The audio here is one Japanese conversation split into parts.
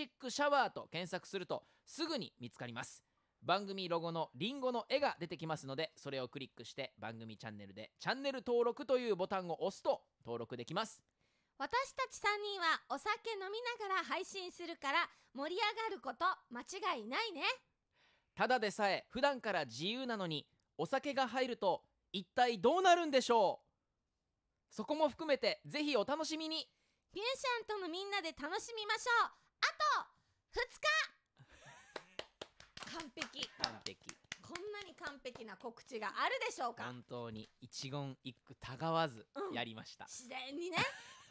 ジックシャワーと検索するとすぐに見つかります番組ロゴのリンゴの絵が出てきますのでそれをクリックして番組チャンネルでチャンネル登録というボタンを押すと登録できます私たち3人はお酒飲みながら配信するから盛り上がること間違いないねただでさえ普段から自由なのにお酒が入ると一体どうなるんでしょうそこも含めてぜひお楽しみにミューシャンとのみんなで楽しみましょうあと2日完璧完璧こんなに完璧な告知があるでしょうか本当に一言一句たがわずやりました、うん、自然にねナチュラル。ナチュラ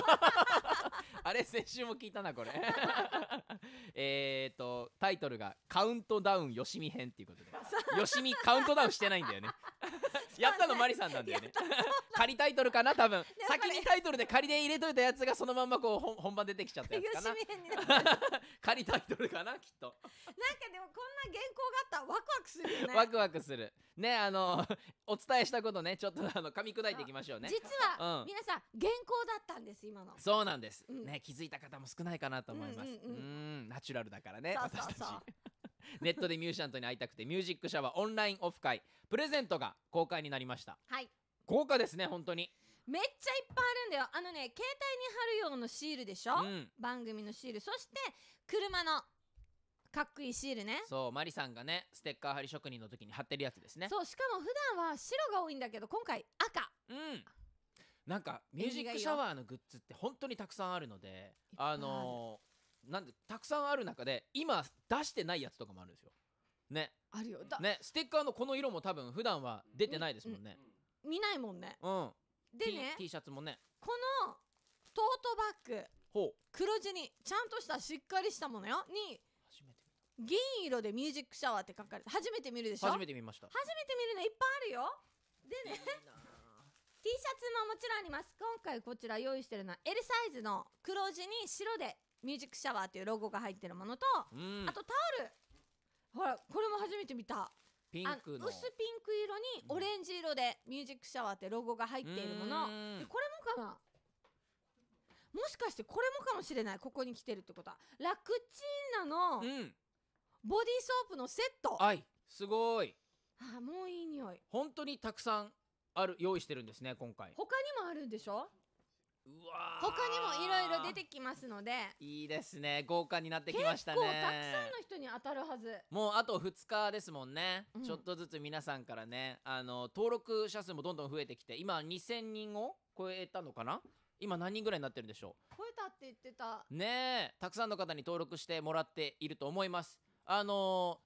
ル。あれ、先週も聞いたな、これ。えっと、タイトルがカウントダウンよしみ編っていうことで。よしみカウントダウンしてないんだよね。やったのマリさんなんだよね。仮タイトルかな、多分。先にタイトルで仮で入れといたやつがそのままこう本本番出てきちゃったやつかな。仮タイトルかな、きっと。なんかでもこんな原稿があったらワクワクするよね。ワクワクする。ね、あの、お伝えしたことね、ちょっとあの噛み砕いていきましょうね。実は皆さん原稿だったんです今のそうなんです、うんね気づいた方も少ないかなと思いますううんうんうんナチュラルだからねそうそう私そうたち ネットでミュージシャンとに会いたくてミュージックシャワーオンラインオフ会プレゼントが公開になりましたはい豪華ですね本当にめっちゃいっぱいあるんだよあのね携帯に貼る用のシールでしょ、うん番組のシールそして車のかっこいいシールねそうマリさんがねステッカー貼り職人の時に貼ってるやつですねそうしかも普段は白が多いんだけど今回赤うんなんかミュージックシャワーのグッズって本当にたくさんあるのであのなんでたくさんある中で今出してないやつとかもあるんですよねあるよだねステッカーのこの色も多分普段は出てないですもんね、うん、見ないもんねうんでね T, T シャツもねこのトートバッグほう黒地にちゃんとしたしっかりしたものよに初めて銀色でミュージックシャワーって書かれて初めて見るでしょ初めて見ました初めて見るのいっぱいあるよでね T シャツももちろんあります今回こちら用意してるのは L サイズの黒地に白でミュージックシャワーっていうロゴが入ってるものと、うん、あとタオルほらこれも初めて見たピンクの薄ピンク色にオレンジ色でミュージックシャワーってロゴが入っているものこれもかなもしかしてこれもかもしれないここに来てるってことはラクチーナのボディーソープのセット、うん、はいすごいあもういい匂い本当にたくさんある用意してるんですね今回他にもあるんでしょうわ他にもいろいろ出てきますのでいいですね豪華になってきましたね結構たくさんの人に当たるはずもうあと2日ですもんね、うん、ちょっとずつ皆さんからねあの登録者数もどんどん増えてきて今2000人を超えたのかな今何人ぐらいになってるんでしょう超えたって言ってたねえたくさんの方に登録してもらっていると思いますあの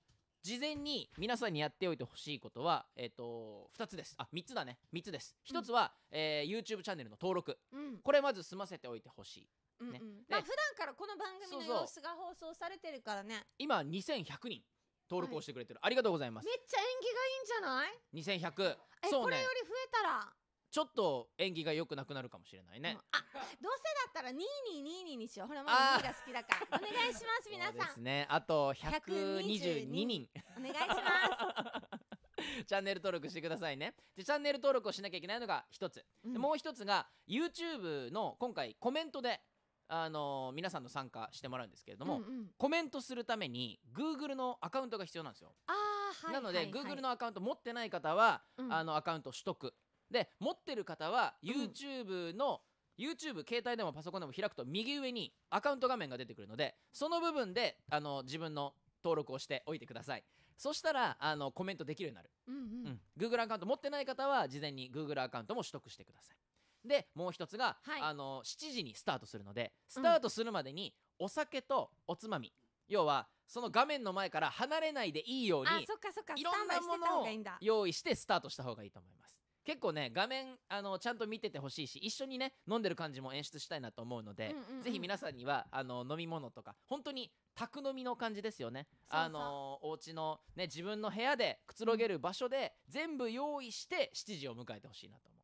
事前に皆さんにやっておいてほしいことは、えーと、と2つですあ3つだね3つです1つは、うん、えー、YouTube チャンネルの登録、うん、これまず済ませておいてほしい。うんうん、ねまあ、普段からこの番組の様子が放送されてるからね今2100人登録をしてくれてる、はい、ありがとうございますめっちゃ縁起がいいんじゃない2100え、ね、これより増えたらちょっと演技が良くなくなるかもしれないね、うん、あどうせだったら2222にしようほらまだ2が好きだからお願いします皆さんそうですねあと122人お願いします チャンネル登録してくださいね。で、チャンネル登録をしなきゃいけないのが一つ。うん、もう一つが、YouTube の今回コメントで、あのー、皆さんの参加してもらうんですけれども、うんうん、コメントするために Google のアカウントが必要なんですよ。あはい、なので、はいはい、Google のアカウント持ってない方は、うん、あのアカウント取得で持ってる方は YouTube の、うん、YouTube 携帯でもパソコンでも開くと右上にアカウント画面が出てくるのでその部分であの自分の登録をしておいてくださいそしたらあのコメントできるようになる、うんうんうん、Google アカウント持ってない方は事前に Google アカウントも取得してくださいでもう一つが、はい、あの7時にスタートするのでスタートするまでにお酒とおつまみ、うん、要はその画面の前から離れないでいいようにいろんなものを用意してスタートした方がいいと思います結構ね画面あのちゃんと見ててほしいし一緒にね飲んでる感じも演出したいなと思うので、うんうんうん、ぜひ皆さんにはあの飲み物とか本当に宅飲みの感じですよねあのお家のね自分の部屋でくつろげる場所で、全部用意して7時を迎えてほしいなと思う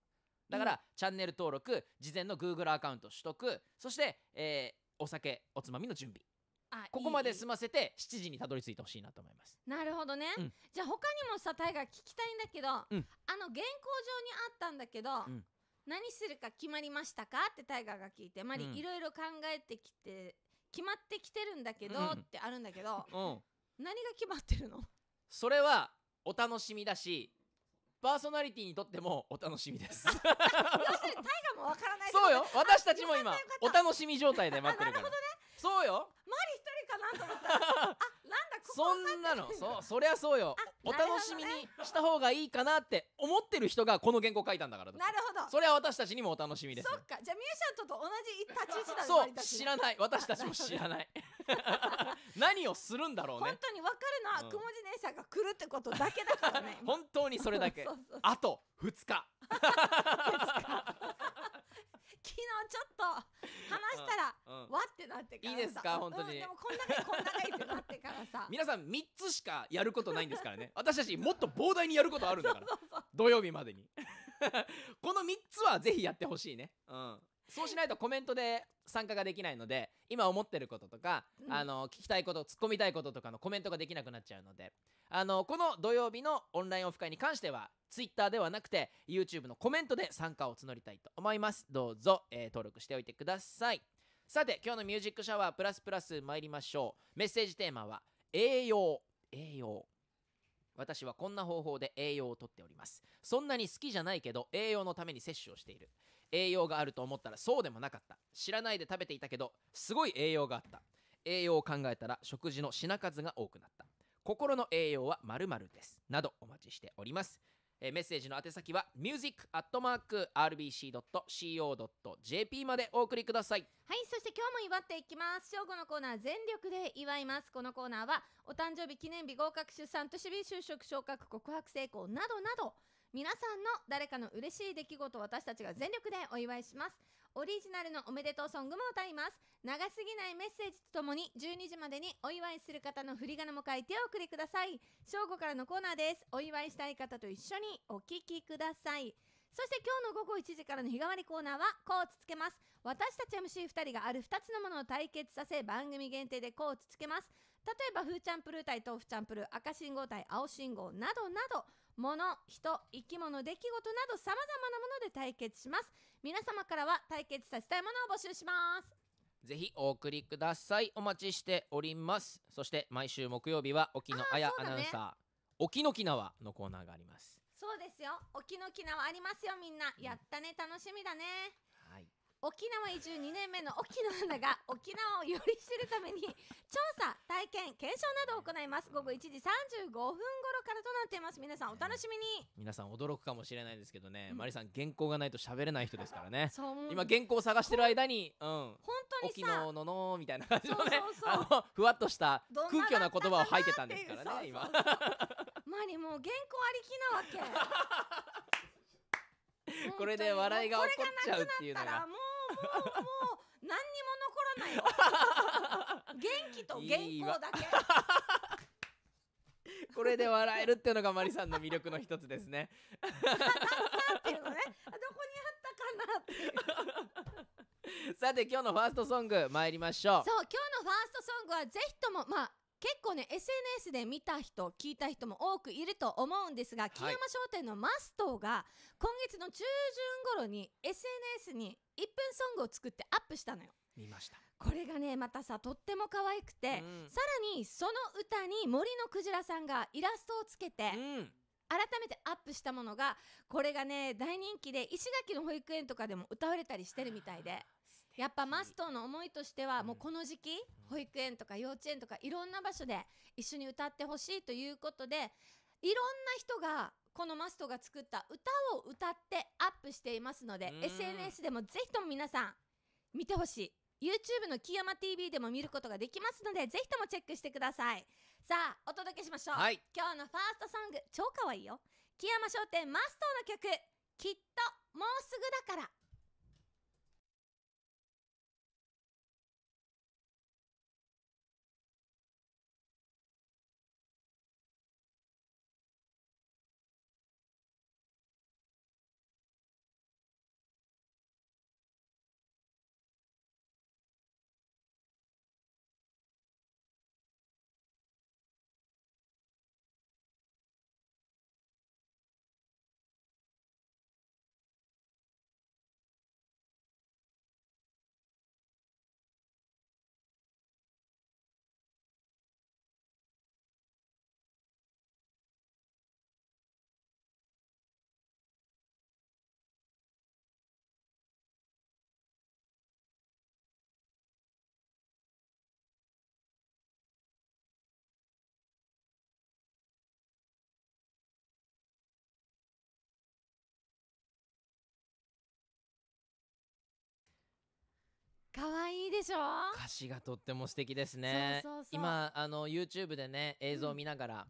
だから、うん、チャンネル登録事前の Google アカウント取得そして、えー、お酒おつまみの準備ここまで済ませて7時にたどり着いてほしいなと思いますなるほどね、うん、じゃあ他にもさタ大河聞きたいんだけど、うん、あの原稿上にあったんだけど、うん、何するか決まりましたかってタイガーが聞いてマリ、いろいろ考えてきて決まってきてるんだけど、ってあるんだけど、うん、何が決まってるのそれはお楽しみだしパーソナリティにとってもお楽しみです 要するにガーもわからないそうよ私たちも今お楽しみ状態で待ってるから なるほどねそうよ周り一人かなと思ったらあなんだここそんなのそうそりゃそうよお楽しみにした方がいいかなって思ってる人がこの原稿書いたんだからなるほどそれは私たちにもお楽しみですそっかじゃあミューシャンとと同じ立ち位置だそう知らない私たちも知らない 何をするんだろうね本当に分かるのは、もじ姉さんが来るってことだけだからね 本当にそれだけあと2日2 日昨日ちょっと話したら、うんわってなってからいいですか本当に、うん、でもこんなかこんなかいってなってからさ 皆さん3つしかやることないんですからね 私たちもっと膨大にやることあるんだから土曜日までにこの3つはぜひやってほしいねうんそうしないとコメントで参加ができないので今思ってることとか、うん、あの聞きたいことツッコみたいこととかのコメントができなくなっちゃうのであのこの土曜日のオンラインオフ会に関しては Twitter ではなくて YouTube のコメントで参加を募りたいと思いますどうぞ、えー、登録しておいてくださいさて今日の「ミュージックシャワープラスプラス参りましょうメッセージテーマは「栄養」栄養私はこんな方法で栄養をとっておりますそんなに好きじゃないけど栄養のために摂取をしている栄養があると思ったらそうでもなかった知らないで食べていたけどすごい栄養があった栄養を考えたら食事の品数が多くなった心の栄養はまるですなどお待ちしておりますえメッセージの宛先は music.rbc.co.jp までお送りくださいはいそして今日も祝っていきます正午のコーナー全力で祝いますこのコーナーはお誕生日記念日合格出産年日就職昇格告白成功などなど皆さんの誰かの嬉しい出来事を私たちが全力でお祝いしますオリジナルのおめでとうソングも歌います長すぎないメッセージとともに12時までにお祝いする方の振り仮名も書いてお送りください正午からのコーナーですお祝いしたい方と一緒にお聴きくださいそして今日の午後1時からの日替わりコーナーはこうつつけます。私たち MC2 人がある2つのものを対決させ番組限定でこうつつけます。例えば、ふーチャンプルー対豆腐チャンプルー、赤信号対青信号などなど、物、人、生き物、出来事など様々なもので対決します。皆様からは対決させたいものを募集します。ぜひお送りください。お待ちしております。そして毎週木曜日は沖野綾アナウンサー、沖野沖縄のコーナーがあります。そうですよ。沖の沖縄ありますよみんな。やったね、楽しみだね。沖縄移住2年目の沖野アナが沖縄をより知るために調査体験検証などを行います午後1時35分頃からとなっています皆さんお楽しみに皆さん驚くかもしれないですけどね、うん、マリさん原稿がないと喋れない人ですからね今原稿を探してる間にうん本当に沖野ののみたいな感じのねふわっとした空虚な言葉を吐いてたんですからね今マリもう原稿ありきなわけ これで笑いが起こっちゃうっていうのが。もう何にも残らないよ元気と原稿だけこれで笑えるっていうのがマリさんの魅力の一つですね。あったっていうのね。どこにあったかなってさて今日のファーストソング参りましょう。そう今日のファーストソングはぜひともまあ結構ね SNS で見た人聞いた人も多くいると思うんですが、はい、木山商店のマストが今月の中旬頃に SNS に1分ソングを作ってアップしたのよ。見ましたこれがねまたさとっても可愛くて、うん、さらにその歌に森のクジラさんがイラストをつけて、うん改めてアップしたものがこれがね大人気で石垣の保育園とかでも歌われたりしてるみたいでやっぱマストの思いとしては、もうこの時期保育園とか幼稚園とかいろんな場所で一緒に歌ってほしいということでいろんな人がこのマストが作った歌を歌ってアップしていますので SNS でもぜひとも皆さん見てほしい YouTube の木山 TV でも見ることができますのでぜひともチェックしてくださいさあお届けしましょう、はい、今日のファーストソング超かわいいよ木山商店マストの曲きっともうすぐだから可愛いでしょ歌詞がとっても素敵ですね今あの YouTube でね映像を見ながら、うん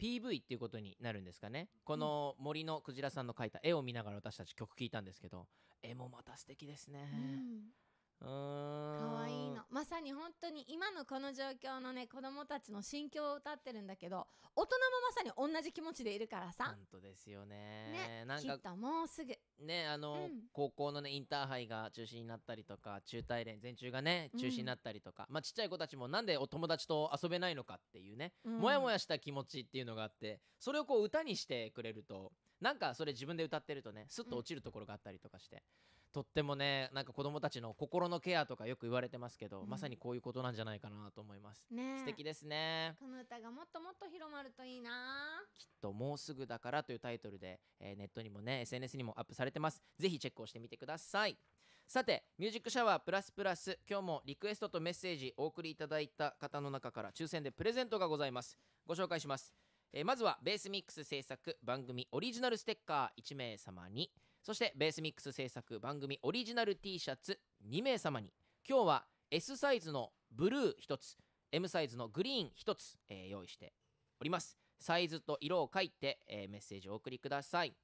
PV っていうことになるんですかねこの森のクジラさんの描いた絵を見ながら私たち曲聴いたんですけど絵もまた素敵ですね、うん、かわいいのまさに本当に今のこの状況のね子供たちの心境を歌ってるんだけど大人もまさに同じ気持ちでいるからさ本当ですよねねなんかきっともうすぐねあの、うん、高校のねインターハイが中止になったりとか中大連全中がね中止になったりとか、うん、まあちっちゃい子たちもなんでお友達と遊べないのかっていうね、うん、もやもやした気持ちっていうのがあってそれをこう歌にしてくれるとなんかそれ自分で歌ってるとねすっと落ちるところがあったりとかして、とってもねなんか子供たちの心のケアとかよく言われてますけど、うん、まさにこういうことなんじゃないかなと思います、ね、素敵ですねこの歌がもっともっと広まるといいなきっともうすぐだからというタイトルで、えー、ネットにもね SNS にもアップされてますぜひチェックをしてみてくださいさてミュージックシャワープラスプラス今日もリクエストとメッセージお送りいただいた方の中から抽選でプレゼントがございますご紹介します、えー、まずはベースミックス制作番組オリジナルステッカー1名様に「そしてベースミックス制作番組オリジナル T シャツ2名様に今日は S サイズのブルー1つ M サイズのグリーン1つ、えー、用意しておりますサイズと色を書いて、えー、メッセージをお送りください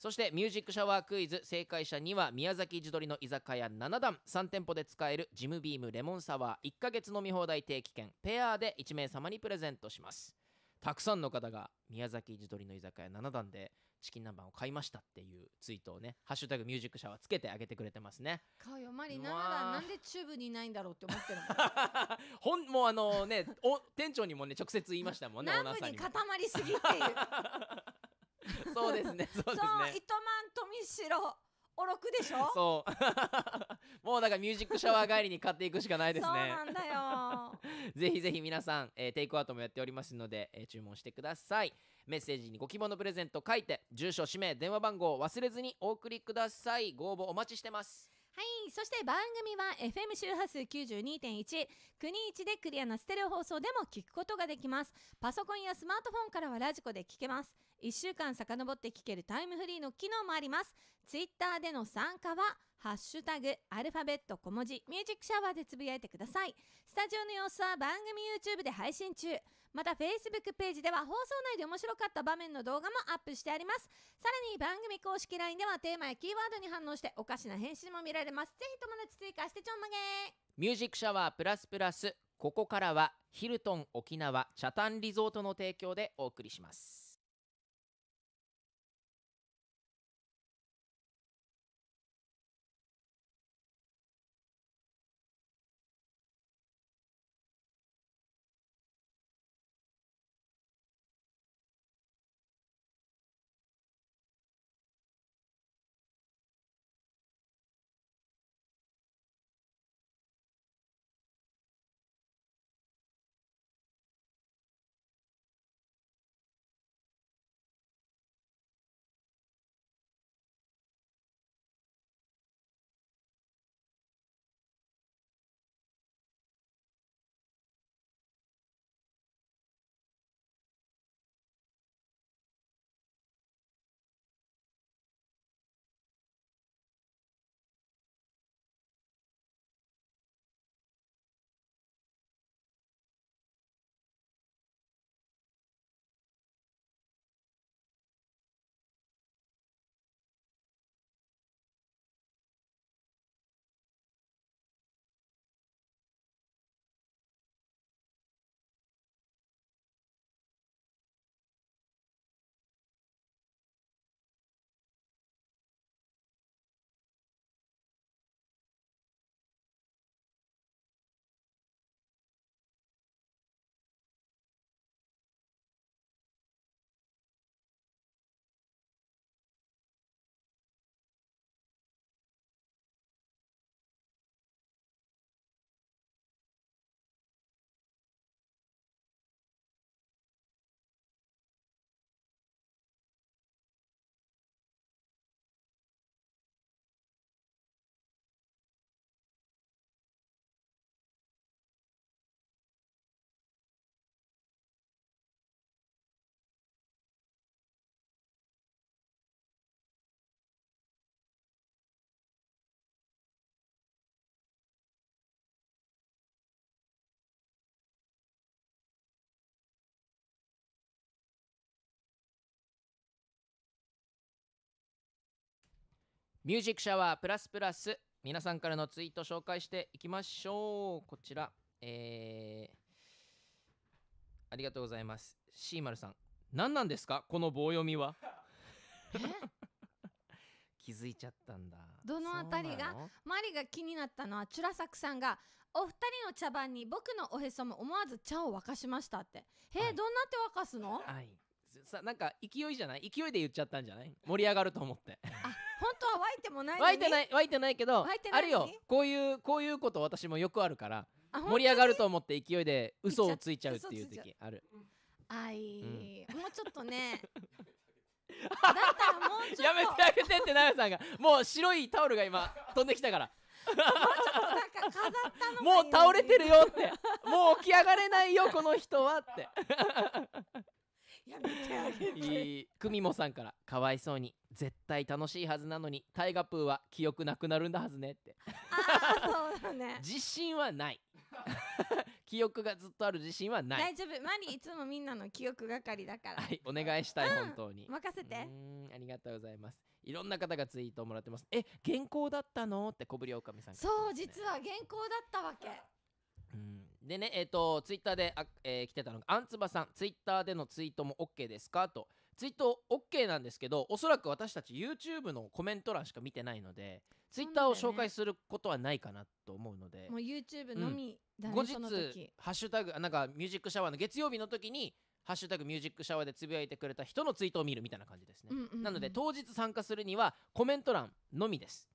そしてミュージックシャワークイズ正解者には宮崎地鶏の居酒屋7段3店舗で使えるジムビームレモンサワー1ヶ月飲み放題定期券ペアで1名様にプレゼントしますたくさんの方が宮崎地鶏の居酒屋7段でチキン南蛮を買いましたっていうツイートをね「ハッシュタグミュージックシャワー」つけてあげてくれてますねかよマリナナなんでチューブにいないんだろうって思ってるの ほんもうあのねお店長にもね直接言いましたもんね南部に固まりすぎっていう そうですねそうですねそう糸満富城おろくでしょそう もうだからミュージックシャワー帰りに買っていくしかないですねそうなんだよ ぜひぜひ皆さん、えー、テイクアウトもやっておりますので、えー、注文してくださいメッセージにご希望のプレゼント書いて住所氏名電話番号を忘れずにお送りくださいご応募お待ちしてますはい。そして番組は FM 周波数92.1、国一でクリアなステレオ放送でも聞くことができます。パソコンやスマートフォンからはラジコで聞けます。1週間遡って聞けるタイムフリーの機能もあります。ツイッターでの参加は、ハッシュタグ、アルファベット小文字、ミュージックシャワーでつぶやいてください。スタジオの様子は番組 YouTube で配信中。また Facebook ページでは放送内で面白かった場面の動画もアップしてあります。さらに番組公式 LINE ではテーマやキーワードに反応しておかしな返信も見られます。ぜひ友達追加してちょんまげミュージックシャワープラスプラス、ここからはヒルトン沖縄北谷リゾートの提供でお送りします。ミュージックシャワープラスプラス皆さんからのツイート紹介していきましょうこちらえー、ありがとうございますシーマルさん何なんですかこの棒読みは気づいちゃったんだどのあたりがマリが気になったのはチュラサクさんがお二人の茶番に僕のおへそも思わず茶を沸かしましたってへえ、はい、どんなって沸かすの、はい、さなんか勢いじゃない勢いで言っちゃったんじゃない盛り上がると思って本当は湧いてもない湧いてない湧いてないけどあるよこういうこういうこと私もよくあるから盛り上がると思って勢いで嘘をついちゃうっていう時あるあい、うん、もうちょっとね だったらもうちょっとやめてあげてってなやさんがもう白いタオルが今飛んできたからもうちょっとなんか飾ったのもう倒れてるよってもう起き上がれないよこの人はってやめてあげていいクミモさんから「かわいそうに絶対楽しいはずなのにタイガプーは記憶なくなるんだはずね」ってあーそうだね 自信はない 記憶がずっとある自信はない大丈夫マリいつもみんなの記憶係だからはいお願いしたい本当に、任せてありがとうございますいろんな方がツイートをもらってますえ原稿だったのって小ぶりおかみさんからそう実は原稿だったわけでね、えっ、ー、と、ツイッターであ、えー、来てたのが、あんつばさん、ツイッターでのツイートも OK ですかと。ツイート OK なんですけど、おそらく私たち YouTube のコメント欄しか見てないので、ツイッターを紹介することはないかなと思うので。もう YouTube のみ、うん、後日、ハッシュタグ、なんかミュージックシャワーの月曜日の時に、ハッシュタグミュージックシャワーでつぶやいてくれた人のツイートを見るみたいな感じですね。なので当日参加するにはコメント欄のみです。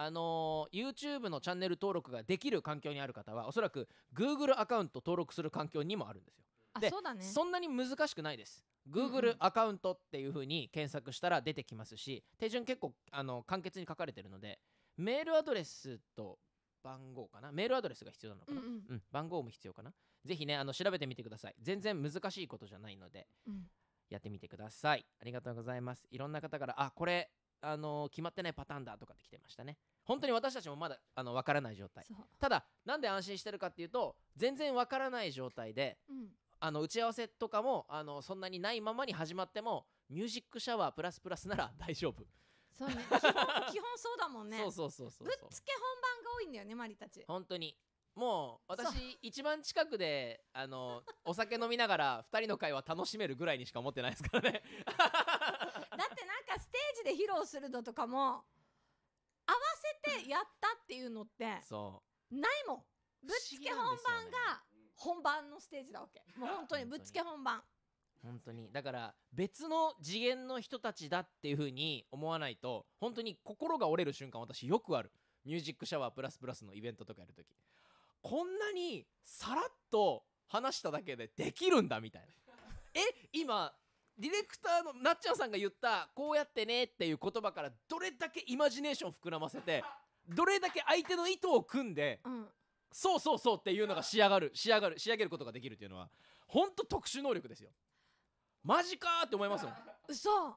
あのー、YouTube のチャンネル登録ができる環境にある方はおそらく Google アカウント登録する環境にもあるんですよ。でそ、ね,、んなに難しくないです。Google アカウントっていう風に検索したら出てきますし、うんうん、手順結構あの簡潔に書かれてるのでメールアドレスと番号かなメールアドレスが必要なのかな、うん、うんうん、番号も必要かなぜひねあの調べてみてください全然難しいことじゃないので、うん、やってみてくださいありがとうございますいろんな方からあこれあの決まってないパターンだとかって来てましたね本当に私たちもまだあの分からない状態ただなんで安心してるかっていうと全然分からない状態で、うん、あの打ち合わせとかもあのそんなにないままに始まってもミュージックシャワープラスプラスなら 大丈夫そうね基本基本そうだもんね そうそうそうそうぶっつけ本番が多いんだよねマリたち本当にもう私一番近くであのお酒飲みながら2人の会話楽しめるぐらいにしか思ってないですからねで披露するのとかも合わせてやったっていうのってないもんぶっつけ本番が本番のステージだわけもう本当にぶっつけ本番本当にだから別の次元の人たちだっていうふうに思わないと本当に心が折れる瞬間私よくあるミュージックシャワープラスプラスのイベントとかやるときこんなにさらっと話しただけでできるんだみたいな え今ディレクターのなっちゃんさんが言ったこうやってねっていう言葉からどれだけイマジネーション膨らませて どれだけ相手の意図を組んで、うん、そうそうそうっていうのが仕上がる仕上がる仕上げることができるっていうのは本当特殊能力ですよマジかって思いますもん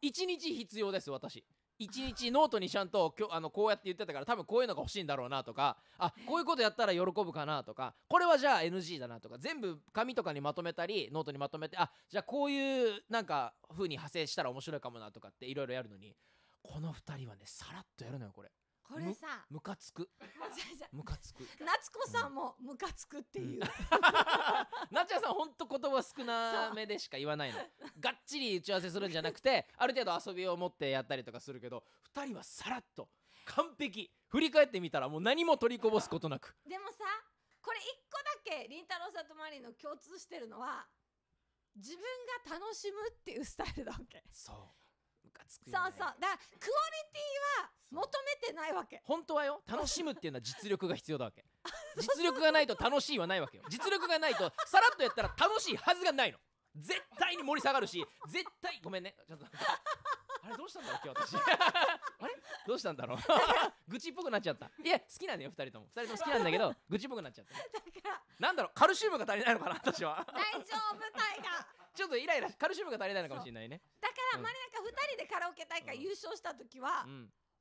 1 日必要です私1日ノートにちゃんと今日あのこうやって言ってたから多分こういうのが欲しいんだろうなとかあこういうことやったら喜ぶかなとかこれはじゃあ NG だなとか全部紙とかにまとめたりノートにまとめてあじゃあこういうなんか風に派生したら面白いかもなとかっていろいろやるのにこの2人はねさらっとやるのよこれ。これさむかつくむかつく夏子さんもむかつくっていう、うん、なちゃさんほんと言葉少なめでしか言わないの がっちり打ち合わせするんじゃなくてある程度遊びを持ってやったりとかするけど2人はさらっと完璧振り返ってみたらもう何も取りこぼすことなくでもさこれ1個だけりんたろーさんとマリーの共通してるのは自分が楽しむっていうスタイルだわけそうかつくよ、ね、そうそうだからクオリティは求めてないわけ本当はよ楽しむっていうのは実力が必要だわけ実力がないと楽しいはないわけよ実力がないとさらっとやったら楽しいはずがないの絶対に盛り下がるし絶対ごめんねちょっとあれどうしたんだろう今日私 あれどうしたんだろう 愚痴っぽくなっちゃったいや好きなんだよ二人とも二人とも好きなんだけど愚痴っぽくなっちゃっただからなんだろうカルシウムが足りないのかな私は大丈夫タイガちょっとイライラカルシウムが足りないのかもしれないねだからまりなか2人でカラオケ大会優勝した時は、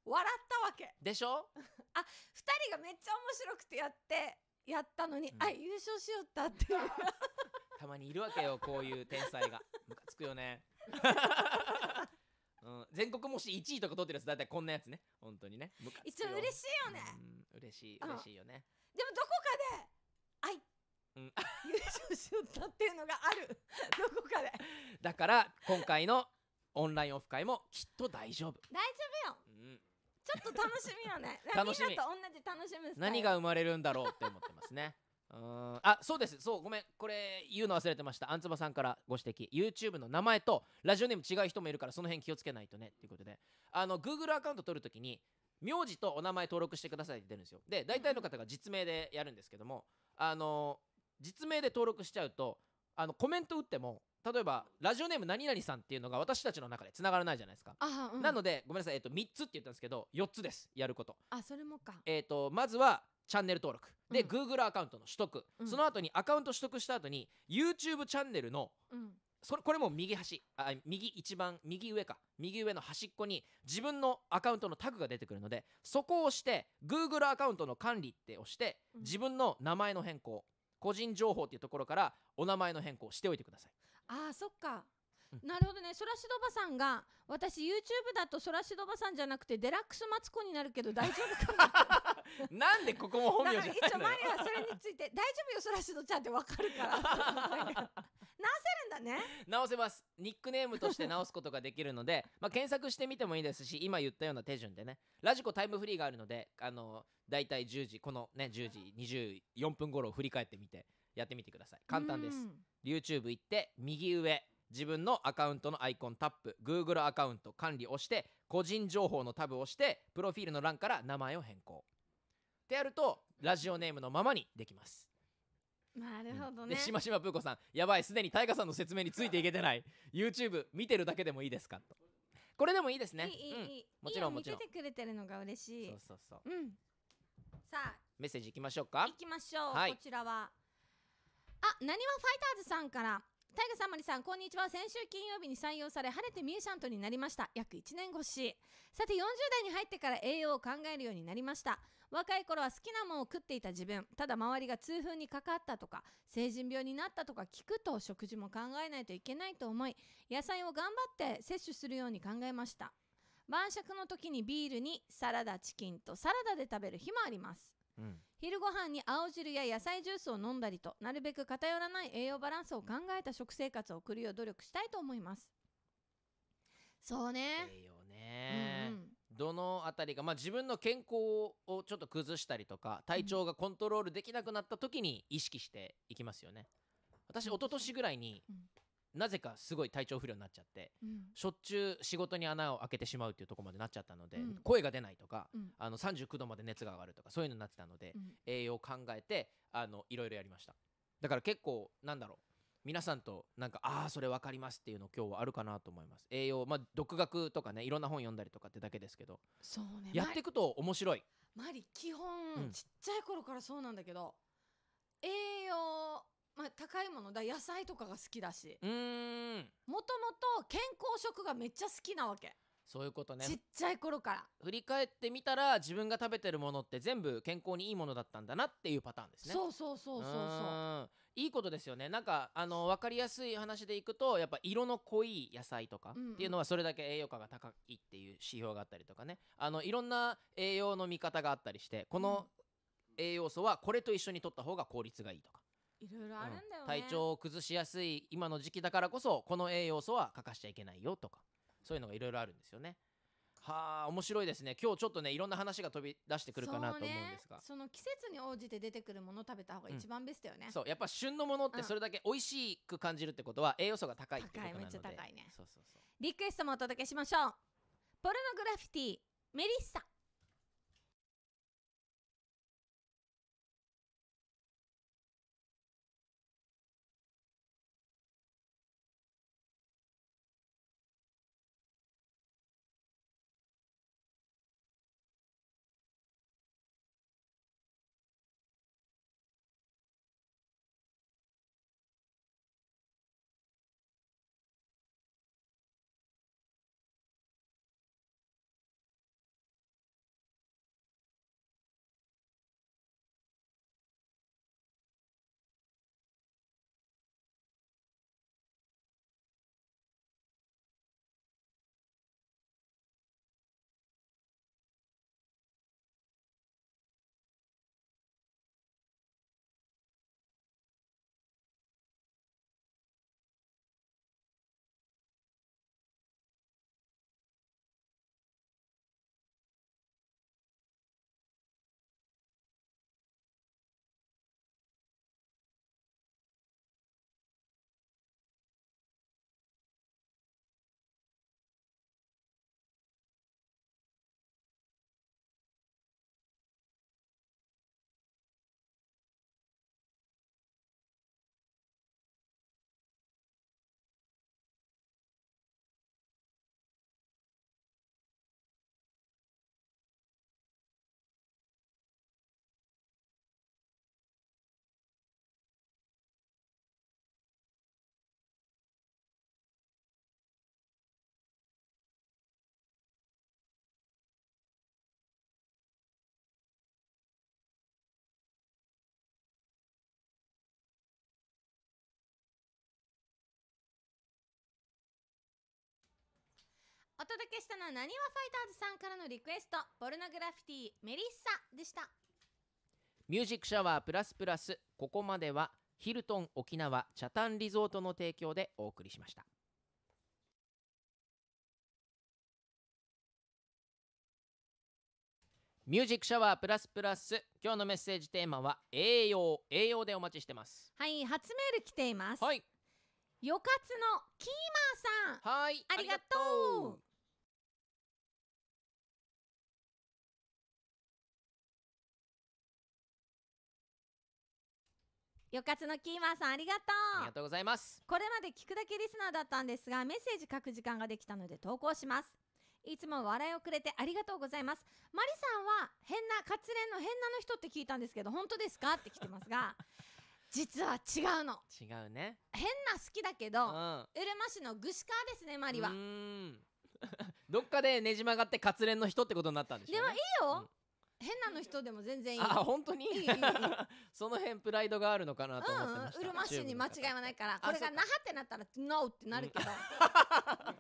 笑ったわけでしょ あ2人がめっちゃ面白くてやってやったのに、うん、あ優勝しよったって たまにいるわけよこういう天才がムカつくよね、うん、全国もし1位とか取ってるやつ大体こんなやつね本当にね一応嬉しいよね、うん、嬉しい嬉しいよねでもどこかうん、優勝しよったっていうのがあるどこかでだから今回のオンラインオフ会もきっと大丈夫大丈夫よ、うん、ちょっと楽しみよね 楽しみと同じ楽しむ何が生まれるんだろうって思ってますね うんあそうですそうごめんこれ言うの忘れてましたあんつばさんからご指摘 YouTube の名前とラジオネーム違う人もいるからその辺気をつけないとねっていうことであの Google アカウント取るときに名字とお名前登録してくださいって出るんですよで大体の方が実名でやるんですけどもあの実名で登録しちゃうとあのコメント打っても例えばラジオネーム何々さんっていうのが私たちの中でつながらないじゃないですか、うん、なのでごめんなさい、えっと、3つって言ったんですけど4つですやることあそれもか、えっと、まずはチャンネル登録で、うん、Google アカウントの取得、うん、その後にアカウント取得した後に YouTube チャンネルの、うんそれこれも右端あ右一番右上か右上の端っこに自分のアカウントのタグが出てくるのでそこを押して Google アカウントの管理って押して自分の名前の変更、個人情報っていうところからお名前の変更しておいてくださいあーそっかうんなるほどねそらしどばさんが私 YouTube だとそらしどばさんじゃなくてデラックスマツコになるけど大丈夫かな なんでここも本だ名かじらゃ一応ないの周よりはそれについて大丈夫よそらしどちゃんってわかるから 直せるんだね直せますニックネームとして直すことができるのでまあ検索してみてもいいですし今言ったような手順でねラジコタイムフリーがあるのであの大体10時このね10時24分頃を振り返ってみてやってみてください簡単です YouTube 行って右上自分のアカウントのアイコンタップ Google アカウント管理をして個人情報のタブを押してプロフィールの欄から名前を変更ってやるとラジオネームのままにできますなるほどね、しましまぷーこさんやばいすでに大河さんの説明についていけてない YouTube 見てるだけでもいいですかとこれでもいいですねいいいい、いいもちろんもちろん見ててくれてるのが嬉しいそうそうそう、うん、さあメッセージいきましょうかいきましょう、はい、こちらはあなにわファイターズさんからタイガさん、マリさん、こんにちは。先週金曜日に採用され、晴れてミューシャントになりました。約1年越し。さて、40代に入ってから栄養を考えるようになりました。若い頃は好きなもんを食っていた自分、ただ周りが痛風にかかったとか、成人病になったとか聞くと、食事も考えないといけないと思い、野菜を頑張って摂取するように考えました。晩酌の時にビールにサラダチキンとサラダで食べる日もあります。うん、昼ご飯に青汁や野菜ジュースを飲んだりとなるべく偏らない栄養バランスを考えた食生活を送るよう努力したいと思いますそうね。えー、ね、うんうんどのあたりが、まあ、自分の健康をちょっと崩したりとか体調がコントロールできなくなった時に意識していきますよね。私一昨年ぐらいに、うん、なぜかすごい体調不良になっちゃって、うん、しょっちゅう仕事に穴を開けてしまうっていうとこまでなっちゃったので、うん、声が出ないとか、うん、あの39度まで熱が上がるとかそういうのになってたので、栄養を考えてあのいろいろやりましただから結構なんだろう皆さんとなんかああそれ分かりますっていうの今日はあるかなと思います栄養まあ独学とかねいろんな本読んだりとかってだけですけどそうねやっていくと面白いマリ基本、ちっちゃい頃からそうなんだけど栄養まあ、高いものだ野菜とかが好きだしうんもともと健康食がめっちゃ好きなわけそういうことねちっちゃい頃から振り返ってみたら自分が食べてるものって全部健康にいいものだったんだなっていうパターンですねそうそうそうそうそういいことですよねなんかあの分かりやすい話でいくとやっぱ色の濃い野菜とかっていうのはそれだけ栄養価が高いっていう指標があったりとかねあのいろんな栄養の見方があったりしてこの栄養素はこれと一緒に取った方が効率がいいとかいろいろあるんだよね、うん、体調を崩しやすい今の時期だからこそこの栄養素は欠かしちゃいけないよとかそういうのがいろいろあるんですよね。はあ面白いですね今日ちょっとねいろんな話が飛び出してくるかなと思うんですがそ、ね,、の季節に応じて出てくるもの食べた方が一番ベストよね、うん、そうやっぱ旬のものってそれだけ美味しく感じるってことは栄養素が高いってことなので高いねそうそうそうリクエストもお届けしましょうポルノグラフィティメリッサお届けしたのはなにわファイターズさんからのリクエスト「ポルノグラフィティメリッサ」でしたミュージックシャワープラスプラスここまではヒルトン沖縄チャタンリゾートの提供でお送りしましたミュージックシャワープラスプラス今日のメッセージテーマは栄養栄養でお待ちしてますはい初メール来ていますはいよかつのキーマーさんはいありがとうよかつのキーマンさんありがとうありがとうございますこれまで聞くだけリスナーだったんですがメッセージ書く時間ができたので投稿しますいつも笑いをくれてありがとうございます。マリさんは変な、活連の変なの人って聞いたんですけど、本当ですかって来てますが、実は違うの。違うね。変な好きだけど、うん、るま市のぐしかですね、マリは。どっかでねじ曲がって活連の人ってことになったんでしょう、ね、でもいいよ、うん変なの人でも全然いいあ本当に その辺プライドがあるのかなと思ってました、うん、うるま市に間違いはないからこれがなはってなったら「NO」ってなるけど、う ん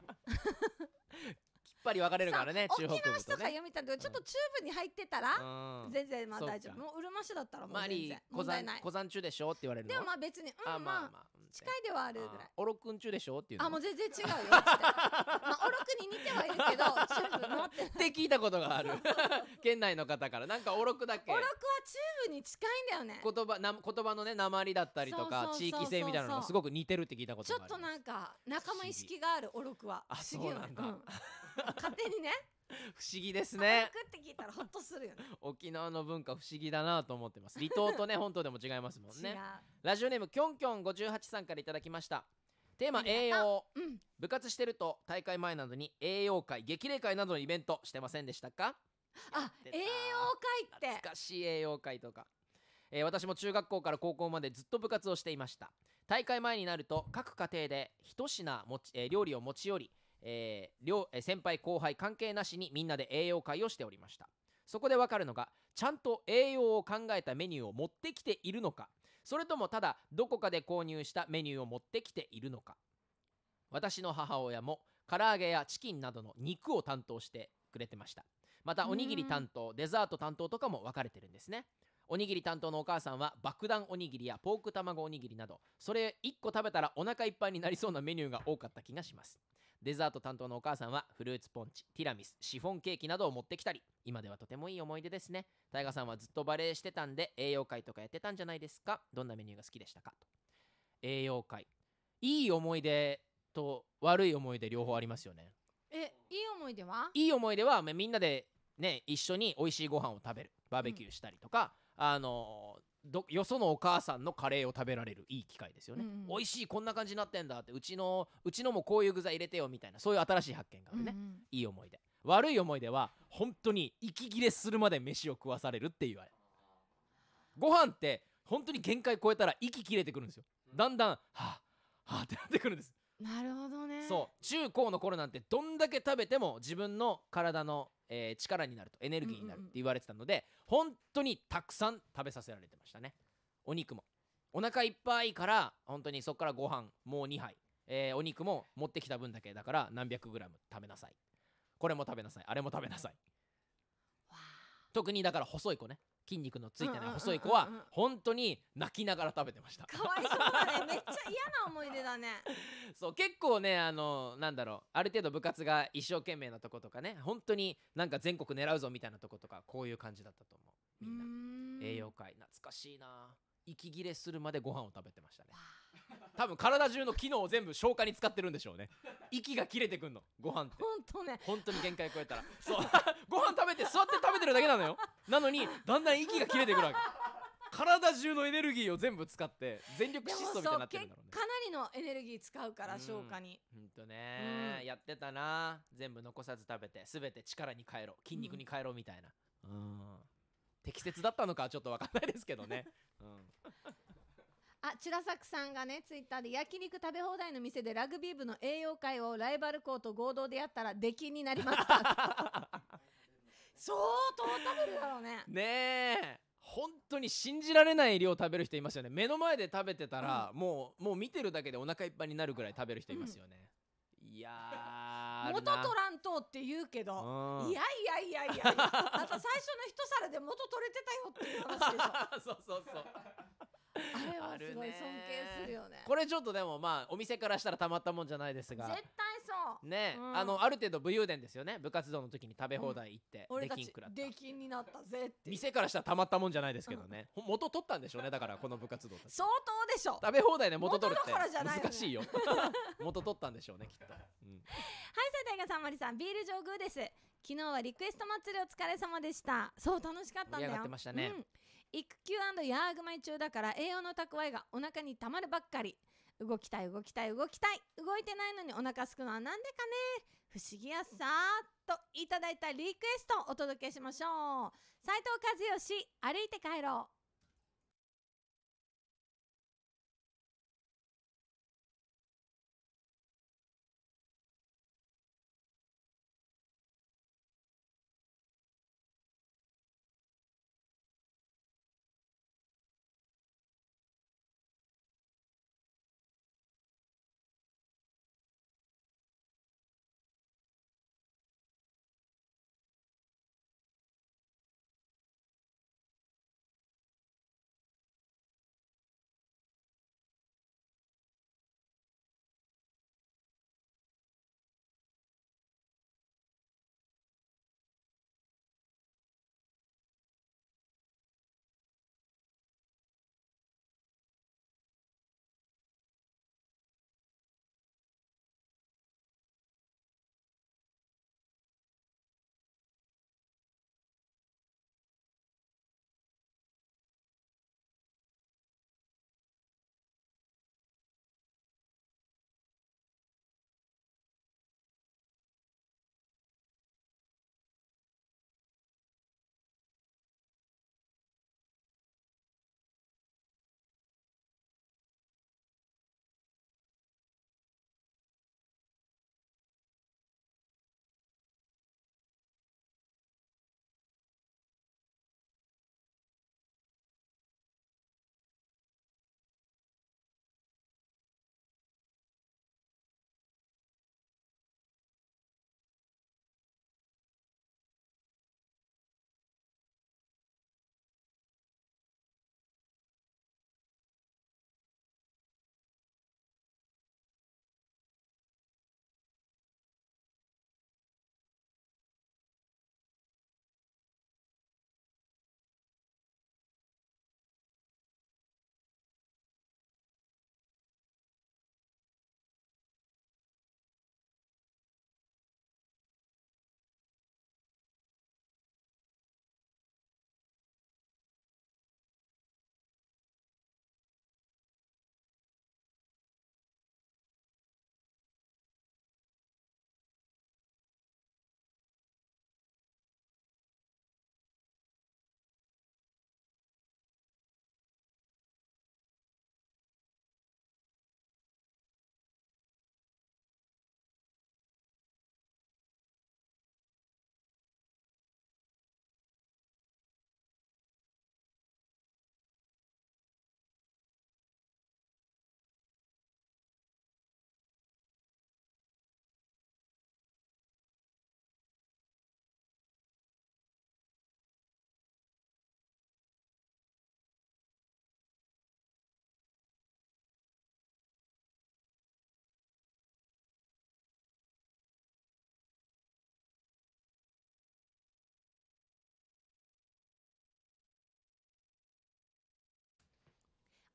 きっぱり分かれるからね沖縄市とか読みたけど、ちょっと中部に入ってたら、全然まあ大丈夫もううるま市だったらもう全然問題ない、まあ、小山中でしょって言われるでもまあ別にうんまあ近いではあるぐらい。おろくん中でしょっていうあもう全然違うよ。まあおろくに似てはいるけど、チューブのって。って聞いたことがある。県内の方からなんかおろくだけ。おろくは中部に近いんだよね。言葉な言葉のね鉛だったりとか地域性みたいなのがすごく似てるって聞いたことがある。ちょっとなんか仲間意識があるおろくは。あそうなんだ。勝手にね。不思議ですねくって聞いたらとするよね 沖縄の文化不思議だなと思ってます離島とね 本島でも違いますもんねラジオネームきょんきょん58さんからいただきましたテーマ栄養、うん、部活してると大会前などに栄養会激励会などのイベントしてませんでしたかあ栄養会って懐かしい栄養会とか、えー、私も中学校から高校までずっと部活をしていました大会前になると各家庭で一品持ち、えー、料理を持ち寄りえー、両先輩後輩関係なしにみんなで栄養会をしておりましたそこでわかるのがちゃんと栄養を考えたメニューを持ってきているのかそれともただどこかで購入したメニューを持ってきているのか私の母親も唐揚げやチキンなどの肉を担当してくれてましたまたおにぎり担当デザート担当とかも分かれてるんですねおにぎり担当のお母さんは爆弾おにぎりやポーク卵おにぎりなどそれ1個食べたらお腹いっぱいになりそうなメニューが多かった気がしますデザート担当のお母さんはフルーツポンチティラミスシフォンケーキなどを持ってきたり今ではとてもいい思い出ですねタ大河さんはずっとバレエしてたんで栄養会とかやってたんじゃないですかどんなメニューが好きでしたかと栄養会いい思い出と悪い思い出両方ありますよねえいい思い出はいい思い出はみんなでね一緒に美味しいご飯を食べるバーベキューしたりとか、うん、あのどよそのお母さんのカレーを食べられるいい機会ですよね、うんうん、美味しいこんな感じになってんだってうちのうちのもこういう具材入れてよみたいなそういう新しい発見があるね、うんうん、いい思い出悪い思い出は本当に息切れするまで飯を食わされるって言われご飯って本当に限界超えたら息切れてくるんですよだんだんはあはあってなってくるんですなるほどねそう中高の頃なんてどんだけ食べても自分の体の、えー、力になるとエネルギーになるって言われてたので、うんうん本当にたくさん食べさせられてましたねお肉もお腹いっぱいから本当にそこからご飯もう2杯、えー、お肉も持ってきた分だけだから何百グラム食べなさいこれも食べなさいあれも食べなさい特にだから細い子ね筋肉のついてない細い子は本当に泣きながら食べてましたかわいそうだねめっちゃ嫌な思い出だね そう結構ねあのなんだろうある程度部活が一生懸命なとことかね本当になんか全国狙うぞみたいなとことかこういう感じだったと思うみんな栄養界懐かしいな息切れするまでご飯を食べてましたね多分体中の機能を全部消化に使ってるんでしょうね 息が切れてくんのご飯って本当ね本当に限界超えたらそう ご飯食べて座って食べてるだけなのよなのにだんだん息が切れてくるわけ体中のエネルギーを全部使って全力疾走みたいになってるんだろうねかなりのエネルギー使うから消化にほ、うんとね、やってたな全部残さず食べて全て力に変えろ筋肉に変えろみたいな、うん、うん、適切だったのかはちょっと分かんないですけどね、うんあ千田作さんがねツイッターで焼肉食べ放題の店でラグビー部の栄養会をライバル校と合同でやったら出禁になりました相当食べるだろうねねえ本当に信じられない量食べる人いますよね目の前で食べてたら、うん、もうもう見てるだけでお腹いっぱいになるぐらい食べる人いますよね、うん、いやー元取らんとって言うけど、うん、いやいやいやいやあと最初の一皿で元取れてたよっていう話でしょ そうそうそうあれはすごい尊敬するよねこれちょっとでもまあお店からしたらたまったもんじゃないですが絶対そうね、うん、あのある程度武勇伝ですよね部活動の時に食べ放題行って、うん、できんくらできんになったぜって店からしたらたまったもんじゃないですけどね、う ん、元取ったんでしょうねだからこの部活動相当でしょ食べ放題ね元取るって難しいよ 元取ったんでしょうねきっと、うん、はいそれではさんまりさんビール上宮です昨日はリクエスト祭りお疲れ様でしたそう楽しかったんだよってましたね、うん育休ヤーグマイ中だから栄養の蓄えがお腹にたまるばっかり動きたい動きたい動きたい動いてないのにお腹すくのは何でかね不思議やさといただいたリクエストをお届けしましょう斉藤和義歩いて帰ろう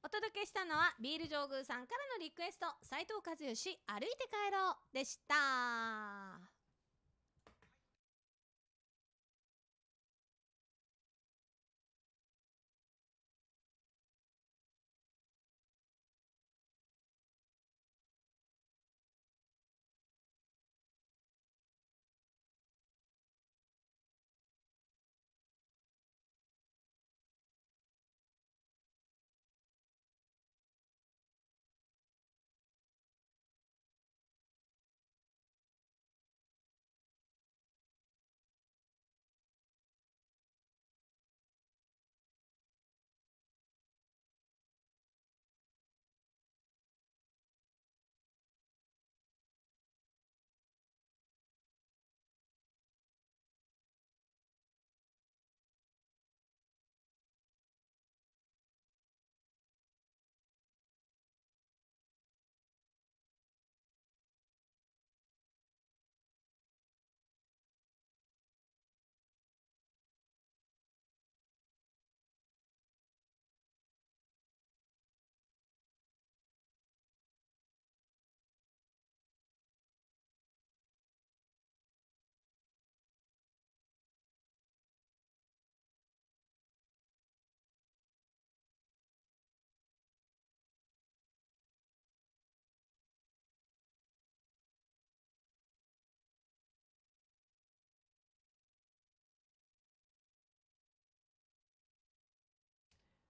お届けしたのはビール上宮さんからのリクエスト斉藤和義歩いて帰ろうでした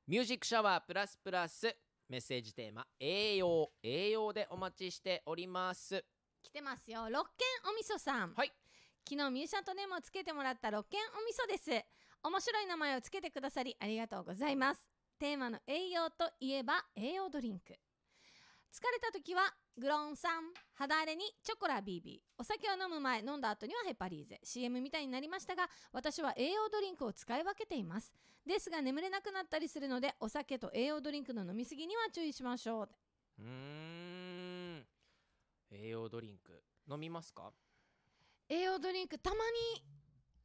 ミュージックシャワープラスプラスメッセージテーマ栄養栄養でお待ちしております来てますよ六軒お味噌さんはい昨日ミューシャとネームをつけてもらった六軒お味噌です面白い名前をつけてくださりありがとうございますテーマの栄養といえば栄養ドリンク疲れた時はグロン酸肌荒れにチョコラ BB お酒を飲む前飲んだ後にはヘパリーゼ CM みたいになりましたが私は栄養ドリンクを使い分けていますですが眠れなくなったりするのでお酒と栄養ドリンクの飲みすぎには注意しましょううーん栄養ドリンク飲みますか栄養ドリンクたまに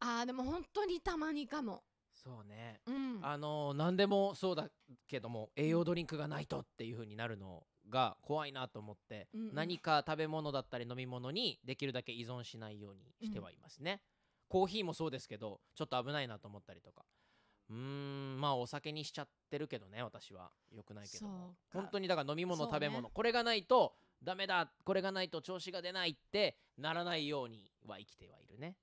あーでも本当にたまにかもそうね、うん、あのー何でもそうだけども栄養ドリンクがないとっていうふうになるのが怖いなと思って、うんうん、何か食べ物だったり飲み物にできるだけ依存しないようにしてはいますね、うん、コーヒーもそうですけどちょっと危ないなと思ったりとかうーんまあお酒にしちゃってるけどね私はよくないけど本当にだから飲み物、食べ物これがないとダメだこれがないと調子が出ないってならないようには生きてはいるね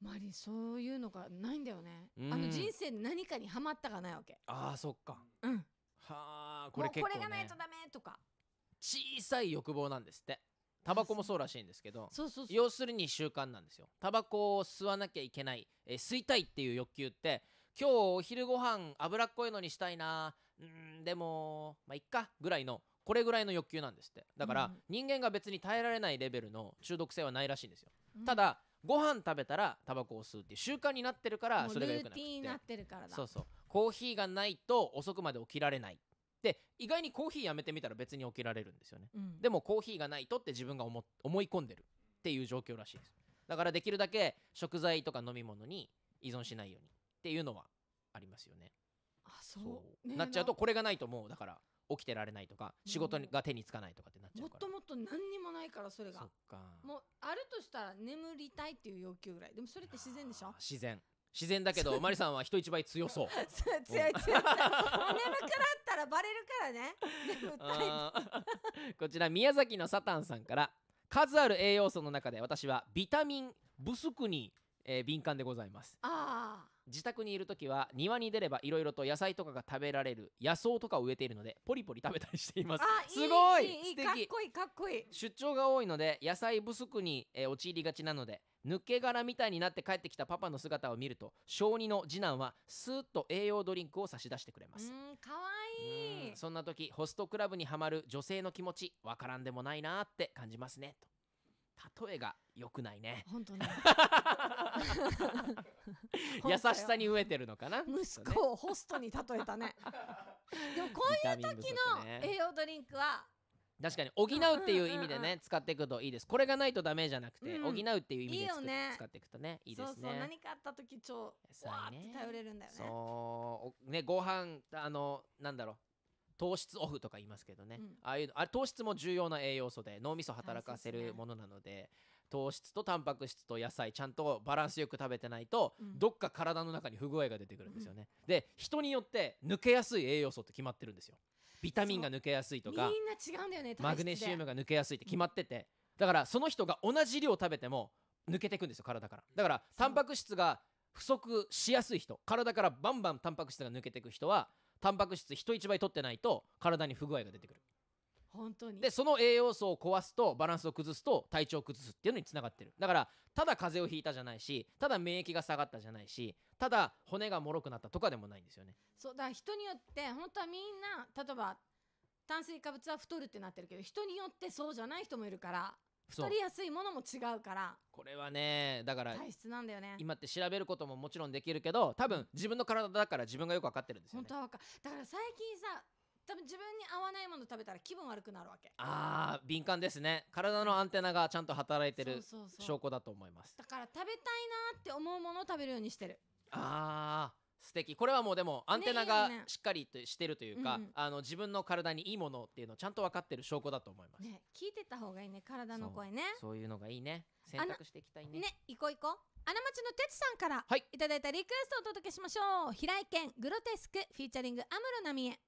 マリそういうのがないんだよね、あの人生で何かにハマったがないわけあーそっかうんはあこれ、ね、これがないとダメとか小さい欲望なんですってタバコもそうらしいんですけど要するに習慣なんですよタバコを吸わなきゃいけない、えー、吸いたいっていう欲求って今日お昼ご飯脂っこいのにしたいなうんでもまあいっかぐらいのこれぐらいの欲求なんですってだから人間が別に耐えられないレベルの中毒性はないらしいんですよ、うん、ただご飯食べたらタバコを吸うっていう習慣になってるからそれがよくなってそうそうコーヒーがないと遅くまで起きられないで意外にコーヒーやめてみたら別に起きられるんですよね、うん、でもコーヒーがないとって自分が思思い込んでるっていう状況らしいですだからできるだけ食材とか飲み物に依存しないようにっていうのはありますよねあそう、なっちゃうとこれがないともうだから起きてられないとか仕事が手につかないとかってなっちゃうからもっともっと何にもないからそれがもうあるとしたら眠りたいっていう要求ぐらいでもそれって自然でしょ自然自然だけどマリさんは人一倍強そう 強い強い眠くなったらバレるからね こちら宮崎のサタンさんから数ある栄養素の中で私はビタミン不足に、えー、敏感でございます自宅にいる時は庭に出ればいろいろと野菜とかが食べられる野草とかを植えているのでポリポリ食べたりしていますすごいいいいいかっこいいかっこいい出張が多いので野菜不足に、えー、陥りがちなので抜け殻みたいになって帰ってきたパパの姿を見ると小児の次男はスーッと栄養ドリンクを差し出してくれますうんかわいいそんな時ホストクラブにはまる女性の気持ちわからんでもないなって感じますねと例えが良くないね本当ね 優しさに飢えてるのかな息子をホストに例えたね でもこういう時の栄養ドリンクは確かに補うっていう意味でね、使っていくといいですこれがないとダメじゃなくて、補うっていう意味でい、ね、使っていくとねいいですねそうそう何かあった時超わーって頼れるんだよねそうねご飯あのなんだろう糖質オフとか言いますけどね、うん、ああいうあ糖質も重要な栄養素で脳みそ働かせるものなので、ね、糖質とタンパク質と野菜ちゃんとバランスよく食べてないと、うん、どっか体の中に不具合が出てくるんですよね、で人によって抜けやすい栄養素って決まってるんですよビタミンが抜けやすいとかみんな違うんだよねマグネシウムが抜けやすいって決まっててだからその人が同じ量食べても抜けていくんですよ体からだからタンパク質が不足しやすい人体からバンバンタンパク質が抜けていく人はタンパク質人一倍取ってないと体に不具合が出てくる本当にでその栄養素を壊すとバランスを崩すと体調を崩すっていうのにつながってるだからただ風邪をひいたじゃないしただ免疫が下がったじゃないしただ骨が脆くなったとかでもないんですよねそうだから人によって本当はみんな例えば炭水化物は太るってなってるけど人によってそうじゃない人もいるから太りやすいものも違うからこれはねだから体質なんだよね今って調べることももちろんできるけど多分自分の体だから自分がよく分かってるんですよね本当はかだから最近さ多分自分に合わないもの食べたら気分悪くなるわけあー敏感ですね体のアンテナがちゃんと働いてる証拠だと思いますだから食べたいなって思うものを食べるようにしてるあー素敵これはもうでもアンテナがしっかりとしてるというか、うんうんあの自分の体にいいものっていうのをちゃんと分かってる証拠だと思います、ね聞いてた方がいいね体の声ねそういうのがいいね選択していきたいねね行こう行こう穴町のてつさんからはいいただいたリクエストをお届けしましょう平井堅グロテスクフィーチャリング安室奈美恵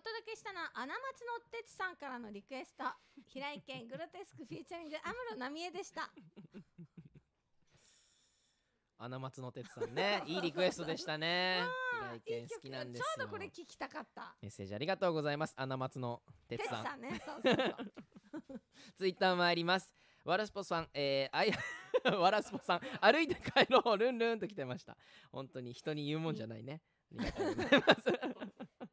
お届けしたのは穴町のてつさんからのリクエスト平井堅グロテスクフィーチャリング安室奈美恵でした穴松のてつさんねいいリクエストでしたね平井堅好きなんですちょうどこれ聞きたかったメッセージありがとうございます穴松の鉄さんさんねそうそうそうツイッター参りますわらすぽさん、えー、あい わらすぽさん歩いて帰ろうルンルンと来てました本当に人に言うもんじゃないねありがとうございます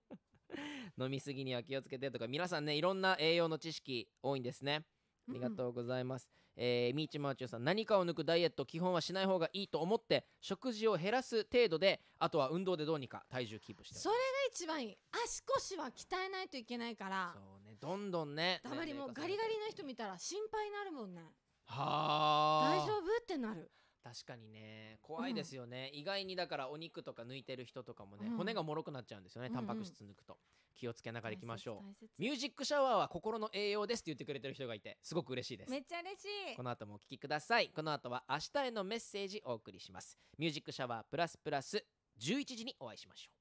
飲みすぎには気をつけてとか皆さんねいろんな栄養の知識多いんですね。ありがとうございます。うん、えー、みーちまーちゅうさん、何かを抜くダイエット、基本はしない方がいいと思って、食事を減らす程度で、あとは運動でどうにか体重キープしてそれが一番いい。足腰は鍛えないといけないから。そうね、どんどんね。たまにもうガリガリの人見たら心配になるもんね。はあ。大丈夫ってなる。確かにね怖いですよね、うん、意外にだからお肉とか抜いてる人とかもね、うん、骨がもろくなっちゃうんですよねタンパク質抜くと、うんうん、気をつけながらいきましょうミュージックシャワーは心の栄養ですって言ってくれてる人がいてすごく嬉しいですめっちゃ嬉しいこの後もお聴きくださいこの後は明日へのメッセージお送りしますミュージックシャワープラスプラス11時にお会いしましょう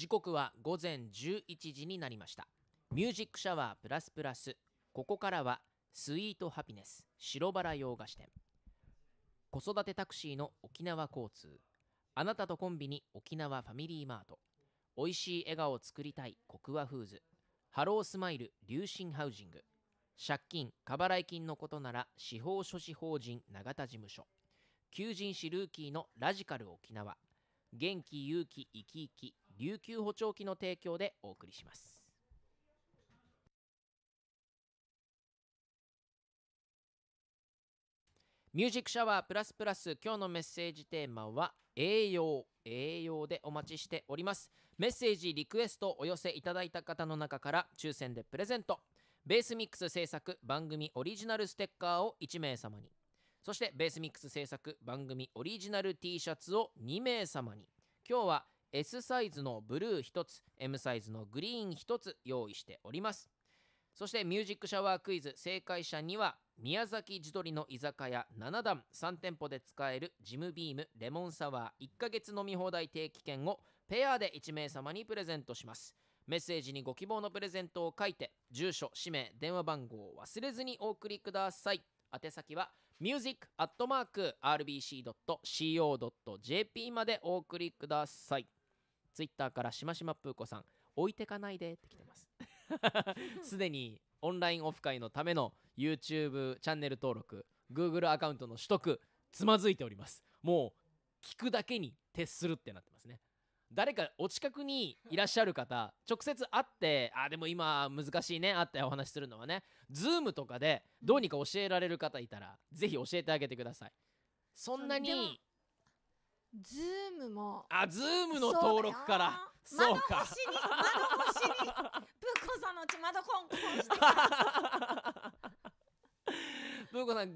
時刻は午前11時になりましたミュージックシャワープラスプラスここからはスイートハピネス白バラ洋菓子店子育てタクシーの沖縄交通あなたとコンビニ沖縄ファミリーマートおいしい笑顔を作りたいコクワフーズハロースマイル流進ハウジング借金過払い金のことなら司法書士法人永田事務所求人誌ルーキーのラジカル沖縄元気勇気生き生き琉球補聴器の提供でお送りします。ミュージックシャワープラスプラス今日のメッセージテーマは栄養栄養でお待ちしておりますメッセージリクエストお寄せいただいた方の中から抽選でプレゼントベースミックス制作番組オリジナルステッカーを1名様にそしてベースミックス制作番組オリジナル T シャツを2名様に今日は S サイズのブルー1つ M サイズのグリーン1つ用意しておりますそしてミュージックシャワークイズ正解者には宮崎地鶏の居酒屋7段3店舗で使えるジムビームレモンサワー1ヶ月飲み放題定期券をペアで1名様にプレゼントしますメッセージにご希望のプレゼントを書いて住所氏名電話番号を忘れずにお送りください宛先は music.rbc.co.jp までお送りくださいツイッターからしましまプーコさん置いてかないでって来てます すでにオンラインオフ会のための YouTube チャンネル登録 Google アカウントの取得つまずいておりますもう聞くだけに徹するってなってますね誰かお近くにいらっしゃる方直接会ってあでも今難しいね会ってお話しするのはね Zoom とかでどうにか教えられる方いたら是非教えてあげてくださいそんなにズームもあズームの登録からそうか窓越しに窓越しにブーコさんのうち窓コンコンブーコさん g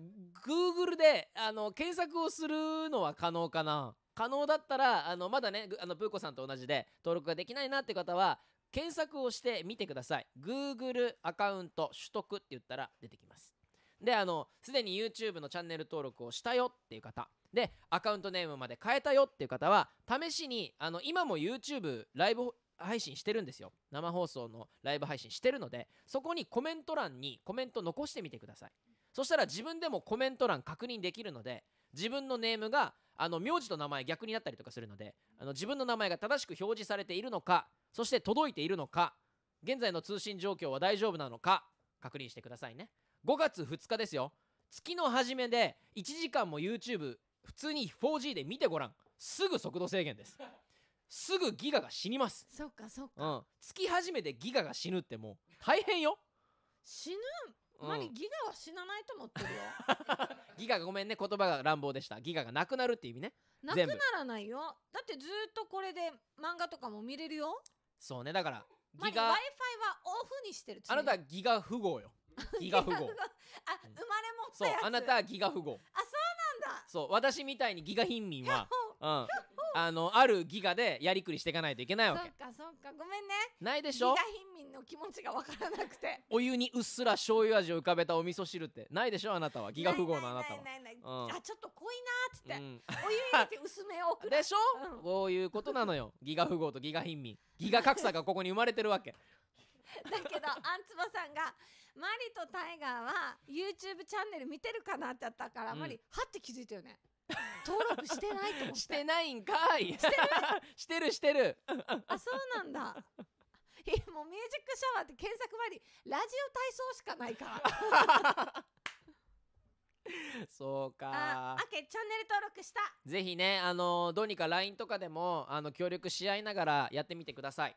o o g であの検索をするのは可能かな可能だったらあのまだねあのブーコさんと同じで登録ができないなって方は検索をしてみてください Google アカウント取得って言ったら出てきますであのすでに YouTube のチャンネル登録をしたよっていう方でアカウントネームまで変えたよっていう方は試しにあの今も YouTube ライブ配信してるんですよ生放送のライブ配信してるのでそこにコメント欄にコメント残してみてくださいそしたら自分でもコメント欄確認できるので自分のネームがあの名字と名前逆になったりとかするのであの自分の名前が正しく表示されているのかそして届いているのか現在の通信状況は大丈夫なのか確認してくださいね。5月2日ですよ月の初めで1時間も YouTube 普通に 4G で見てごらんすぐ速度制限ですすぐギガが死にますそっかそっか、うん、月初めでギガが死ぬってもう大変よ死ぬ何、うん、ギガは死なないと思ってるよ ギガごめんね言葉が乱暴でしたギガがなくなるって意味ねなくならないよだってずっとこれで漫画とかも見れるよそうねだからギガ w i f i はオフにしてるあなたギガ富豪よ ギガ富豪あ、生まれ持ったそうあなたはギガ富豪あそうなんだそう私みたいにギガ貧民はうんあのあるギガでやりくりしていかないといけないわけそっかそっかごめんねないでしょギガ貧民の気持ちがわからなくてお湯にうっすら醤油味を浮かべたお味噌汁ってないでしょあなたはギガ富豪のあなたはないないないない、あちょっと濃いなって、お湯入れて薄めを でしょ、うこういうことなのよギガ富豪とギガ貧民ギガ格差がここに生まれてるわけ だけどあんつばさんがマリとタイガーは YouTube チャンネル見てるかなってやったから、うんマリはって気づいたよね登録してないと思ってしてないんかい してるしてるしてるあそうなんだいやもうミュージックシャワーって検索マリラジオ体操しかないから そうかあけチャンネル登録したぜひねあのどうにか LINE とかでもあの協力し合いながらやってみてください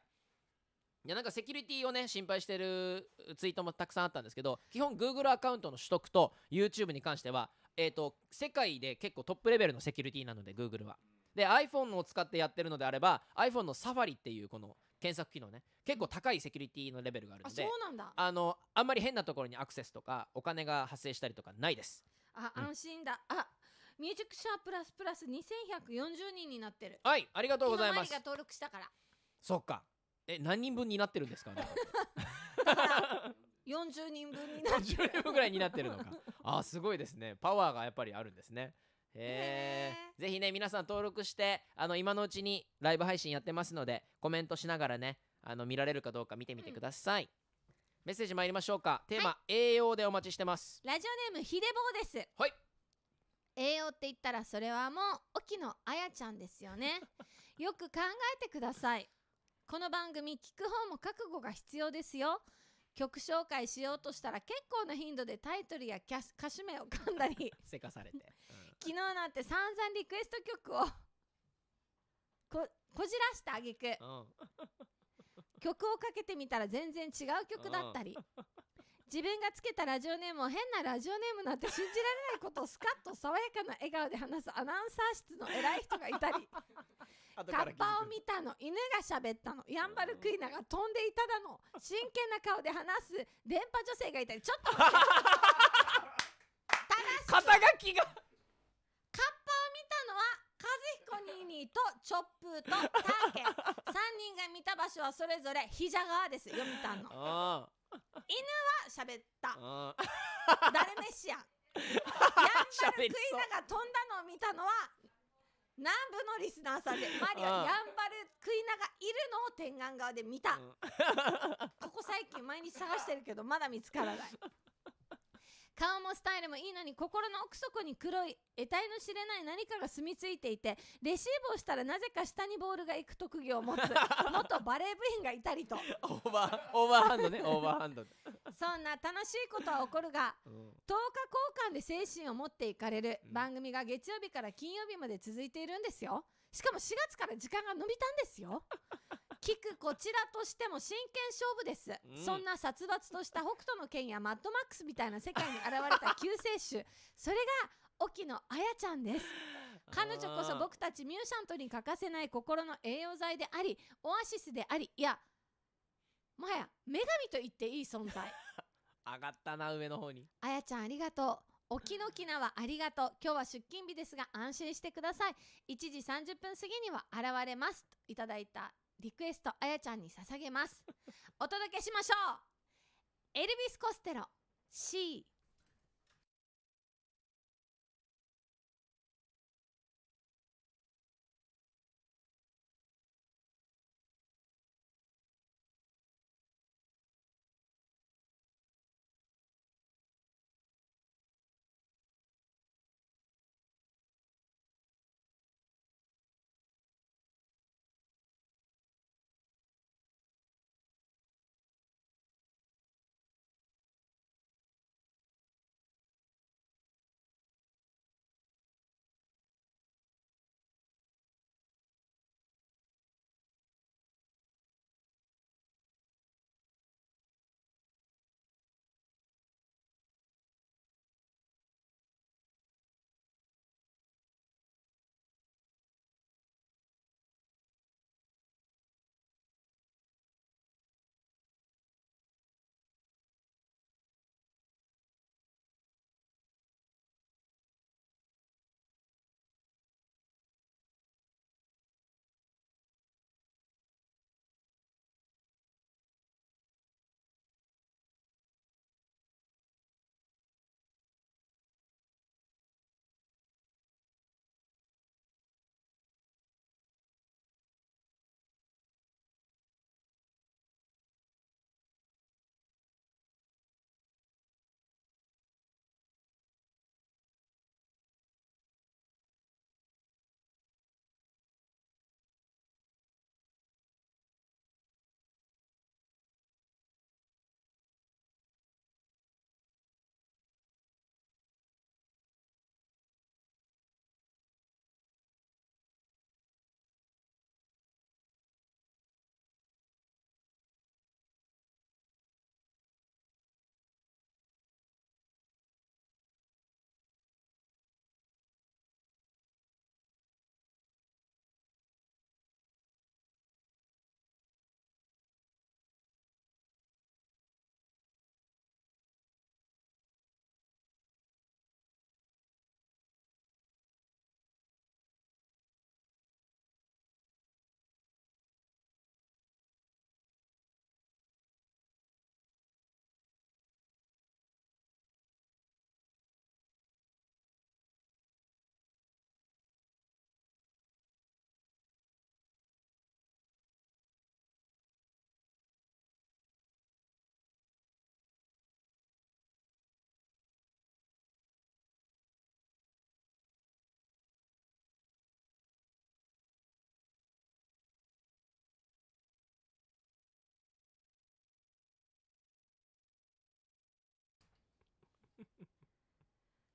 いやなんかセキュリティをね心配してるツイートもたくさんあったんですけど基本 Google アカウントの取得と YouTube に関しては、えーと、世界で結構トップレベルのセキュリティなので Google は。で iPhone を使ってやってるのであれば iPhone の Safari っていうこの検索機能ね結構高いセキュリティのレベルがあるのであそうなんだあのあんまり変なところにアクセスとかお金が発生したりとかないですあ、安心だあミュージックシャープラスプラス2140人になってるはいありがとうございますが登録したからそっかえ何人分になってるんですかね40 人分になって40人分ぐらいになってるのかあすごいですねパワーがやっぱりあるんですねへえ是ぜひね皆さん登録してあの今のうちにライブ配信やってますのでコメントしながらねあの見られるかどうか見てみてください、うん、メッセージ参りましょうかテーマ、はい、栄養でお待ちしてますラジオネームひでぼうですはい栄養って言ったらそれはもう沖野あやちゃんですよねよく考えてくださいこの番組聞く方も覚悟が必要ですよ曲紹介しようとしたら結構な頻度でタイトルや歌手名を噛んだりせかされて、うん、昨日なんて散々リクエスト曲を ここじらしたあげく 曲をかけてみたら全然違う曲だったり自分がつけたラジオネームを変なラジオネームなんて信じられないことをスカッと爽やかな笑顔で話すアナウンサー室の偉い人がいたりカ ッパを見たの犬が喋ったのヤンバルクイナが飛んでいただの 真剣な顔で話す電波女性がいたりちょっと肩書きがカッパを見たのは和彦ニーニーとチョップーとターケン3人が見た場所はそれぞれ膝側です読んの。犬は喋ったルメシアン。ヤンバルクイナが飛んだのを見たのは南部のリスナーさんでマリオヤンバルクイナがいるのを天眼側で見た、ここ最近毎日探してるけどまだ見つからない顔もスタイルもいいのに心の奥底に黒い得体の知れない何かが住み着いていてレシーブをしたらなぜか下にボールが行く特技を持つ 元バレー部員がいたりとオーバーオーバーハンドねオーバーハンドそんな楽しいことは起こるが、うん、10日交換で精神を持っていかれる番組が月曜日から金曜日まで続いているんですよしかも4月から時間が伸びたんですよ聞くこちらとしても真剣勝負です、うん、そんな殺伐とした北斗の剣やマッドマックスみたいな世界に現れた救世主それが沖野あやちゃんです 彼女こそ僕たちミューシャントに欠かせない心の栄養剤でありオアシスでありいやもはや女神と言っていい存在 上がったな上の方にあやちゃんありがとうおきのきなはありがとう。今日は出勤日ですが安心してください。1時30分過ぎには現れます。といただいたリクエストあやちゃんに捧げますお届けしましょうエルビス・コステロ C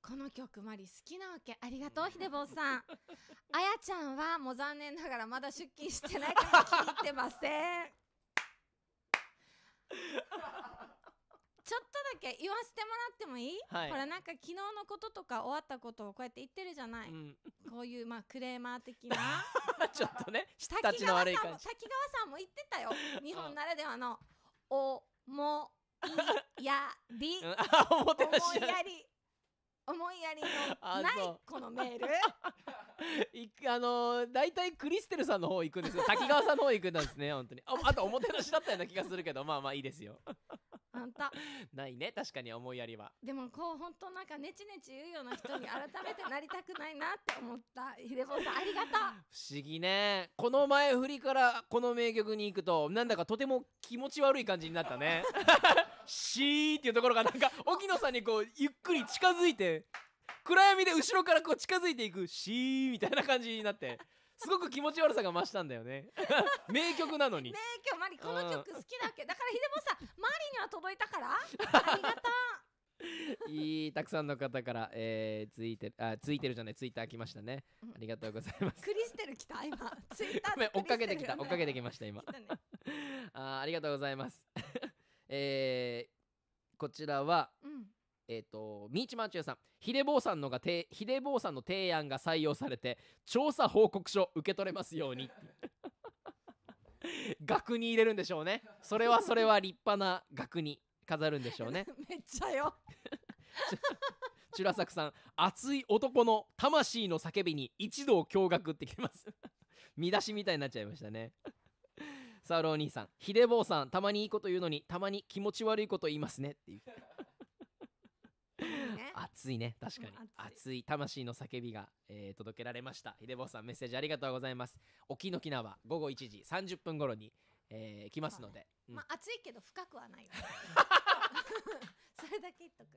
この曲マリ好きなわけありがとうひでぼうさん あやちゃんはもう残念ながらまだ出勤してないから聞いてません ちょっとだけ言わせてもらってもいい、はい、ほらなんか昨日のこととか終わったことをこうやって言ってるじゃない、うん、こういうまあクレーマー的な ちょっとね滝川さんも滝川さんも言ってたよ日本ならではの「おもいやり」思いやり思いやりのないこのメール いあのー、大体クリステルさんの方行くんですよ滝川さんの方行くんですね本当にああとおもてなしだったような気がするけどまあまあいいですよあんたないね確かに思いやりはでもこう本当なんかネチネチ言うような人に改めてなりたくないなって思ったひでぼさんありがとう不思議ねこの前振りからこの名曲に行くとなんだかとても気持ち悪い感じになったねシーっていうところがなんか沖野さんにこうゆっくり近づいて暗闇で後ろからこう近づいていくシーみたいな感じになってすごく気持ち悪さが増したんだよね 名曲なのに名曲マリこの曲好きだっけだからひでもさマリには届いたから ありがとういいたくさんの方から、えー、ついてあついてるじゃないツイッター来ましたね、うん、ありがとうございますクリステル来た今ツイッターで追っかけてきた追っかけてきました今、ね、あありがとうございますえー、こちらは、うんえっ、ー、と、ミーチマンチューさん、ヒデーさんのがヒデーさんの提案が採用されて、調査報告書受け取れますように。額に入れるんでしょうね。それはそれは立派な額に飾るんでしょうね。めっちゃよ。チュラサクさん、熱い男の魂の叫びに一同驚愕ってきます。見出しみたいになっちゃいましたね。サウロお兄さん、ヒデーさん、たまにいいこと言うのに、たまに気持ち悪いこと言いますねっていう。熱いね確かに熱い魂の叫びが、えー、届けられました秀坊さんメッセージありがとうございます沖の沖は午後1時30分頃に、えー、来ますので、まうん、まあ、暑いけど深くはない それだけ言っとく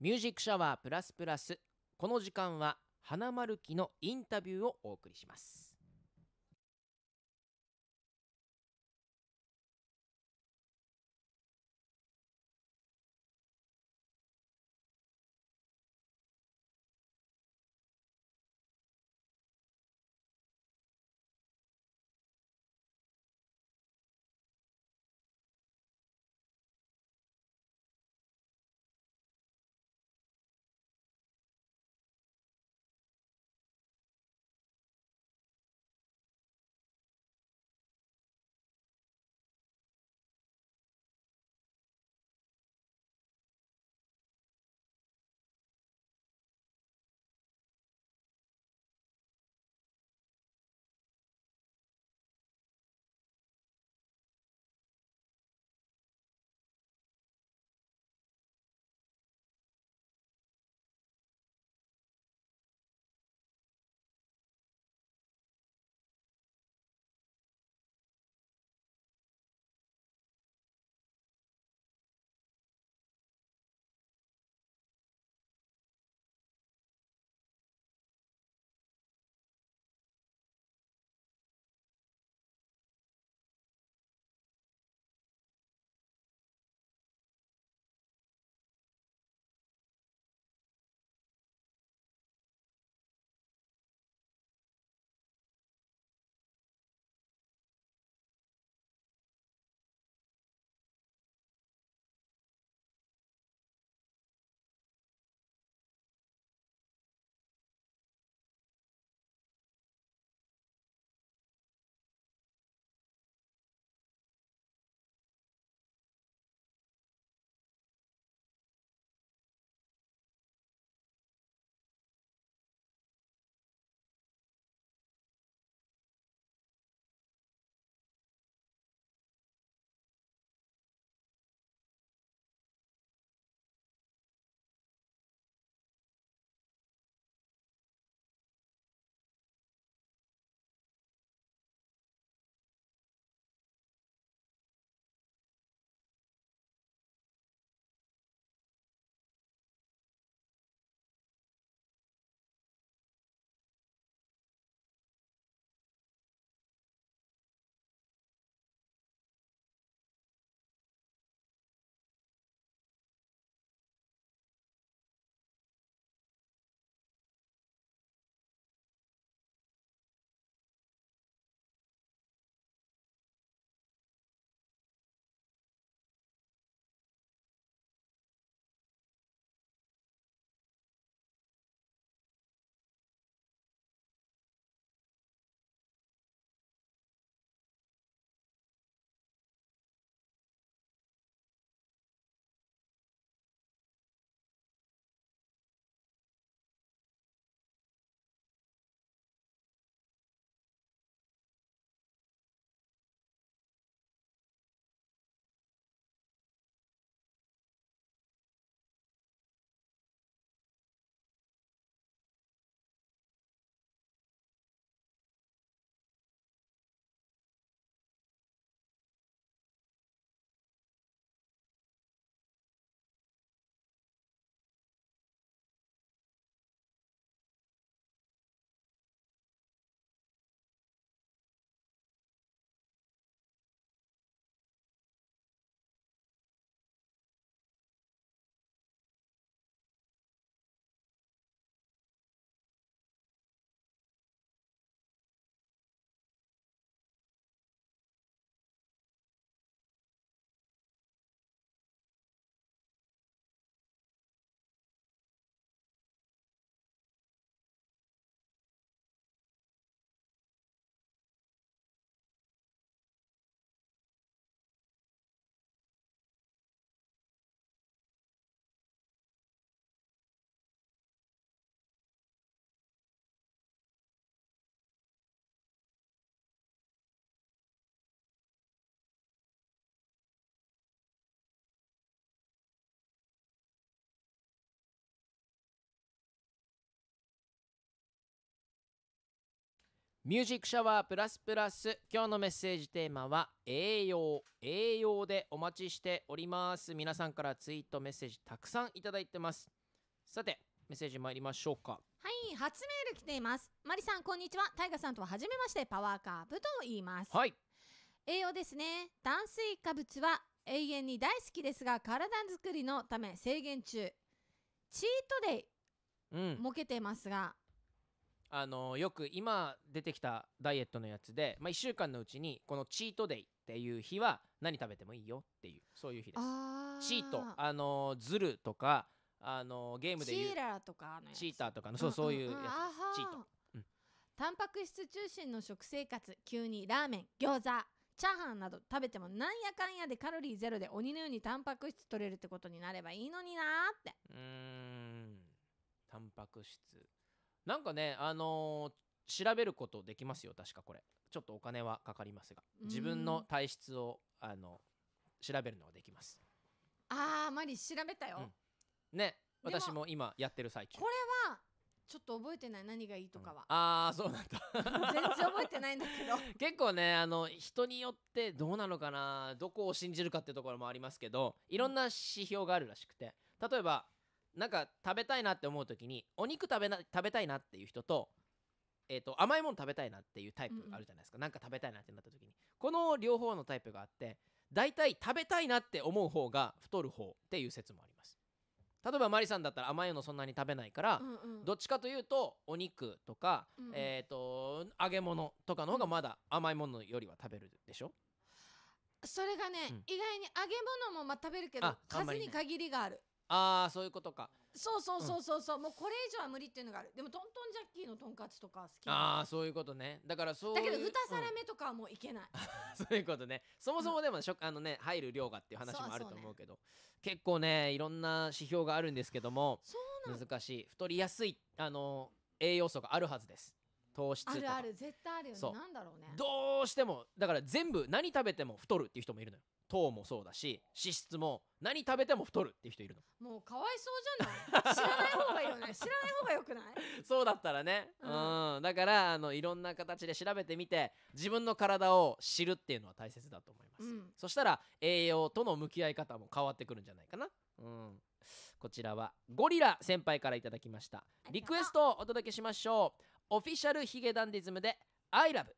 ミュージックシャワープラスプラスこの時間は花丸期のインタビューをお送りしますミュージックシャワープラスプラス今日のメッセージテーマは栄養栄養でお待ちしております皆さんからツイートメッセージたくさんいただいてますさてメッセージ参りましょうかはい初メール来ていますマリさんこんにちはタイガさんとは初めましてパワーカーブと言いますはい栄養ですね炭水化物は永遠に大好きですが体作りのため制限中チートデイ、うん、設けてますがあのよく今出てきたダイエットのやつで、まあ、1週間のうちにこのチートデイっていう日は何食べてもいいよっていうそういう日ですチートあのズルとかあのゲームで言うチーラーとかのチーターとかのそう,、そういうやつチート、うん、タンパク質中心の食生活急にラーメン餃子チャーハンなど食べてもなんやかんやでカロリーゼロで鬼のようにタンパク質取れるってことになればいいのになーってうーんタンパク質なんかねあのー、調べることできますよ確かこれちょっとお金はかかりますが自分の体質をあの調べるのはできますあーマリ調べたよ、うん、ね私も今やってる最中これはちょっと覚えてない何がいいとかは、うん、ああそうなんだ全然覚えてないんだけど 結構ねあの人によってどうなのかなどこを信じるかってところもありますけどいろんな指標があるらしくて例えばなんか食べたいなって思う時にお肉食べな食べたいなっていう人と,、えーと、甘いもの食べたいなっていうタイプあるじゃないですか、うん、なんか食べたいなってなった時にこの両方のタイプがあって大体食べたいなって思う方が太る方っていう説もあります例えばマリさんだったら甘いのそんなに食べないから、うんうん、どっちかというとお肉とか、うんえーと、揚げ物とかの方がまだ甘いものよりは食べるでしょそれがね、うん、意外に揚げ物もまあ食べるけど数に限りがあるああそういうことかそうそうそうそうそう、もうこれ以上は無理っていうのがあるでもトントンジャッキーのとんかつとか好きああそういうことねだからそうだけどさ皿目とかはもういけない、う んそういうことねそもそもでも、うん、あのね入る量がっていう話もあると思うけど、ね、結構ねいろんな指標があるんですけども難しい太りやすいあの栄養素があるはずです糖質あるある絶対あるよねなんだろうねどうしてもだから全部何食べても太るっていう人もいるのよ糖もそうだし脂質も何食べても太るっていう人いるのもうかわいそうじゃない知らない方がいいよね 知らない方がよくないそうだったらね、うん、うん、だからあのいろんな形で調べてみて自分の体を知るっていうのは大切だと思います、うん、そしたら栄養との向き合い方も変わってくるんじゃないかなうんこちらはゴリラ先輩からいただきましたリクエストをお届けしましょうオフィシャルヒゲダンディズムで「ILOVE」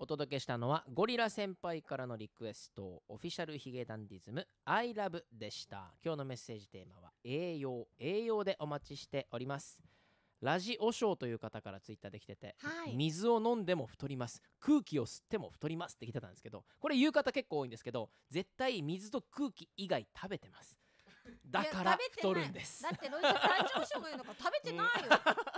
お届けしたのはゴリラ先輩からのリクエストオフィシャルヒゲダンディズム I love でした今日のメッセージテーマは栄養栄養でお待ちしておりますラジオショーという方からツイッターできてて、はい、水を飲んでも太ります空気を吸っても太りますって来てたんですけどこれ言う方結構多いんですけど絶対水と空気以外食べてますだから太るんですだってロイさん体調不シが言うのか食べてないよ、うん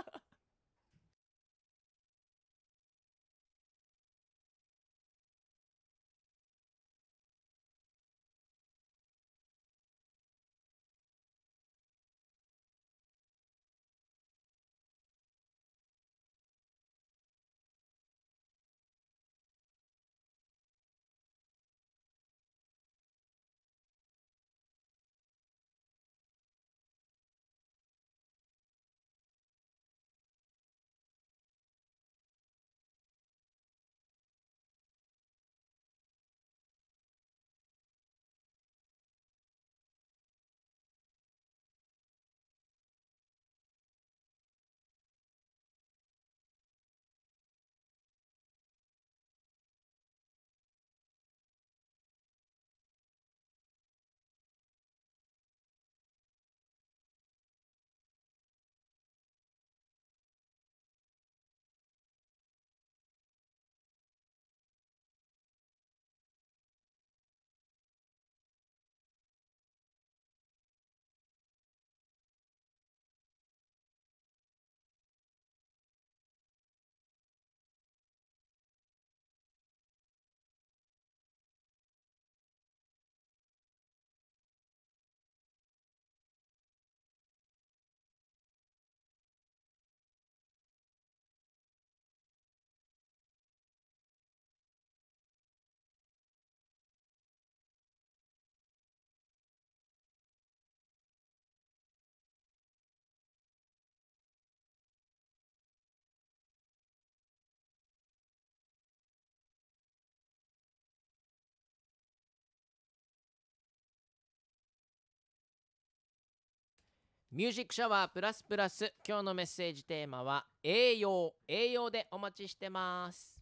ミュージックシャワープラスプラス今日のメッセージテーマは栄養栄養でお待ちしてます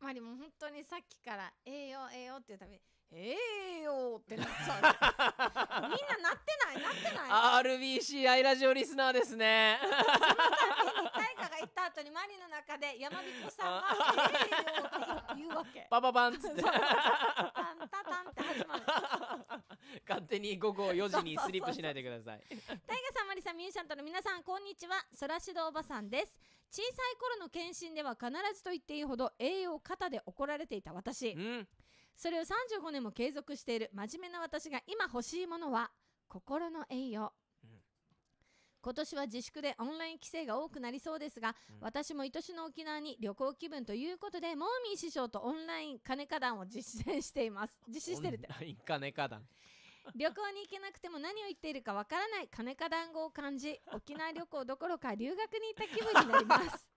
マリも本当にさっきから栄養栄養っていうたびええよってなっちゃうみんななってないなってない RBC i ラジオリスナーですねそのために大河が行った後にマリの中で山彦さんは「ええよ」って言うわけパパパンっつってタンタタンって始まる勝手に午後4時にスリップしないでください大河さんマリさんミュージシャンとの皆さんこんにちはそらしどおばさんです小さい頃の検診では必ずと言っていいほど栄養過多で怒られていた私、うんそれを35年も継続している真面目な私が今欲しいものは心の栄養、うん、今年は自粛でオンライン規制が多くなりそうですが、うん、私も愛しの沖縄に旅行気分ということでモーミー師匠とオンライン金花壇を実践しています実施してるってオンライン金花壇旅行に行けなくても何を言っているかわからない金花団子を感じ沖縄旅行どころか留学に行った気分になります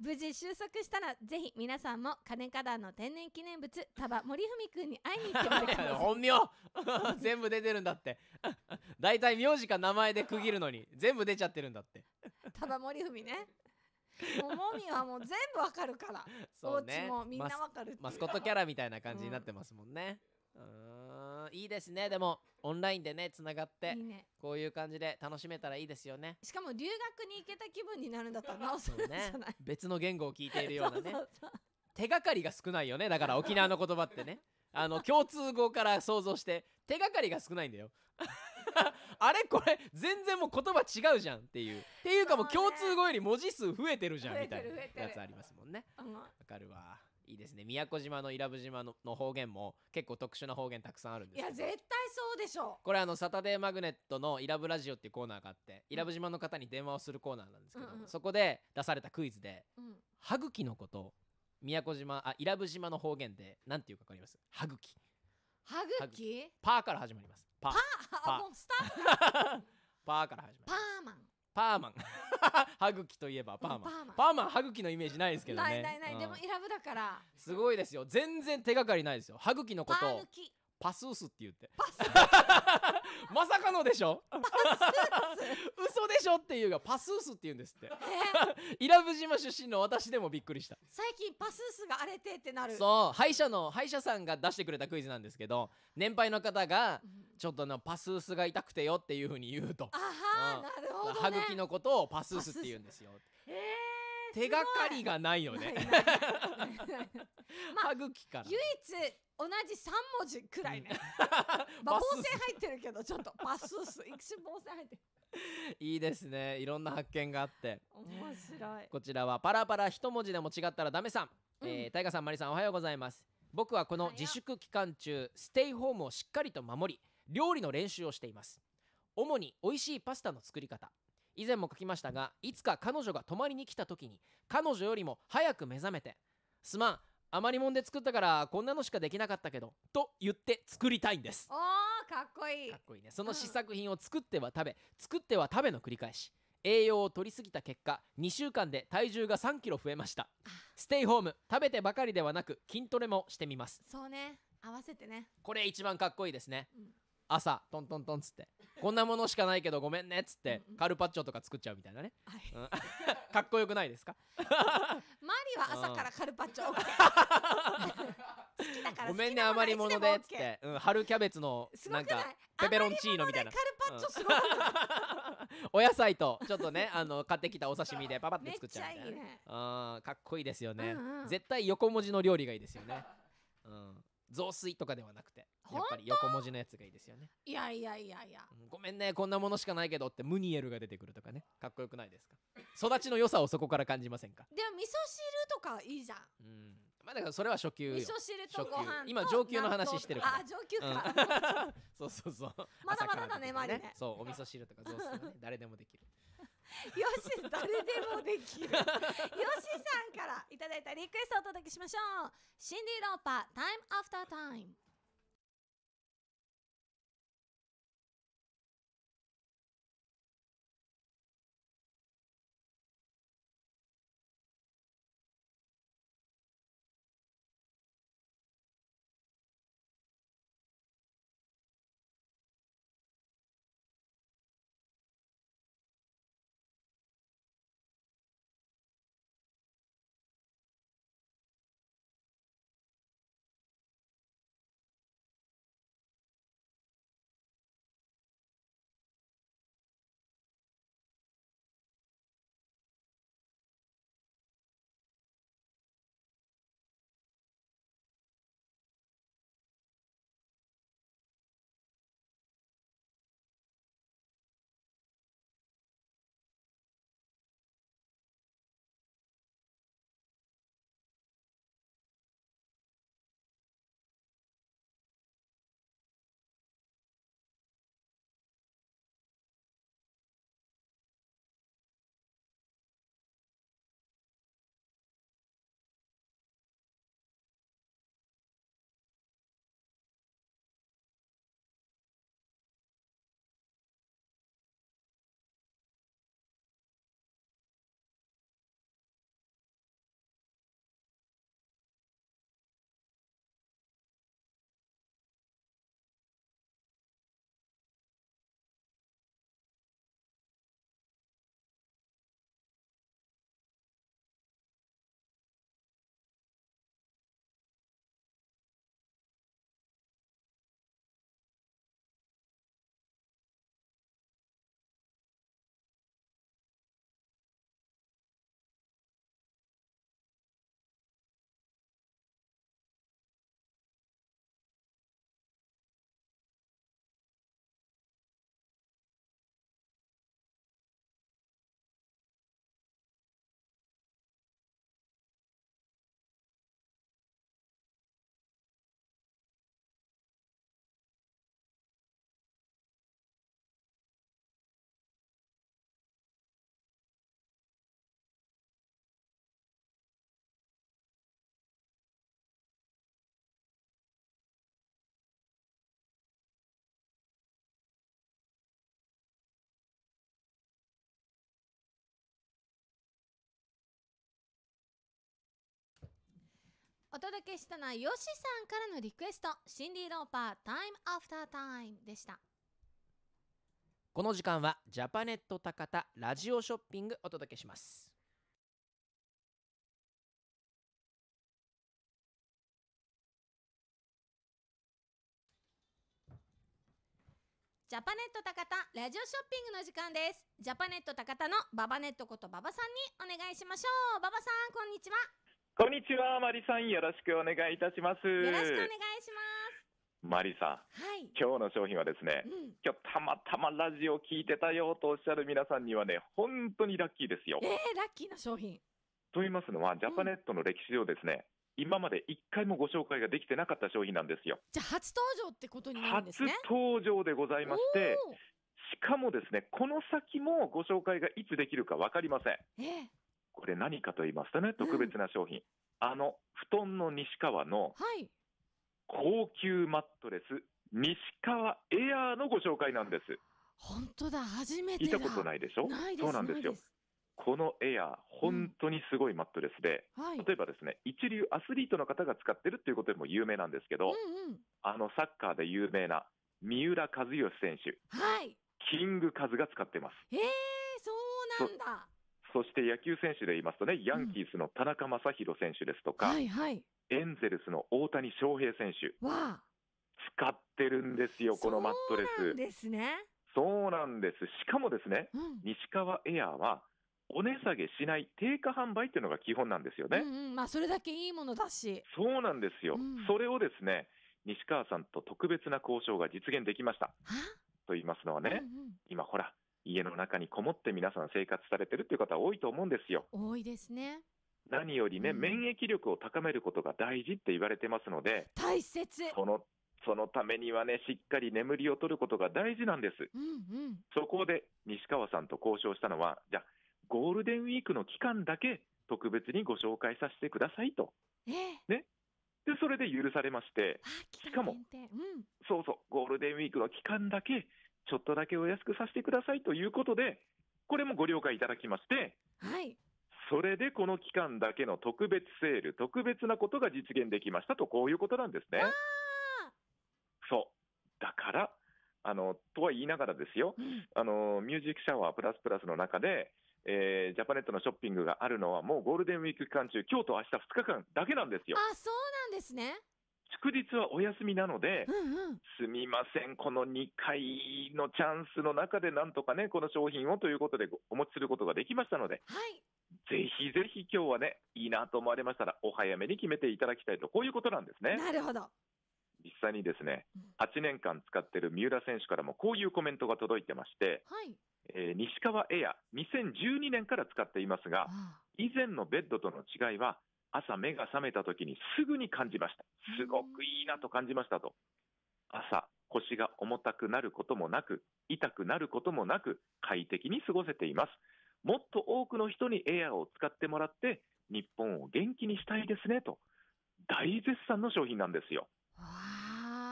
無事収束したらぜひ皆さんも金花壇の天然記念物多摩森文くんに会いに行ってください 本名 全部出てるんだって大体名字か名前で区切るのに全部出ちゃってるんだって多摩森文ねももみはもう全部わかるから そう、ね、おうちもみんなわかるマスコットキャラみたいな感じになってますもんね、うんいいですねでもオンラインでねつながっていいねこういう感じで楽しめたらいいですよねしかも留学に行けた気分になるんだったらなおさね、別の言語を聞いているようなね手がかりが少ないよねだから沖縄の言葉ってね あの共通語から想像して手がかりが少ないんだよ あれこれ全然もう言葉違うじゃんっていうっていうかもう共通語より文字数増えてるじゃんみたいなやつありますもんねわかるわいいですね宮古島の伊良部島の方言も結構特殊な方言たくさんあるんですいや絶対そうでしょうこれあのサタデーマグネットの伊良部ラジオっていうコーナーがあって伊良部島の方に電話をするコーナーなんですけど、うんうん、そこで出されたクイズで、うん、歯茎のこと宮古島あ伊良部島の方言でなんていうか分かります歯茎歯茎パーから始まりますパーパーパー パーから始まりますパーマンパーマン 歯茎といえばパーマン、うん、パーマン歯茎のイメージないですけどねないないない、うん、でもイラブだからすごいですよ全然手がかりないですよ歯茎のことをパスースって言ってパス まさかのでしょパスース嘘でしょっていうがパスースって言うんですって伊良部島出身の私でもびっくりした最近パスースが荒れてってなるそう歯医者の歯医者さんが出してくれたクイズなんですけど年配の方がちょっとのパスースが痛くてよっていうふうに言うとあは、うん、なるほど、ね、歯茎のことをパスースって言うんですよええー手がかりがないよね。歯茎から。唯一同じ三文字くらいね。まあ、防線入ってるけどちょっとパスス一瞬防線入っていいですねいろんな発見があって面白いこちらはパラパラ一文字でも違ったらダメさん、ええたいイさんまりさんおはようございます僕はこの自粛期間中ステイホームをしっかりと守り料理の練習をしています主に美味しいパスタの作り方以前も書きましたがいつか彼女が泊まりに来た時に彼女よりも早く目覚めて「すまん余りもんで作ったからこんなのしかできなかったけど」と言って作りたいんですおーかっこいいかっこいいねその試作品を作っては食べ作っては食べの繰り返し栄養を取りすぎた結果2週間で体重が3キロ増えましたステイホーム食べてばかりではなく筋トレもしてみますそうね合わせてねこれ一番かっこいいですね、うん朝トントントンっつってこんなものしかないけどごめんねっつってカルパッチョとか作っちゃうみたいなね、うん、かっこよくないですかマリは朝からカルパッチョ、ごめんね余り物でっつって、うん、春キャベツのなんかペペロンチーノみたいなカルパッチョすごい、お野菜とちょっとねあの買ってきたお刺身でパパって作っちゃうみたいな、ね、かっこいいですよね、うんうん、絶対横文字の料理がいいですよね、うん雑炊とかではなくてやっぱり横文字のやつがいいですよねいやいやいやいや、うん、ごめんねこんなものしかないけどってムニエルが出てくるとかねかっこよくないですか育ちの良さをそこから感じませんかでも味噌汁とかいいじゃん、うん、まあだからそれは初級味噌汁とご飯と今上級の話してるからあ上級か、うん、そうそうそうまだまだだねマリねそうお味噌汁とか雑炊はね誰でもできるよし誰でもできるよしさんからいただいたリクエストをお届けしましょうシンディ・ローパー「タイム・アフター・タイム」お届けしたのはヨシさんからのリクエストシンディ・ーローパー「タイム・アフター・タイム」でしたこの時間はジャパネット高田ラジオショッピングお届けしますジャパネット高田ラジオショッピングの時間です。ジャパネット高田のババネットこと馬場さんにお願いしましょう。馬場さん、こんにちは。こんにちは、マリさん。よろしくお願いいたします。よろしくお願いします。マリさん、はい、今日の商品はですね、うん、今日たまたまラジオ聞いてたよとおっしゃる皆さんにはね、本当にラッキーですよ。えー、ラッキーな商品。と言いますのは、ジャパネットの歴史上ですね、うん、今まで一回もご紹介ができてなかった商品なんですよ。じゃあ初登場ってことになるんですね。初登場でございまして、しかもですね、この先もご紹介がいつできるかわかりません。ええ。これ何かと言いますとね、特別な商品。うん、あの、布団の西川の、高級マットレス、西川エアーのご紹介なんです。本当だ、初めて聞いたことないでしょそうなんですよ。このエアー、本当にすごいマットレスで、うんはい、例えばですね、一流アスリートの方が使ってるっていうことでも有名なんですけど、うんうん、あのサッカーで有名な三浦知良選手、はい、キングカズが使ってます。えー、そうなんだ。そして野球選手で言いますとね、ヤンキースの田中将大選手ですとか、うんはいはい、エンゼルスの大谷翔平選手、わ使ってるんですよ、このマットレス。ですね。そうなんです。しかもですね、うん、西川エアーは、お値下げしない定価販売っていうのが基本なんですよね。うんうん、まあ、それだけいいものだし。そうなんですよ。うん、それをですね、西川さんと特別な交渉が実現できました。と言いますのはね、うんうん、今ほら、家の中にこもって皆さん生活されてるっていう方多いと思うんですよ。多いですね。何よりね、うん、免疫力を高めることが大事って言われてますので、大切そのそのためにはね、しっかり眠りを取ることが大事なんです。うんうん、そこで西川さんと交渉したのは、じゃあ、ゴールデンウィークの期間だけ特別にご紹介させてくださいと。えー、ね、でそれで許されまして、しかも、うん、そうそう、ゴールデンウィークの期間だけちょっとだけお安くさせてくださいということで、これもご了解いただきまして、はい。それでこの期間だけの特別セール、特別なことが実現できましたと、こういうことなんですね。そう。だから、あの、とは言いながらですよ、うん、あの、ミュージックシャワープラスプラスの中で、えー、ジャパネットのショッピングがあるのはもうゴールデンウィーク期間中、今日と明日2日間だけなんですよ。あ、そうなんですね。祝日はお休みなので、うんうん、すみません、この2回のチャンスの中で、なんとかね、この商品をということでお持ちすることができましたので、はい、ぜひぜひ今日はね、いいなと思われましたら、お早めに決めていただきたいと、こういうことなんですね。なるほど。実際にですね、8年間使ってる三浦選手からもこういうコメントが届いてまして、はい、えー、西川エア、2012年から使っていますが、以前のベッドとの違いは、朝目が覚めた時にすぐに感じました。すごくいいなと感じましたと。朝、腰が重たくなることもなく、痛くなることもなく、快適に過ごせています。もっと多くの人にエアーを使ってもらって、日本を元気にしたいですねと、大絶賛の商品なんですよ。わ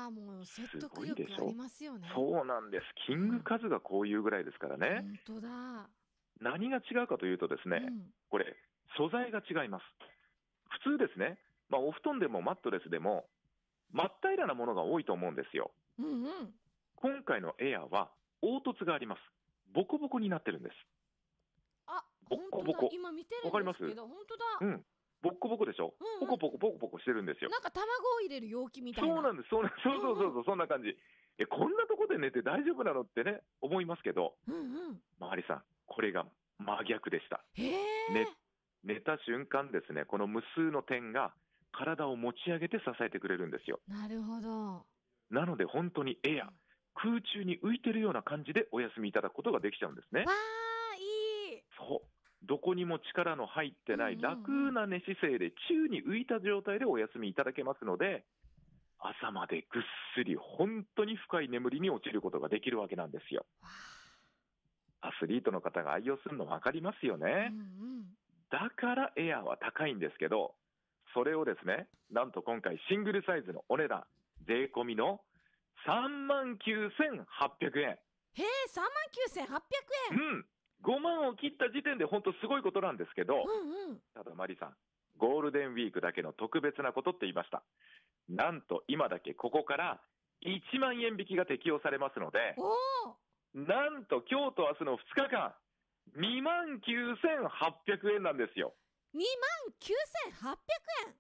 あ、もう説得力ありますよね。そうなんです。キング数がこういうぐらいですからね。本当だ。何が違うかというとですね、うん、これ、素材が違います。普通ですね、まあ、お布団でもマットレスでも、真っ平らなものが多いと思うんですよ。うんうん、今回のエアは凹凸があります。ボコボコになってるんです。あ、ボコボコ。今見てるんですけど、本当だ。うん。ボコボコでしょ、うんうん、ポコボコボコポコしてるんですよ。なんか卵を入れる容器みたいな。そうなんです。そうなんです。そうそうそうそう、そんな感じ。え、こんなとこで寝て大丈夫なのってね、思いますけど。うんうん。まあ、りさん、これが真逆でした。へえ。寝た瞬間ですね、この無数の点が体を持ち上げて支えてくれるんですよ。なるほど。なので本当にエア、空中に浮いてるような感じでお休みいただくことができちゃうんですね。わー、いいそう。どこにも力の入ってない楽な寝姿勢で宙に浮いた状態でお休みいただけますので、朝までぐっすり本当に深い眠りに落ちることができるわけなんですよ。アスリートの方が愛用するの分かりますよね。うんうん、だからエアーは高いんですけど、それをですね、なんと今回シングルサイズのお値段、税込みの3万9800円。へえ、3万9800円うん。5万を切った時点で本当すごいことなんですけど、うんうん、ただマリさん、ゴールデンウィークだけの特別なことって言いました。なんと今だけここから1万円引きが適用されますので、なんと今日と明日の2日間、2万9800円なんですよ。2万9800円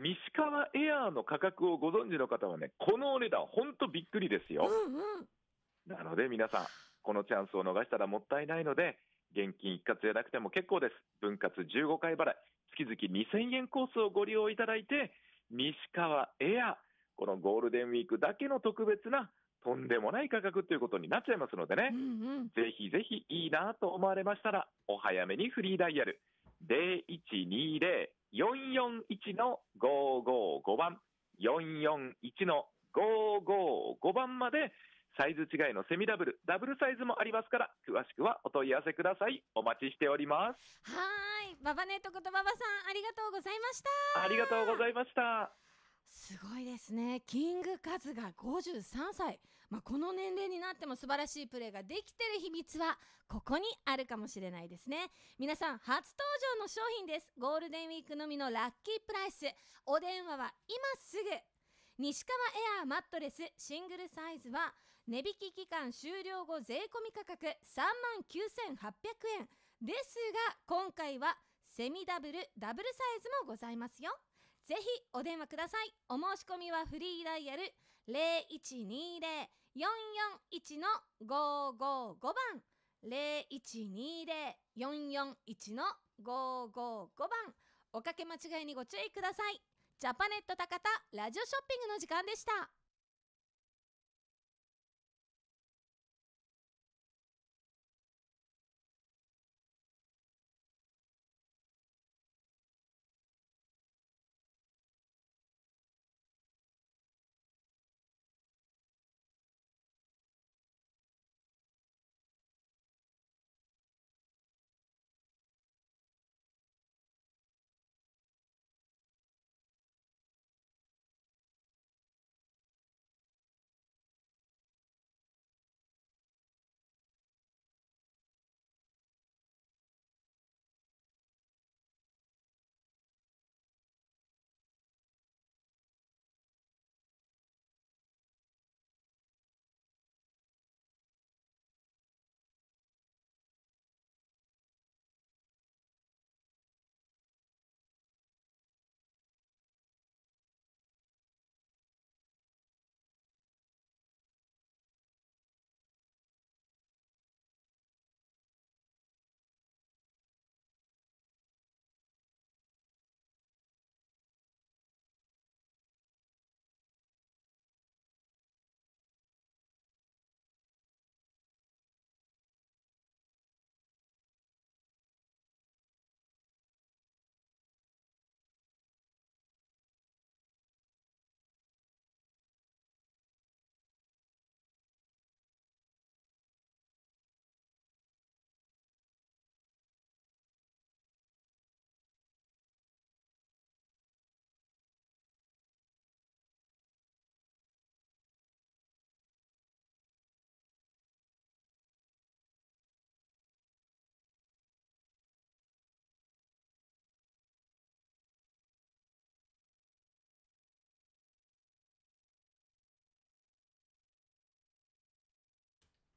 西川エアーの価格をご存知の方はね、このお値段、本当びっくりですよ。うんうん、なので皆さん、このチャンスを逃したらもったいないので、現金一括じゃなくても結構です。分割15回払い、月々2000円コースをご利用いただいて、西川エアー、このゴールデンウィークだけの特別なとんでもない価格ということになっちゃいますのでね、うんうん、ぜひぜひいいなと思われましたら、お早めにフリーダイヤル0120-441の555番、441の555番まで、サイズ違いのセミダブル、ダブルサイズもありますから、詳しくはお問い合わせください。お待ちしております。はい。ババネットことババさん、ありがとうございました。ありがとうございました。すごいですね。キングカズが53歳。まあ、この年齢になっても素晴らしいプレーができてる秘密はここにあるかもしれないですね皆さん初登場の商品ですゴールデンウィークのみのラッキープライスお電話は今すぐ西川エアーマットレスシングルサイズは値引き期間終了後税込価格3万9800円ですが今回はセミダブルダブルサイズもございますよぜひお電話くださいお申し込みはフリーダイヤル0120-441の555番0120-441の555番おかけ間違いにご注意くださいジャパネット高田ラジオショッピングの時間でした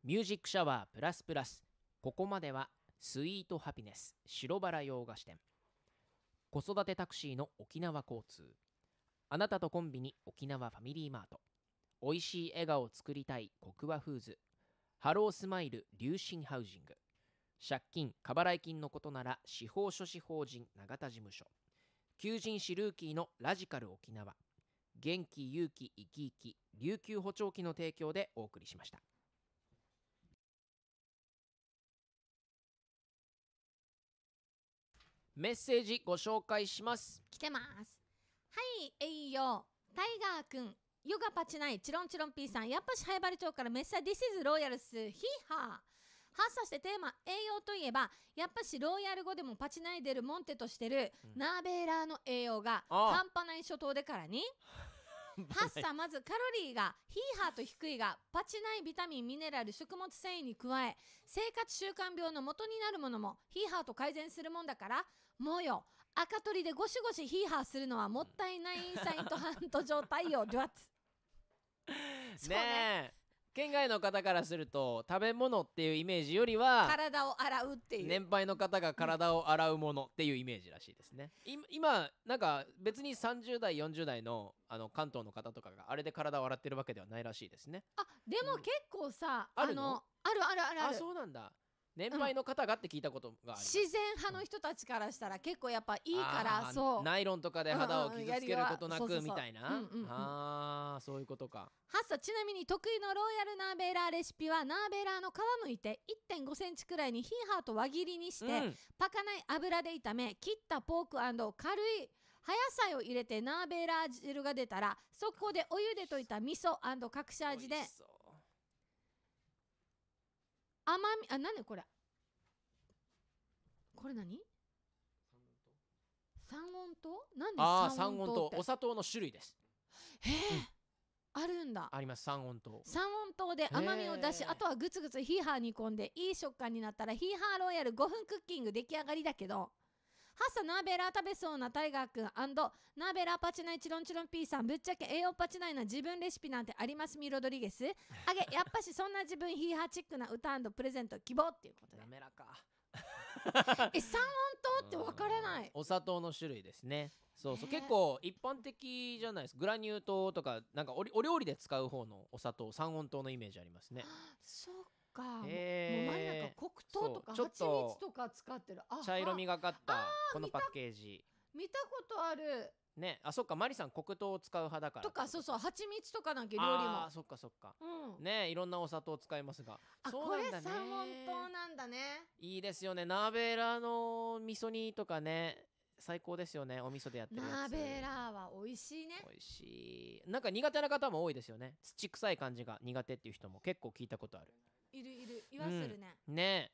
ミュージックシャワープラスプラス。ここまではスイートハピネス白バラ洋菓子店。子育てタクシーの沖縄交通。あなたとコンビに沖縄ファミリーマート。おいしい笑顔を作りたい国和フーズ。ハロースマイル流進ハウジング。借金、過払い金のことなら司法書士法人永田事務所。求人誌ルーキーのラジカル沖縄。元気、勇気、生き生き、琉球補聴器の提供でお送りしました。メッセージご紹介します来てますはいえいよタイガーくんヨガパチナイチロンチロンピーさんやっぱしハイバル町からメッサー This is ロイヤルスヒーハー発作してテーマ栄養といえばやっぱしロイヤル語でもパチナイデルモンテとしてる、うん、ナーベーラーの栄養が半端ない初頭でからにパスタまずカロリーがヒーハーと低いがパチないビタミンミネラル食物繊維に加え生活習慣病の元になるものもヒーハーと改善するもんだからもうよ赤鳥でゴシゴシヒーハーするのはもったいないインサイトハント状態よドゥアツ ねえ県外の方からすると食べ物っていうイメージよりは体を洗うっていう年配の方が体を洗うものっていうイメージらしいですね今なんか別に30代40代のあの関東の方とかがあれで体を洗ってるわけではないらしいですねあでも結構さ、うん、あのあるあるあるあるあそうなんだ年配の方がって聞いたことがあります、うん、自然派の人たちからしたら結構やっぱいいからそうナイロンとかで肌を傷つけることなくみたいな、あそういうことかハッサちなみに得意のローヤルナーベーラーレシピはナーベーラーの皮むいて1 5センチくらいにヒーハーと輪切りにして、うん、パカない油で炒め切ったポーク軽い葉野菜を入れてナーベーラー汁が出たらそこでお湯で溶いた味噌隠し味で甘みあ何これこれ何三温糖なんでああ三温糖お砂糖の種類ですへえ、うん、あるんだあります三温糖三温糖で甘みを出しあとはぐつぐつヒーハー煮込んでいい食感になったらヒーハーロイヤル5分クッキング出来上がりだけどハッサナーベラー食べそうなタイガーくんナーベラーパチナイチロンチロンピーさんぶっちゃけ栄養パチナイな自分レシピなんてありますミロドリゲスあげやっぱしそんな自分ヒーハーチックな歌アンドプレゼント希望っていうことで滑らかえ三温糖って分からないお砂糖の種類ですねそうそう結構一般的じゃないですグラニュー糖とかなんかお料理で使う方のお砂糖三温糖のイメージありますねそうか、えー、もう真ん中黒糖とか蜂蜜とか使ってる茶色みがかったこのパッケージ見たことあるねあそっかマリさん黒糖を使う派だからとかそうそう蜂蜜とかなんけ料理もそっかそっか、うん、ねいろんなお砂糖を使いますがあそうなんだねこれ三温糖なんだねいいですよね鍋ーラの味噌煮とかね最高ですよねお味噌でやってるやつナベラーは美味しいね美味しいなんか苦手な方も多いですよね土臭い感じが苦手っていう人も結構聞いたことあるいるいる言わするね、うん、ね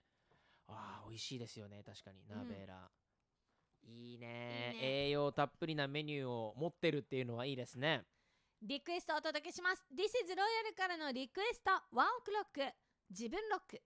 あ美味しいですよね確かにナベラー、うん、いいね栄養たっぷりなメニューを持ってるっていうのはいいですねリクエストお届けします This is Royal からのリクエストワンオクロック自分ロック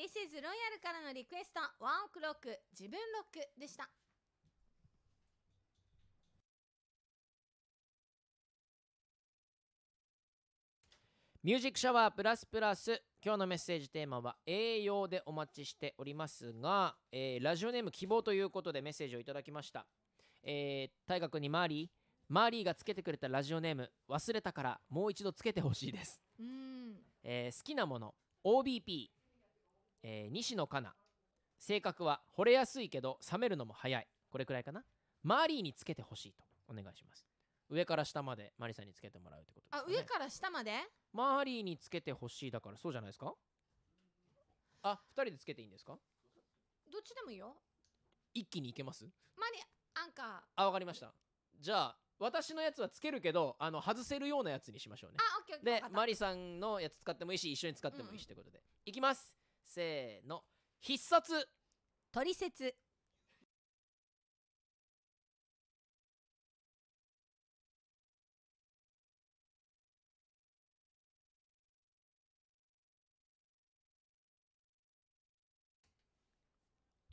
This is ロイヤルからのリクエストワンオクロック自分ロックでしたミュージックシャワープラスプラス今日のメッセージテーマは栄養でお待ちしておりますが、えー、ラジオネーム希望ということでメッセージをいただきました、えー、大学にマーリーマーリーがつけてくれたラジオネーム忘れたからもう一度つけてほしいですうん、えー、好きなもの OBP えー、西野カナ性格は惚れやすいけど冷めるのも早いこれくらいかなマリーにつけてほしいとお願いします上から下までマリさんにつけてもらうってことですか、ね、あ上から下までマリーにつけてほしいだからそうじゃないですかあ二人でつけていいんですかどっちでもいいよ一気にいけますマリアンカあわかりましたじゃあ私のやつはつけるけどあの外せるようなやつにしましょうねあオッケーでマリさんのやつ使ってもいいし一緒に使ってもいいしってことで、うん、いきますせーの必殺トリセツ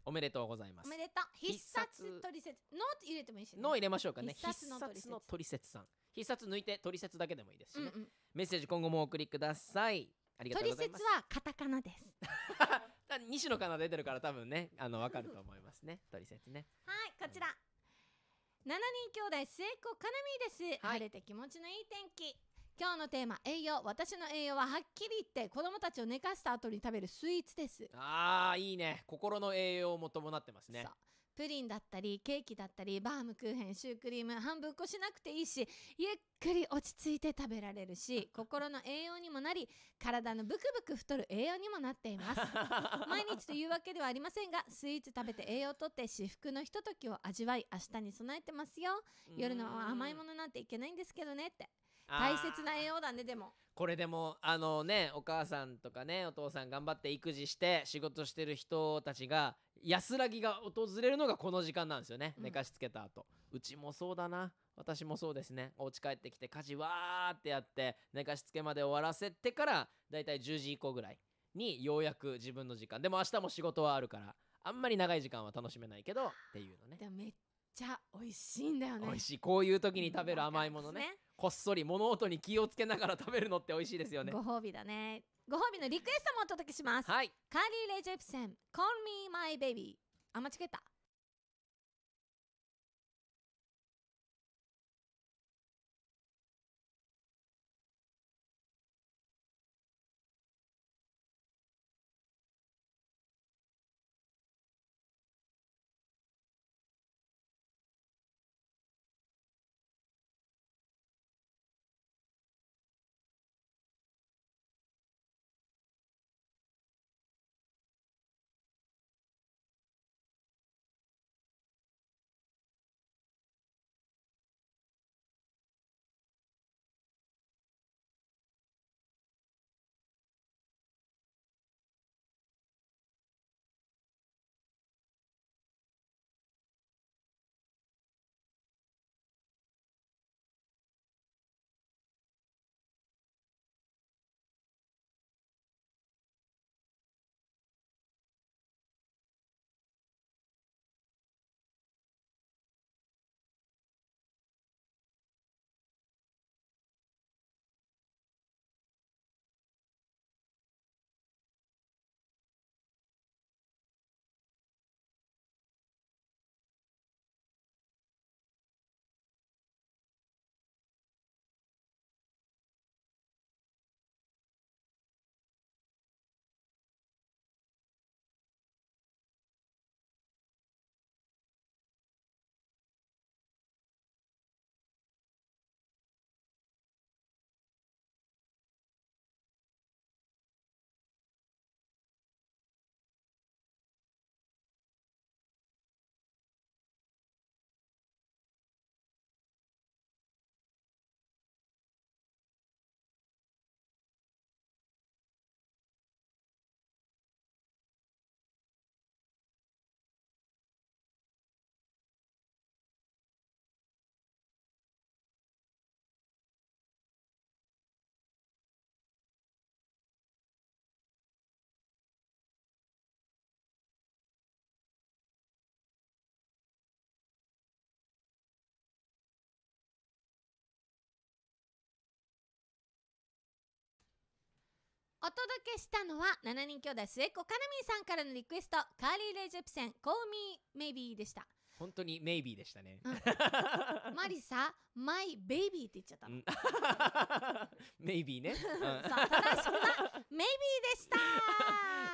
おめでとうございますおめでとう必殺ト取説のって入れてもいいし、ね、の入れましょうかね必殺のトリセツさん必殺抜いてトリセツだけでもいいですしね、うんうん、メッセージ今後もお送りくださいトリセツはカタカナです西野 カナ出てるから多分ねあのわかると思いますね取説 ねはいこちら、七人兄弟末っ子かなみです、はい、晴れて気持ちのいい天気今日のテーマ栄養私の栄養ははっきり言って子供たちを寝かした後に食べるスイーツですああ、いいね心の栄養も伴ってますねプリンだったりケーキだったりバームクーヘンシュークリーム半分こしなくていいしゆっくり落ち着いて食べられるし 心の栄養にもなり体のブクブク太る栄養にもなっています 毎日というわけではありませんがスイーツ食べて栄養をとって至福のひとときを味わい明日に備えてますよ夜の甘いものなんていけないんですけどねって大切な栄養だねでもこれでもあのねお母さんとかねお父さん頑張って育児して仕事してる人たちが安らぎが訪れるのがこの時間なんですよね、寝かしつけた後うちもそうだな私もそうですねお家帰ってきて家事わーってやって寝かしつけまで終わらせてからだいたい10時以降ぐらいにようやく自分の時間でも明日も仕事はあるからあんまり長い時間は楽しめないけどっていうのねでもめっちゃ美味しいんだよね美味しいこういう時に食べる甘いものねこっそり物音に気をつけながら食べるのって美味しいですよねご褒美だねご褒美のリクエストもお届けします、はい、カーリー・レイ・ジェプセン「Call Me My Baby」あ間違えたお届けしたのは7人兄弟末っ子かナみンさんからのリクエストカーリー・レイ・ジェプセン「コーミー・メイビー」でした本当にメイビーでしたね、うん、マリサマイベイビーって言っちゃったの、うん、メイビーね、うん、そう正しくはメイビーでした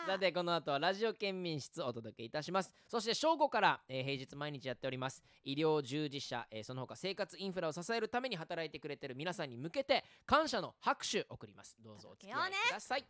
さてこの後はラジオ県民室お届けいたしますそして正午から、えー、平日毎日やっております医療従事者、えー、その他生活インフラを支えるために働いてくれてる皆さんに向けて感謝の拍手送りますどうぞお付き合いください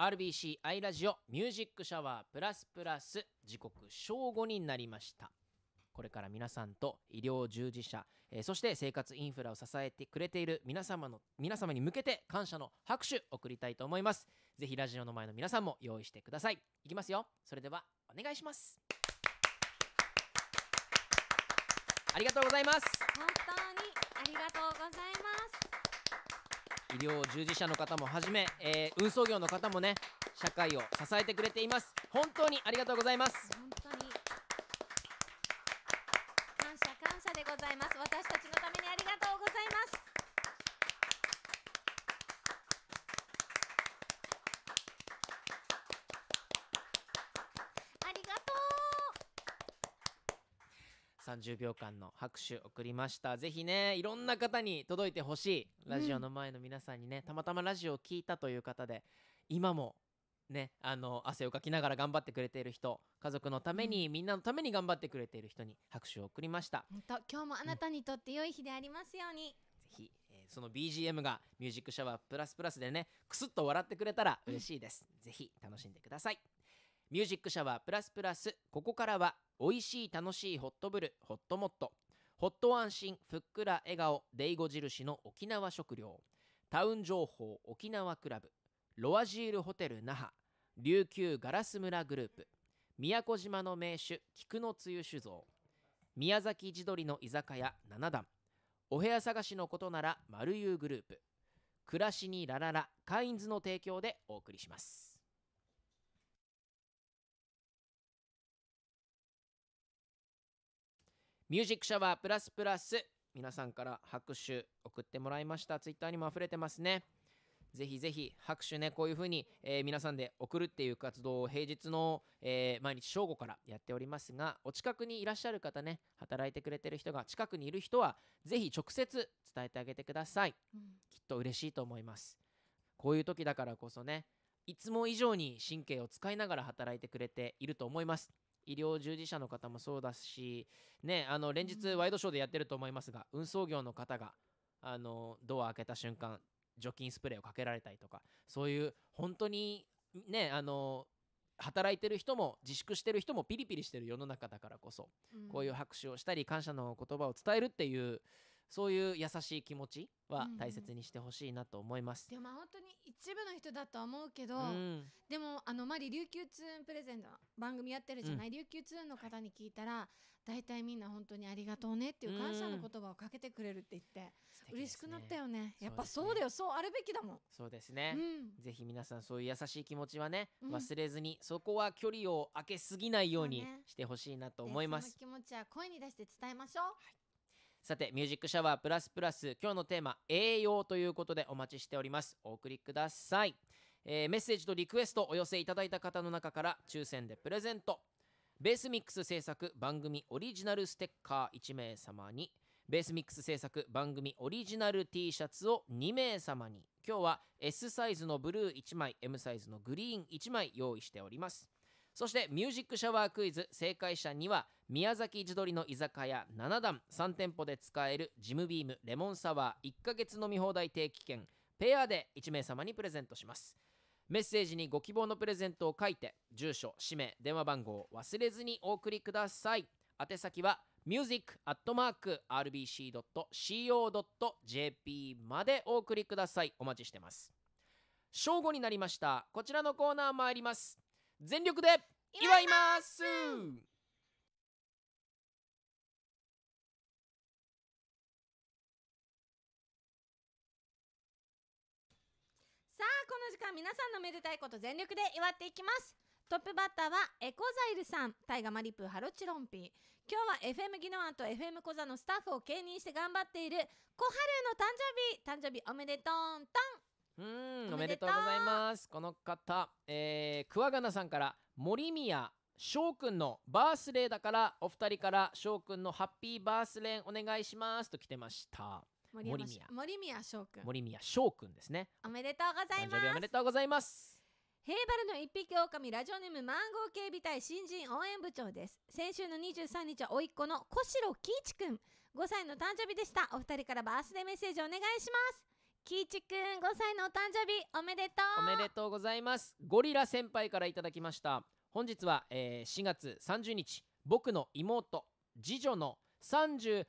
RBC アイラジオミュージックシャワープラスプラス時刻正午になりましたこれから皆さんと医療従事者、えー、そして生活インフラを支えてくれている皆様の皆様に向けて感謝の拍手送りたいと思いますぜひラジオの前の皆さんも用意してくださいいきますよそれではお願いしますありがとうございます本当にありがとうございます医療従事者の方もはじめ、えー、運送業の方もね社会を支えてくれています本当にありがとうございます30秒間の拍手送りましたぜひねいろんな方に届いてほしいラジオの前の皆さんにね、うん、たまたまラジオを聴いたという方で今もねあの汗をかきながら頑張ってくれている人家族のために、うん、みんなのために頑張ってくれている人に拍手を送りましたと今日もあなたにとって良い日でありますように、うん、ひ、えー、その BGM が「ミュージックシャワープラスプラスでねクスっと笑ってくれたら嬉しいです、うん、ぜひ楽しんでくださいミュージック社はプラスプラス、ここからは、美味しい楽しいホットブル、ホットモット、ホット安心、ふっくら笑顔、デイゴ印の沖縄食料、タウン情報沖縄クラブ、ロアジールホテル那覇、琉球ガラス村グループ、宮古島の名手、菊の露酒造、宮崎地鶏の居酒屋七段、お部屋探しのことなら丸湯グループ、暮らしにラララ、カインズの提供でお送りします。ミュージックシャワープラスプラス皆さんから拍手送ってもらいましたツイッターにも溢れてますねぜひぜひ拍手ねこういうふうに、えー、皆さんで送るっていう活動を平日の、えー、毎日正午からやっておりますがお近くにいらっしゃる方ね働いてくれてる人が近くにいる人はぜひ直接伝えてあげてください、うん、きっと嬉しいと思いますこういう時だからこそねいつも以上に神経を使いながら働いてくれていると思います医療従事者の方もそうだし、ね、あの連日ワイドショーでやってると思いますが運送業の方があのドア開けた瞬間除菌スプレーをかけられたりとかそういう本当にねあの働いてる人も自粛してる人もピリピリしてる世の中だからこそ、うん、こういう拍手をしたり感謝の言葉を伝えるっていうそういう優しい気持ちは大切にしてほしいなと思います、うんでも本当に一部の人だとは思うけど、うん、でもあのマリ琉球ツ通プレゼント番組やってるじゃない、うん、琉球ツ通の方に聞いたら大体みんな本当にありがとうねっていう感謝の言葉をかけてくれるって言って、うん、嬉しくなったよね、ね、やっぱそうだよそうあるべきだもんそうですね、うん、ぜひ皆さんそういう優しい気持ちはね忘れずに、そこは距離を空けすぎないようにしてほしいなと思います、ね、その気持ちは声に出して伝えましょう、はいさて、ミュージックシャワープラスプラス、今日のテーマ、栄養ということでお待ちしております。お送りください。えー、メッセージとリクエストお寄せいただいた方の中から抽選でプレゼント。ベースミックス制作番組オリジナルステッカー1名様に、ベースミックス制作番組オリジナル T シャツを2名様に、今日は S サイズのブルー1枚、M サイズのグリーン1枚用意しております。そしてミュージックシャワークイズ正解者には、宮崎地鶏の居酒屋7段3店舗で使えるジムビームレモンサワー1ヶ月飲み放題定期券ペアで1名様にプレゼントしますメッセージにご希望のプレゼントを書いて住所氏名電話番号を忘れずにお送りください宛先は music.rbc.co.jp までお送りくださいお待ちしてます正午になりましたこちらのコーナー参ります全力で祝いますこの時間皆さんのめでたいこと全力で祝っていきますトップバッターはエコザイルさん、タイガマリプハロチロンピー。今日は FM ギノアンと FM コザのスタッフを兼任して頑張っている小春の誕生日、誕生日おめでとんとん。うんおめでとうございますこの方、えー、クワガナさんから森宮翔くんのバースデーだからお二人から翔くんのハッピーバースデーお願いしますと来てました森宮森宮翔くん森宮翔くんですねおめでとうございますおめでとうございますヘーバルの一匹狼ラジオネームマンゴー警備隊新人応援部長です先週の23日は甥っ子の小城喜一くん5歳の誕生日でしたお二人からバースデーメッセージお願いします喜一くん5歳のお誕生日おめでとうおめでとうございますゴリラ先輩からいただきました本日は、えー、4月30日僕の妹次女の30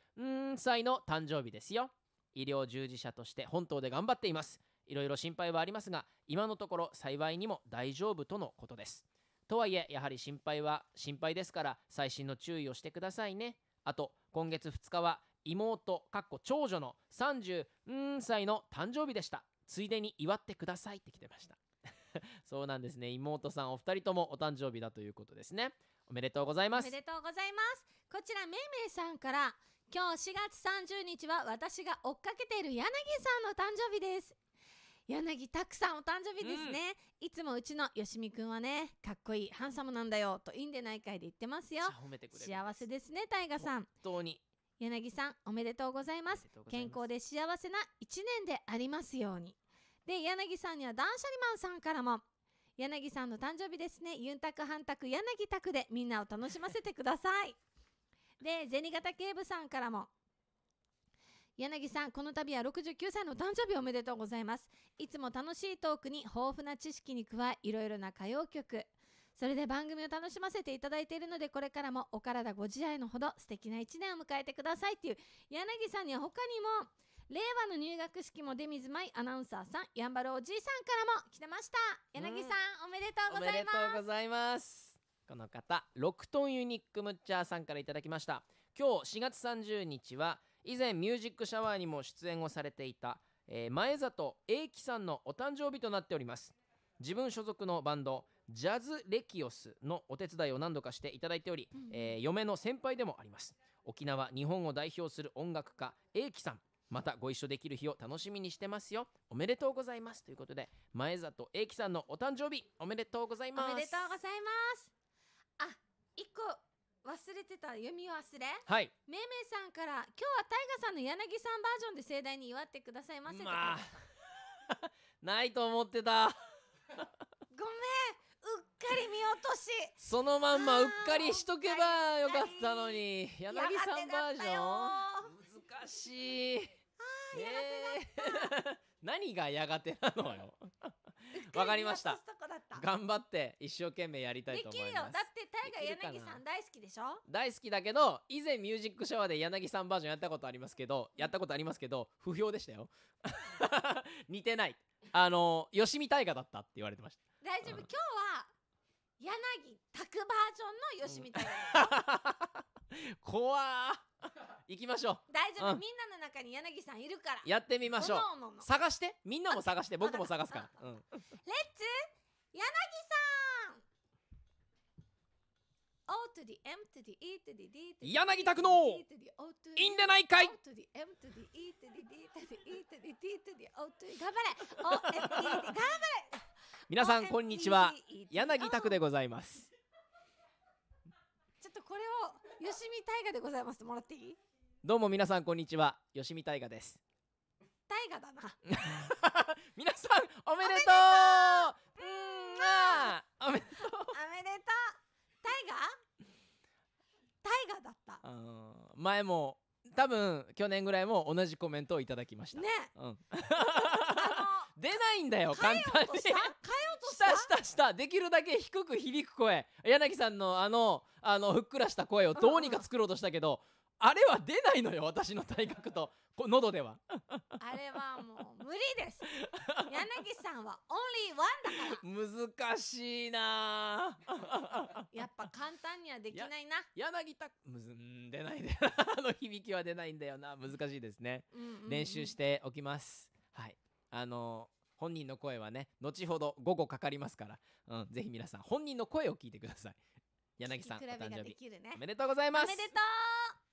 歳の誕生日ですよ医療従事者として本島で頑張っていますいろいろ心配はありますが今のところ幸いにも大丈夫とのことですとはいえやはり心配は心配ですから細心の注意をしてくださいねあと今月2日は妹かっこ長女の30歳の誕生日でしたついでに祝ってくださいって来てました そうなんですね妹さんお二人ともお誕生日だということですねおめでとうございますおめでとうございますこちらめいめいさんから今日4月30日は私が追っかけている柳さんの誕生日です柳たくさんお誕生日ですね、うん、いつもうちのよしみくんはねかっこいいハンサムなんだよといいんでない会で言ってますよ幸せですね大我さん本当に柳さんおめでとうございます健康で幸せな1年でありますようにで柳さんにはダンシャリマンさんからも柳さんの誕生日ですねユンタクハンタク柳タクでみんなを楽しませてくださいで銭形警部さんからも柳さんこの度は69歳の誕生日おめでとうございますいつも楽しいトークに豊富な知識に加えいろいろな歌謡曲それで番組を楽しませていただいているのでこれからもお体ご自愛のほど素敵な1年を迎えてくださいっていう柳さんには他にも令和の入学式も出水舞アナウンサーさんやんばるおじいさんからも来てました柳さん、おめでとうございますおめでとうございますこの方6トンユニックムッチャーさんから頂きました今日4月30日は以前ミュージックシャワーにも出演をされていた、えー、前里英樹さんのお誕生日となっております自分所属のバンドジャズ・レキオスのお手伝いを何度かしていただいており、えー、嫁の先輩でもあります沖縄日本を代表する音楽家英樹さんまたご一緒できる日を楽しみにしてますよおめでとうございますということで前里英樹さんのお誕生日おめでとうございますおめでとうございます一個忘れてた読み忘れはいめいめいさんから今日はタイガさんの柳さんバージョンで盛大に祝ってくださいませまあ ないと思ってた ごめんうっかり見落としそのまんまうっかりしとけばよかったのに柳さんバージョン難しいあ、ね、やがてだった 何がやがてなのよわかりました。頑張って一生懸命やりたいと思います。できるよ。だってタイガ柳さん大好きでしょ。大好きだけど、以前ミュージックシャワーで柳さんバージョンやったことありますけど、やったことありますけど、不評でしたよ。似てない。あの吉見大河だったって言われてました。大丈夫。今日は柳拓バージョンのよしみたいな、怖行きましょう大丈夫、うん、みんなの中に柳さんいるからやってみましょう探してみんなも探して 僕も探すから、うん、レッツ柳さん O to the M to the E to the D to the 柳拓のインでないかい O to the M to the E to the D to the E to the D to the O to 頑張れ O e 頑張れ皆さんこんにちは柳拓でございますちょっとこれを吉見大河でございますもらっていいどうも皆さんこんにちは吉見大河です大河だな 皆さんおめでとうおめでとうおめでとう大河大河だった前も多分去年ぐらいも同じコメントをいただきましたね、うん、あの出ないんだよ簡単に変えようとしたしたできるだけ低く響く声柳さんのあのあのふっくらした声をどうにか作ろうとしたけど、あれは出ないのよ私の体格と喉では あれはもう無理です柳さんはオンリーワンだから 難しいな やっぱ簡単にはできないな柳たむずん出ないであの響きは出ないんだよな難しいですね、うんうんうん、練習しておきますあの本人の声はね後ほど午後かかりますから、うん、ぜひ皆さん本人の声を聞いてください柳さん、お誕生日おめでとうございますおめでとう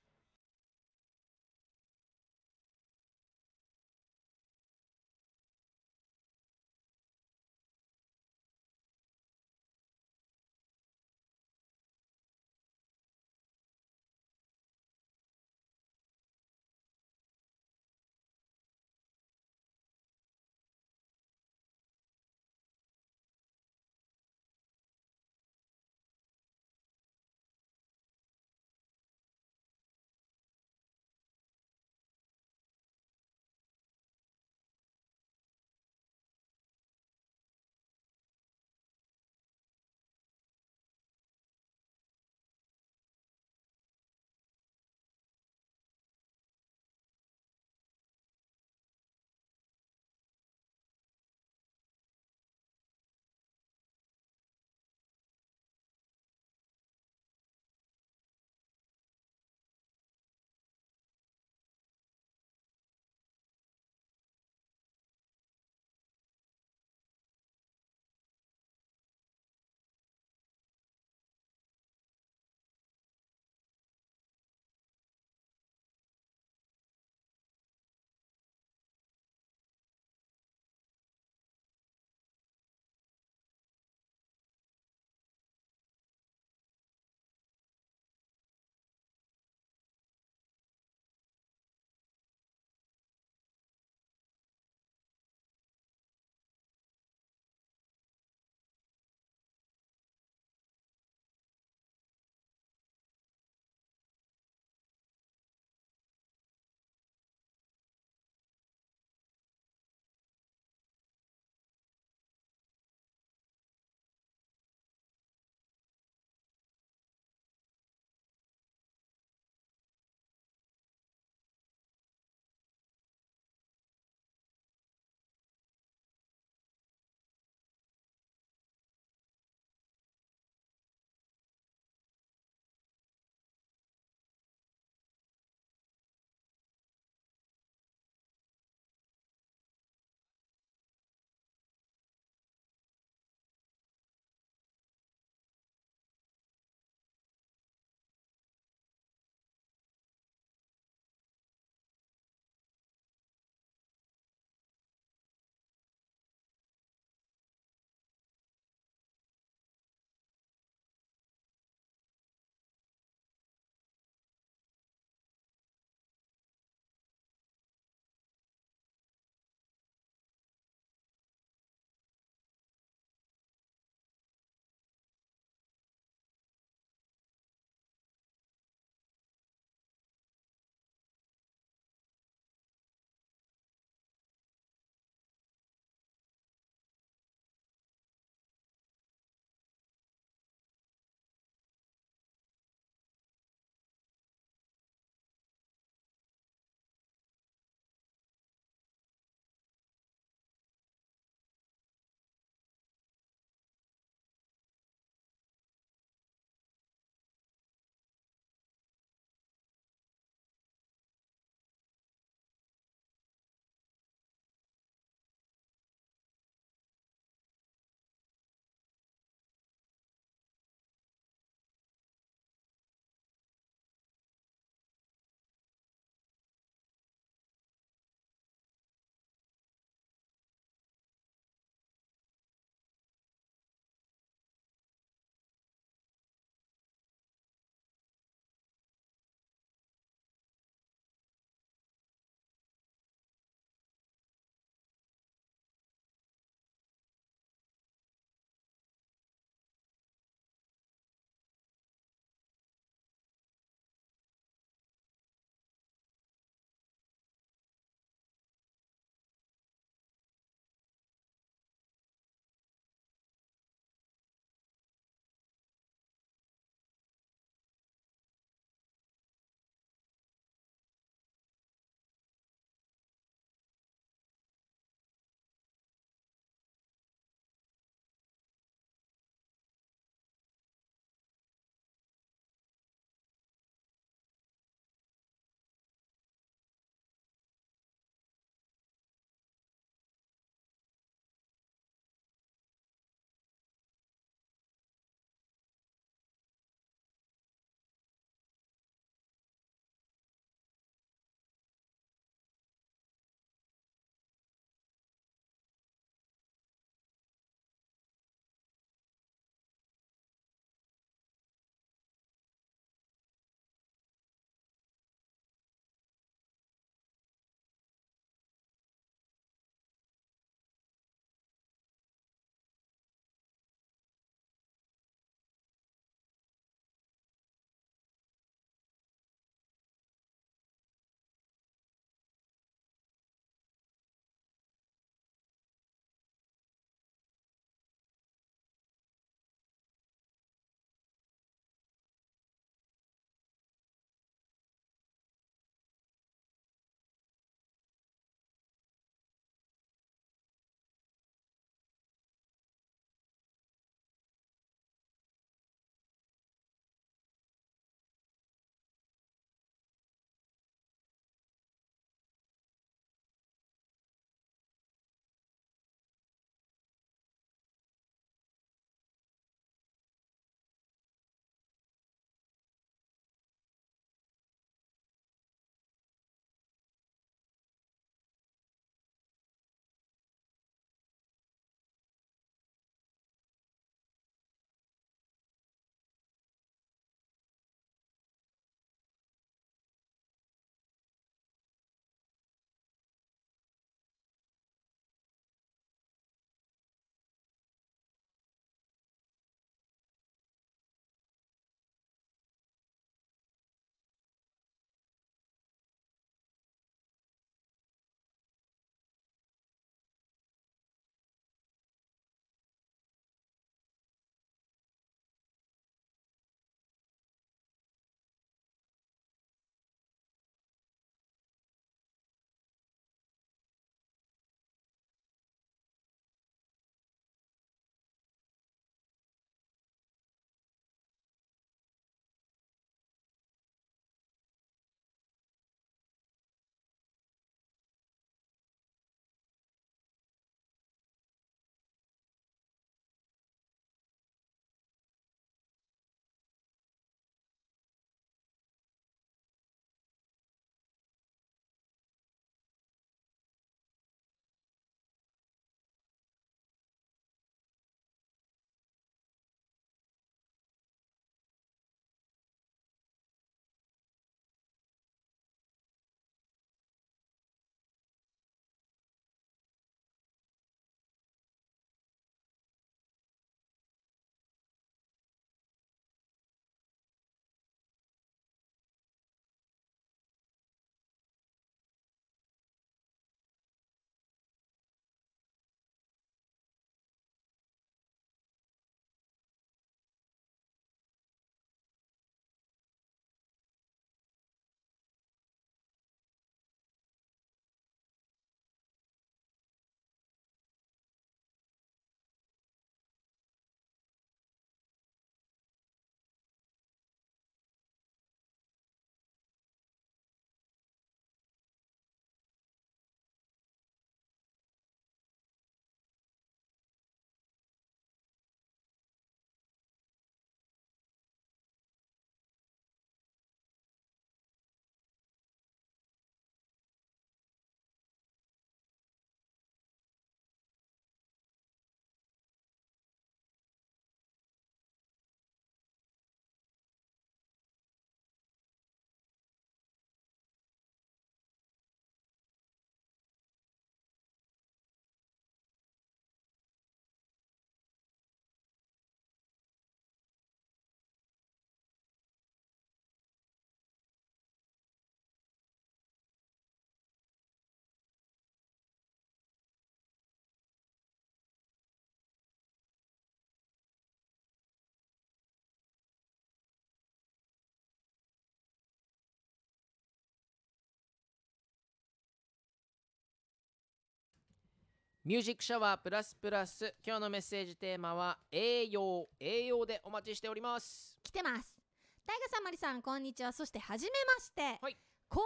ミュージックシャワープラスプラス今日のメッセージテーマは栄養栄養でお待ちしております来てます大河さんまりさんこんにちはそして初めまして、はい、交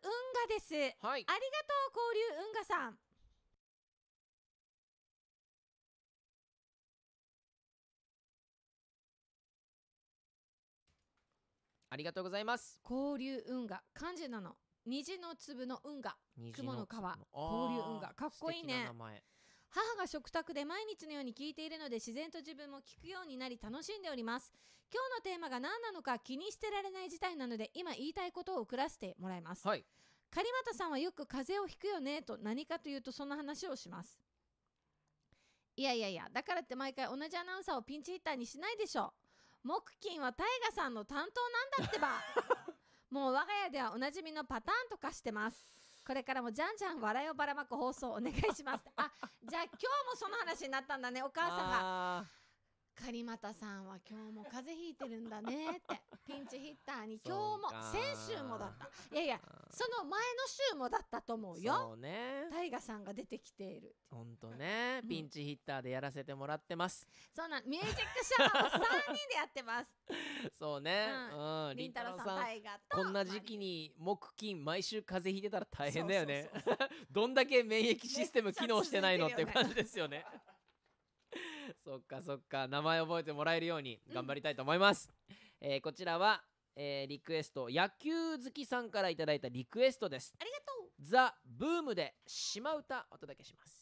流運河です、はい、ありがとう交流運河さんありがとうございます交流運河漢字なの虹の粒の運河雲の川交流運河かっこいいね母が食卓で毎日のように聞いているので自然と自分も聞くようになり楽しんでおります今日のテーマが何なのか気にしてられない事態なので今言いたいことを送らせてもらいます、はい、狩俣さんはよく風邪をひくよねと何かというとそんな話をしますいやいやいやだからって毎回同じアナウンサーをピンチヒッターにしないでしょ木金は大河さんの担当なんだってばもう我が家ではおなじみのパターンとかしてます。これからもじゃんじゃん笑いをばらまく放送お願いします。あ、じゃあ今日もその話になったんだね、お母さんが。かりまたさんは今日も風邪ひいてるんだねって ピンチヒッターに今日も先週もだったいやいやその前の週もだったと思うよそうね大我さんが出てきているほんとね、うん、ピンチヒッターでやらせてもらってますそうなんミュージックシャワーを3人でやってます そうねうんり、うんたろさん大我とこんな時期に木金毎週風邪ひいてたら大変だよね どんだけ免疫システム機能してないのって感じですよねそっかそっか名前覚えてもらえるように頑張りたいと思います、うん、えー、こちらは、えー、リクエスト野球好きさんからいただいたリクエストですありがとうザ・ブームで島唄お届けします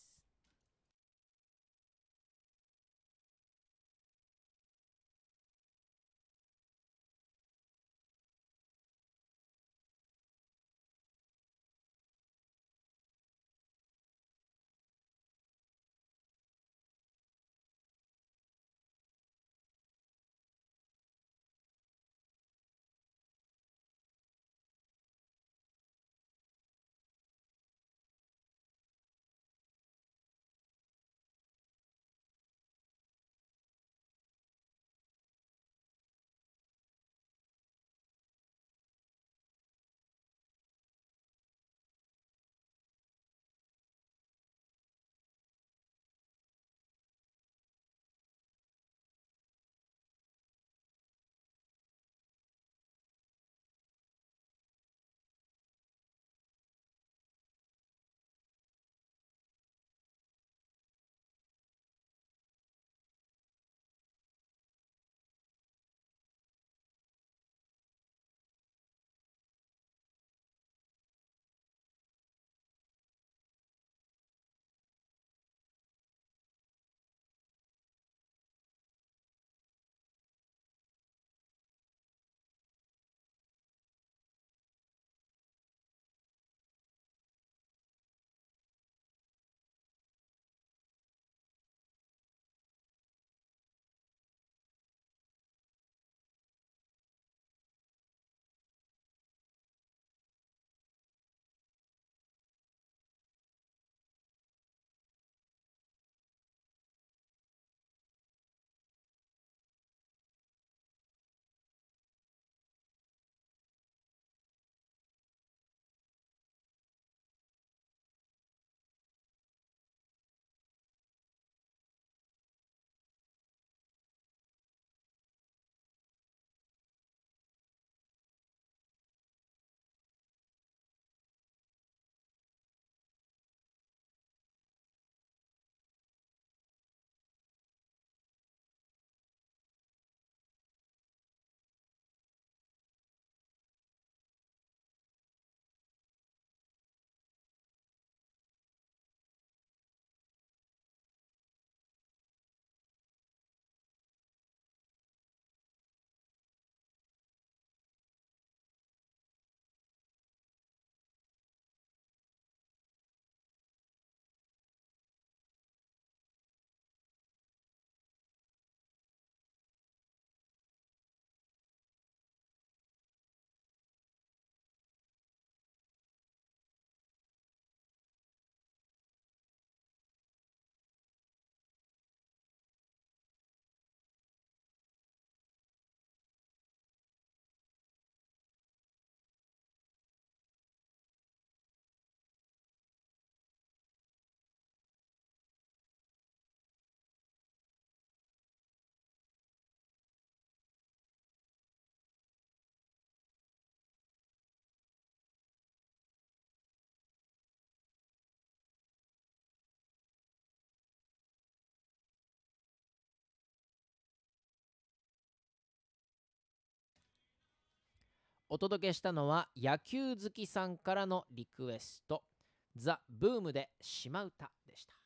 お届けしたのは野球好きさんからのリクエスト「ザ・ブームで島唄」でした。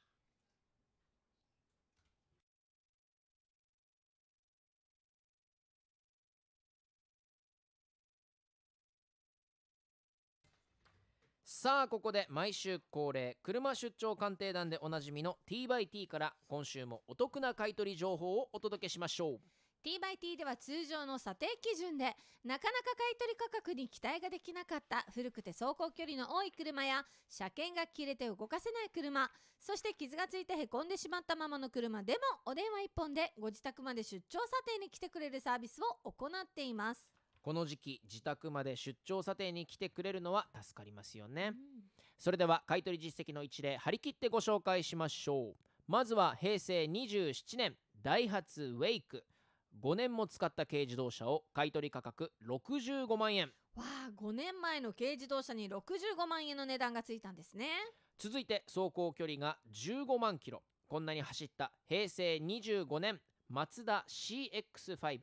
さあここで毎週恒例車出張鑑定団でおなじみの T y T から今週もお得な買取情報をお届けしましょう。T&T では通常の査定基準でなかなか買取価格に期待ができなかった古くて走行距離の多い車や車検が切れて動かせない車そして傷がついてへこんでしまったままの車でもお電話1本でご自宅まで出張査定に来てくれるサービスを行っていますこの時期自宅まで出張査定に来てくれるのは助かりますよね、うん、それでは買取実績の一例張り切ってご紹介しましょうまずは平成27年ダイハツウェイク5年も使った軽自動車を買取価格65万円わあ5年前の軽自動車に65万円の値段がついたんですね続いて走行距離が15万キロこんなに走った平成25年マツダ CX5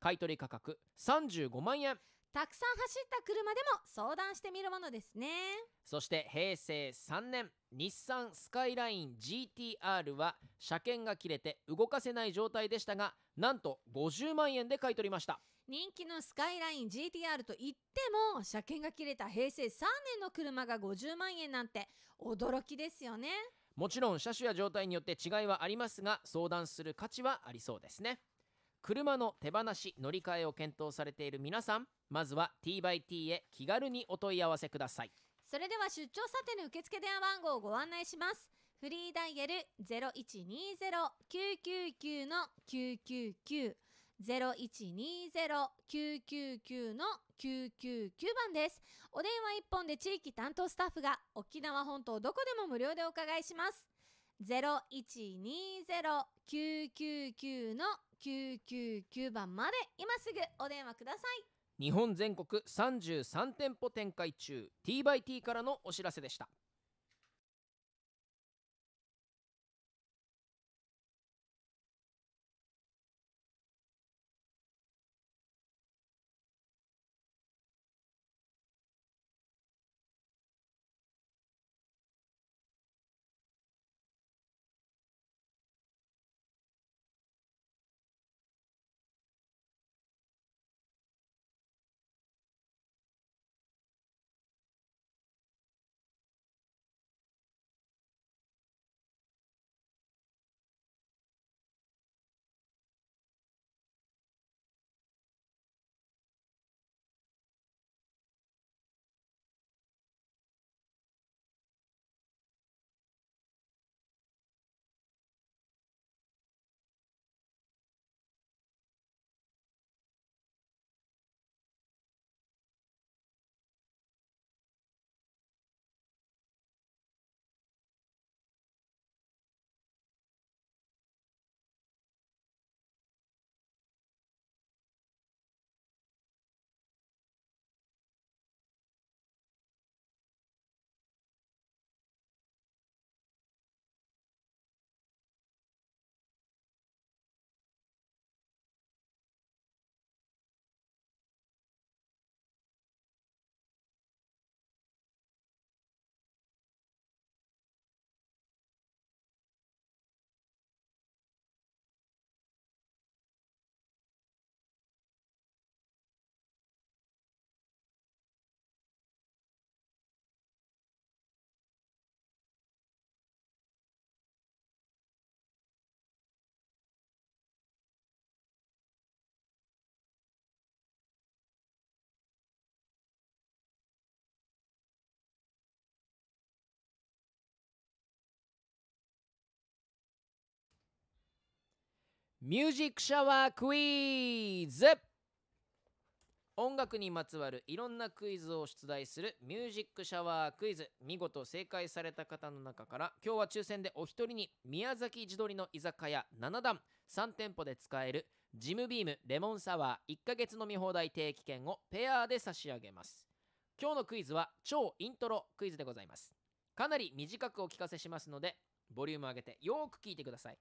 買取価格35万円たくさん走った車でも相談してみるものですねそして平成3年日産スカイライン GTR は車検が切れて動かせない状態でしたがなんと50万円で買い取りました人気のスカイライン GTR といっても車検が切れた平成3年の車が50万円なんて驚きですよねもちろん車種や状態によって違いはありますが相談する価値はありそうですね車の手放し乗り換えを検討されている皆さんまずは T by T へ気軽にお問い合わせくださいそれでは出張査定の受付電話番号をご案内しますフリーダイヤルゼロ一二ゼロ九九九の九九九ゼロ一二ゼロ九九九の九九九番ですお電話一本で地域担当スタッフが沖縄本島どこでも無料でお伺いしますゼロ一二ゼロ九九九の九九九番まで今すぐお電話ください日本全国33店舗展開中 t y t からのお知らせでしたミュージックシャワークイズ音楽にまつわるいろんなクイズを出題するミュージックシャワークイズ見事正解された方の中から今日は抽選でお一人に宮崎地鶏の居酒屋7段3店舗で使えるジムビームレモンサワー1ヶ月飲み放題定期券をペアで差し上げます今日のクイズは超イントロクイズでございますかなり短くお聞かせしますのでボリューム上げてよーく聞いてください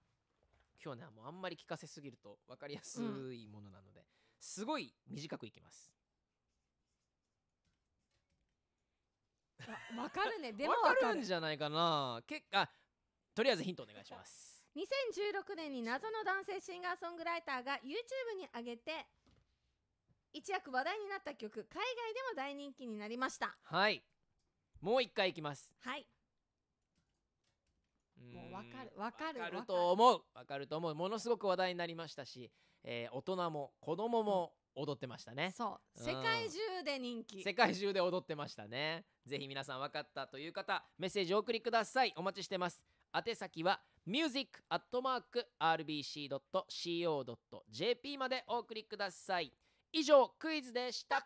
標ねもうあんまり聞かせすぎると分かりやすいものなので、うん、すごい短くいきます。わかるね でもわかるんじゃないかなけあとりあえずヒントお願いします2016年に謎の男性シンガーソングライターが YouTube に上げて一躍話題になった曲海外でも大人気になりましたはいもう一回いきますはいもう分かる分かる分かると思う分かると思うものすごく話題になりましたし、えー、大人も子供も踊ってましたね、そう世界中で人気、うん、世界中で踊ってましたねぜひ皆さん分かったという方メッセージをお送りくださいお待ちしてます宛先は music.rbc.co.jp までお送りください以上クイズでした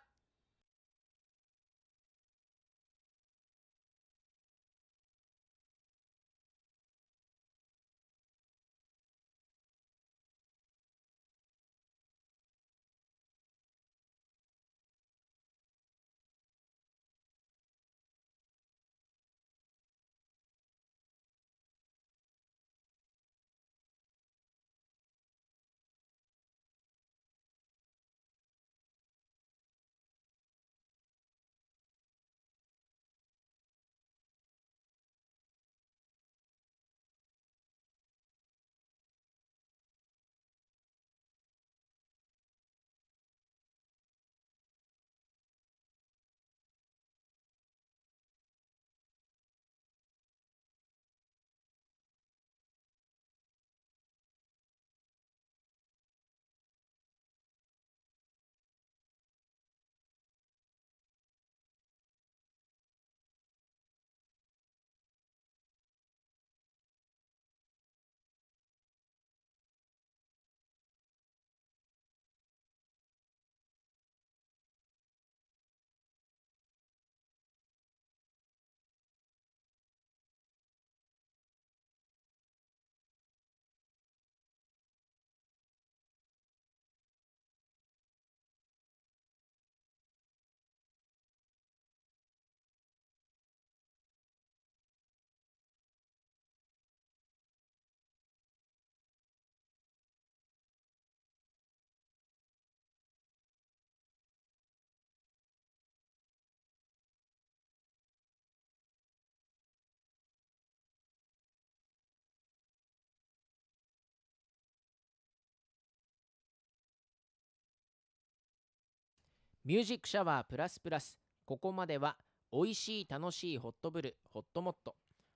ミュージックシャワープラスプラス。ここまでは、美味しい楽しいホットブル、ホットモット。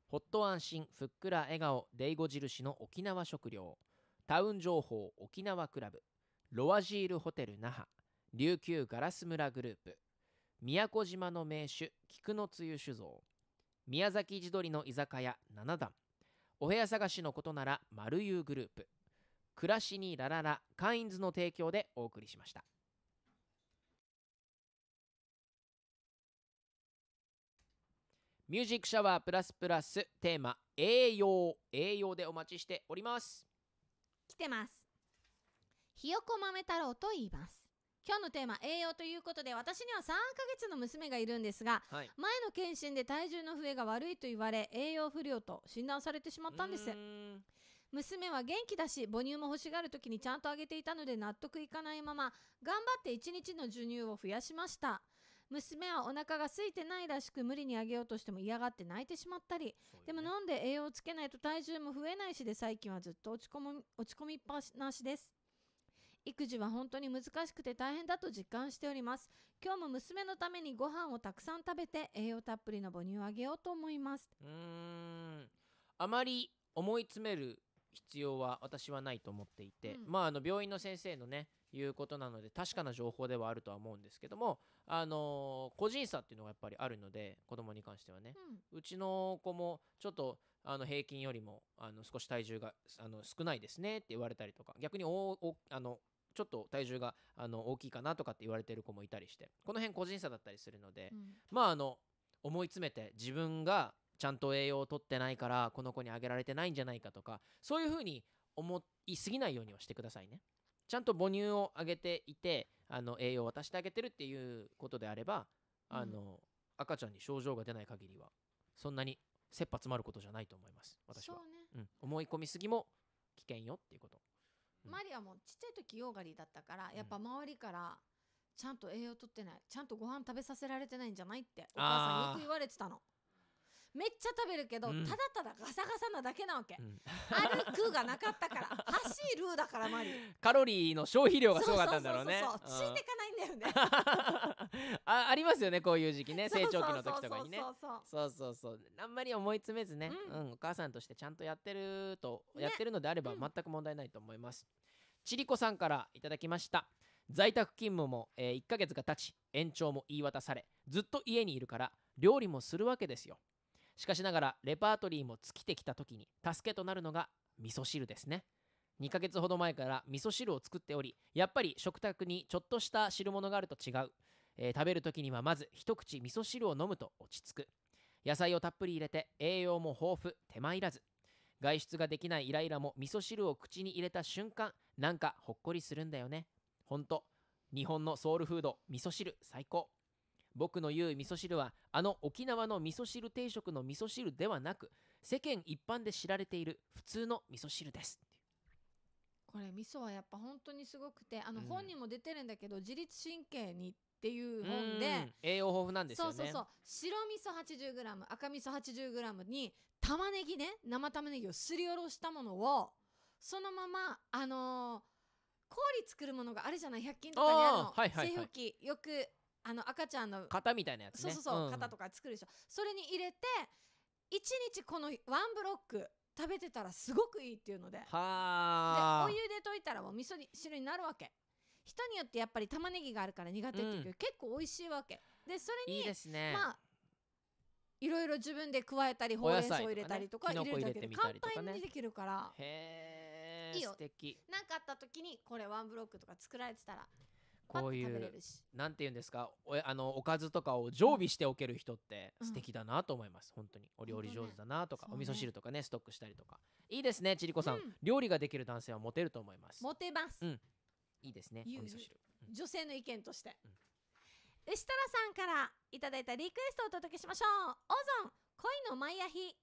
ホット安心、ふっくら笑顔、デイゴ印の沖縄食料。タウン情報沖縄クラブ。ロワジールホテル那覇。琉球ガラス村グループ。宮古島の名手、菊の露酒造。宮崎地鶏の居酒屋7段。お部屋探しのことなら、丸湯グループ。暮らしにラララ、カインズの提供でお送りしました。ミュージックシャワープラスプラステーマ栄養栄養でお待ちしております来てますひよこ豆太郎と言います今日のテーマ栄養ということで私には3ヶ月の娘がいるんですが、はい、前の検診で体重の増えが悪いと言われ栄養不良と診断されてしまったんです娘は元気だし母乳も欲しがる時にちゃんとあげていたので納得いかないまま頑張って1日の授乳を増やしました娘はお腹が空いてないらしく無理にあげようとしても嫌がって泣いてしまったり、ね、でも飲んで栄養をつけないと体重も増えないしで最近はずっと落ち込み落ち込みっぱなしです育児は本当に難しくて大変だと実感しております今日も娘のためにご飯をたくさん食べて栄養たっぷりの母乳をあげようと思いますうんあまり思い詰める必要は私はないと思っていて、うん、まああの病院の先生のねいうことなので確かな情報ではあるとは思うんですけどもあの個人差っていうのがやっぱりあるので子供に関してはね、うん、ちの子もちょっとあの平均よりもあの少し体重があの少ないですねって言われたりとか逆にあのちょっと体重があの大きいかなとかって言われてる子もいたりしてこの辺個人差だったりするので、うん、まああの思い詰めて自分がちゃんと栄養をとってないからこの子にあげられてないんじゃないかとかそういうふうに思いすぎないようにはしてくださいね。ちゃんと母乳をあげていてあの栄養を渡してあげてるっていうことであれば、うん、あの赤ちゃんに症状が出ない限りはそんなに切羽詰まることじゃないと思います私は、ねうん、思い込みすぎも危険よっていうこと、うん、マリアもちっちゃい時ヨーガリーだったからやっぱ周りからちゃんと栄養とってないちゃんとご飯食べさせられてないんじゃないってお母さんよく言われてたのめっちゃ食べるけど、うん、ただただガサガサなだけなわけ、うん、歩くがなかったから 走るだからマリカロリーの消費量がすごかったんだろうねついてかないんだよね あありますよねこういう時期ね成長期の時とかにねそうそうそうあんまり思い詰めずね、うん、お母さんとしてちゃんとやってると、やってるのであれば全く問題ないと思います、ちりこさんからいただきました在宅勤務も、えー、1ヶ月が経ち延長も言い渡されずっと家にいるから料理もするわけですよしかしながらレパートリーも尽きてきた時に助けとなるのが味噌汁ですね2ヶ月ほど前から味噌汁を作っておりやっぱり食卓にちょっとした汁物があると違う、えー、食べる時にはまず一口味噌汁を飲むと落ち着く野菜をたっぷり入れて栄養も豊富手間いらず外出ができないイライラも味噌汁を口に入れた瞬間なんかほっこりするんだよねほんと日本のソウルフード味噌汁最高僕の言う味噌汁はあの沖縄の味噌汁定食の味噌汁ではなく世間一般で知られている普通の味噌汁ですこれ味噌はやっぱ本当にすごくてあの本にも出てるんだけど、うん、自律神経にっていう本で栄養豊富なんですよねそうそうそう白味噌 80g 赤味噌 80g に玉ねぎね生玉ねぎをすりおろしたものをそのままあのー、氷作るものがあるじゃない百均とかにあるの、はいはいはい、製氷機よくあの赤ちゃんの型みたいなやつねそうそうそう、うん、型とか作るでしょそれに入れて1日このワンブロック食べてたらすごくいいっていうのででお湯で溶いたらもう味噌汁になるわけ人によってやっぱり玉ねぎがあるから苦手っていうけど、うん、結構美味しいわけでそれに、ね、まあいろいろ自分で加えたりほうれん草入れたりとか入れるだけで簡単にできるからへえ素敵なんかあった時にこれワンブロックとか作られてたらこういうなんて言うんですかおあのおかずとかを常備しておける人って素敵だなと思います、うん、本当にお料理上手だなとか、ね、お味噌汁とかねストックしたりとかいいですねちりこさん、うん、料理ができる男性はモテると思いますモテます、うん、いいですねお味噌汁、女性の意見として、牛虎さんからいただいたリクエストをお届けしましょうオゾン恋のマイアヒ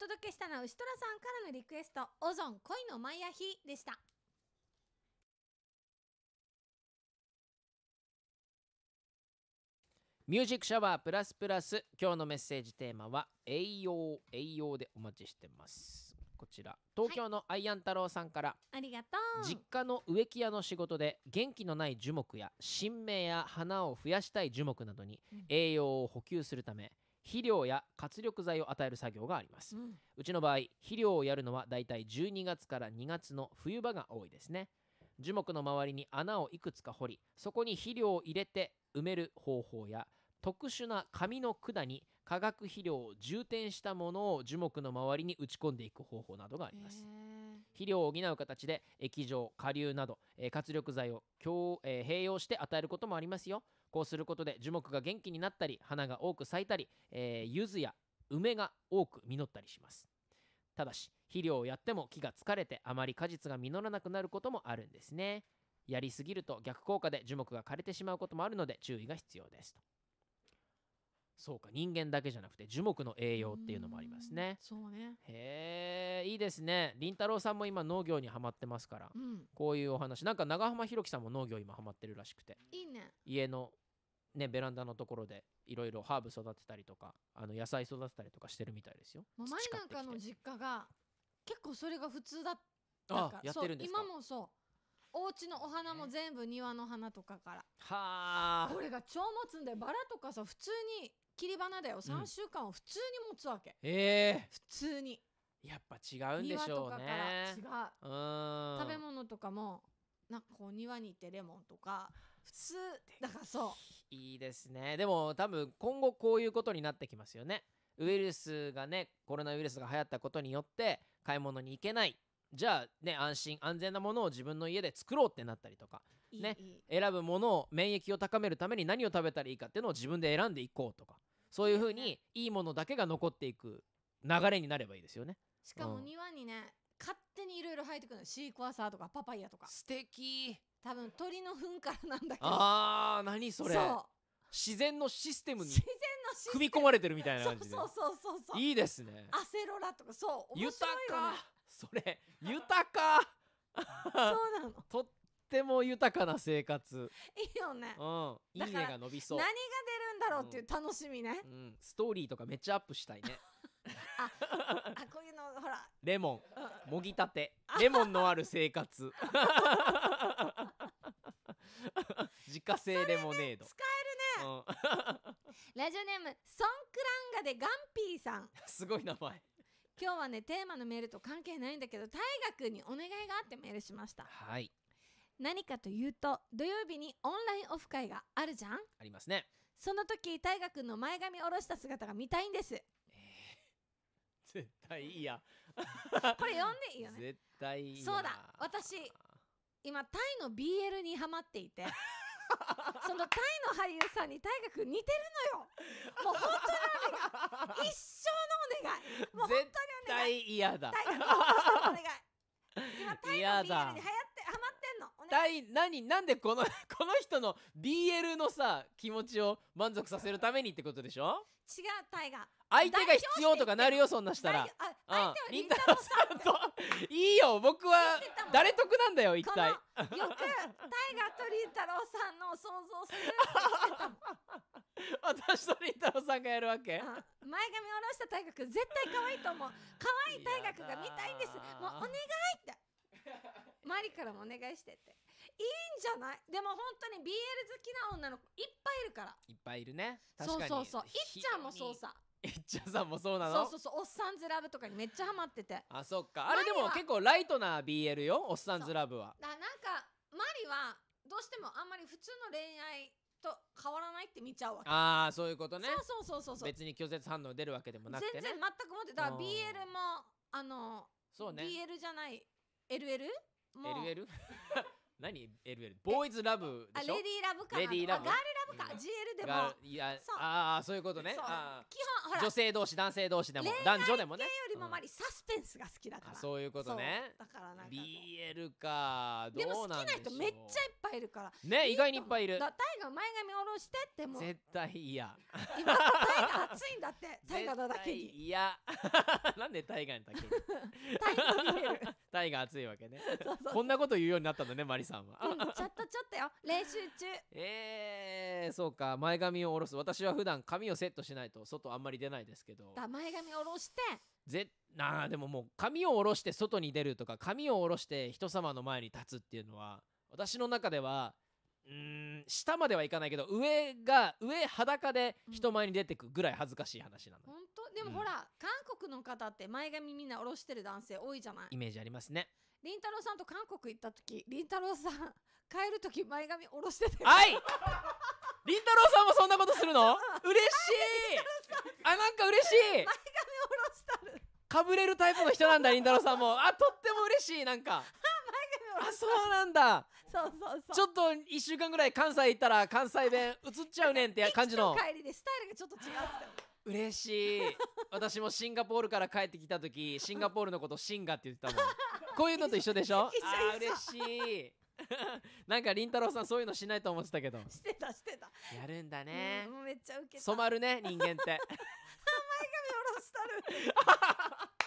お届けしたのは牛虎さんからのリクエスト「オゾン恋のマイアヒ」でした。ミュージックシャワープラスプラス今日のメッセージテーマは栄養栄養でお待ちしてますこちら東京のアイアン太郎さんから、ありがとう実家の植木屋の仕事で元気のない樹木や新芽や花を増やしたい樹木などに栄養を補給するため、肥料や活力剤を与える作業があります、うん、うちの場合肥料をやるのはだいたい12月から2月の冬場が多いですね樹木の周りに穴をいくつか掘りそこに肥料を入れて埋める方法や特殊な紙の管に化学肥料を充填したものを樹木の周りに打ち込んでいく方法などがあります肥料を補う形で液状下流など、えー、活力剤を、えー、併用して与えることもありますよこうすることで樹木が元気になったり花が多く咲いたり、えー、柚子や梅が多く実ったりしますただし肥料をやっても木が疲れてあまり果実が実らなくなることもあるんですねやりすぎると逆効果で樹木が枯れてしまうこともあるので注意が必要ですとそうか人間だけじゃなくて樹木の栄養っていうのもありますね。そうねへえいいですね。りんたろーさんも今農業にはまってますから、うん、こういうお話なんか長浜弘樹さんも農業今はまってるらしくていいね家の、ね、ベランダのところでいろいろハーブ育てたりとかあの野菜育てたりとかしてるみたいですよ。もう前なんかの実家が結構それが普通だったあやってるんです今もそお家のお花も全部庭の花とかからはあこれが超持つんだよバラとかさ普通に切り花だよ3週間を普通に持つわけ、ええー、普通にやっぱ違うんでしょうね違う食べ物とかもなんかこう庭にいってレモンとか普通だからそういいですねでも多分今後こういうことになってきますよねウイルスがねコロナウイルスが流行ったことによって買い物に行けないじゃあね安心安全なものを自分の家で作ろうってなったりとかね選ぶものを免疫を高めるために何を食べたらいいかっていうのを自分で選んでいこうとかそういうふうにいいものだけが残っていく流れになればいいですよね。しかも庭にね、うん、勝手にいろいろ生えてくるのシークワーサーとかパパイヤとか素敵多分鳥の糞からなんだけどあー何それ自然のシステムに組み込まれてるみたいな感じでそうそうそうそうそういいですねアセロラとかそう面白いよ、ね、豊かそれ豊かそうなの とっても豊かな生活いいよねうんいいねが伸びそう何が出るんだろうっていう楽しみね、うん、うん、ストーリーとかめっちゃアップしたいねああこういうのほらレモンもぎたてレモンのある生活 自家製レモネード、ね、使えるね、うん、ラジオネームソンクランガでガンピーさん すごい名前今日はねテーマのメールと関係ないんだけど大学にお願いがあってメールしましたはい何かというと土曜日にオンラインオフ会があるじゃんありますねその時大学の前髪下ろした姿が見たいんです絶対いいやこれ読んでいいよね絶対いいそうだ私今タイの BL にハマっていて そのタイの俳優さんに大河君似てるのよもう本当にお願い一生のお願いもう本当にお願い絶対嫌だ大河君お願い今タイの BL に流行ってハマってんのタイい何なんでこの この人の BL のさ気持ちを満足させるためにってことでしょ違うタイが。相手が必要とかなるよそんなしたら相手はさんと いいよ僕は誰得なんだよ一体よく大河とりんたろさんの想像する 私とりんたろさんがやるわけ前髪下ろした大河君絶対可愛いと思う可愛い大河君が見たいんですもうお願いってマリからもお願いしてっていいんじゃないでも本当に BL 好きな女の子いっぱいいるからいっぱいいるねそうそうそういっちゃんもそうさいっちゃさんもそうなのそうそうそう「おっさんずラブ」とかにめっちゃハマっててあそっかあれでも結構ライトな BL よ「おっさんずラブは」だなんかマリはどうしてもあんまり普通の恋愛と変わらないって見ちゃうわけああそういうことねそうそうそうそう別に拒絶反応出るわけでもなくて、ね、全然全くもってだから BL もあのそうね BL じゃない LL? も LL? 何 LL ボーイズラブでしょレディーラブかレディーラブガールラブか GL でもいやああそういうことね基本女性同士男性同士でも男女でもねよりもまりサスペンスが好きだからそういうことねだからなんか BL かでも好きな人めっちゃいっぱいいるからね意外にいっぱいいるだタイガ前髪下ろしてっても絶対嫌今タイガ熱いんだって タイガだけにいや なんでタイガだけに タイガ熱いわけねこんなこと言うようになったのねマリさんは、ちょっとちょっとよ 練習中えー、そうか前髪を下ろす私は普段髪をセットしないと外あんまり出ないですけどだ前髪下ろしてぜなあでももう髪を下ろして外に出るとか髪を下ろして人様の前に立つっていうのは私の中ではうん下まではいかないけど上が上裸で人前に出てくぐらい恥ずかしい話なの、うん、本当でもほら、うん、韓国の方って前髪みんな下ろしてる男性多いじゃないイメージありますねりんたろーさんと韓国行った時りんたろーさん 帰る時前髪下ろしてたはいりんたろーさんもそんなことするの嬉しいあなんか嬉しい前髪下ろしたかぶれるタイプの人なんだりんたろーさんもあとっても嬉しいなんか あそうなんだそうそうそうちょっと一週間ぐらい関西行ったら関西弁映っちゃうねんって感じの帰りでスタイルがちょっと違うって嬉しい私もシンガポールから帰ってきた時シンガポールのことシンガって言ってたもんこういうのと一緒でしょ あ嬉しい なんかりんたろうさんそういうのしないと思ってたけどしてたしてたやるんだね、うん、もうめっちゃウケ染まるね人間って 前髪下ろした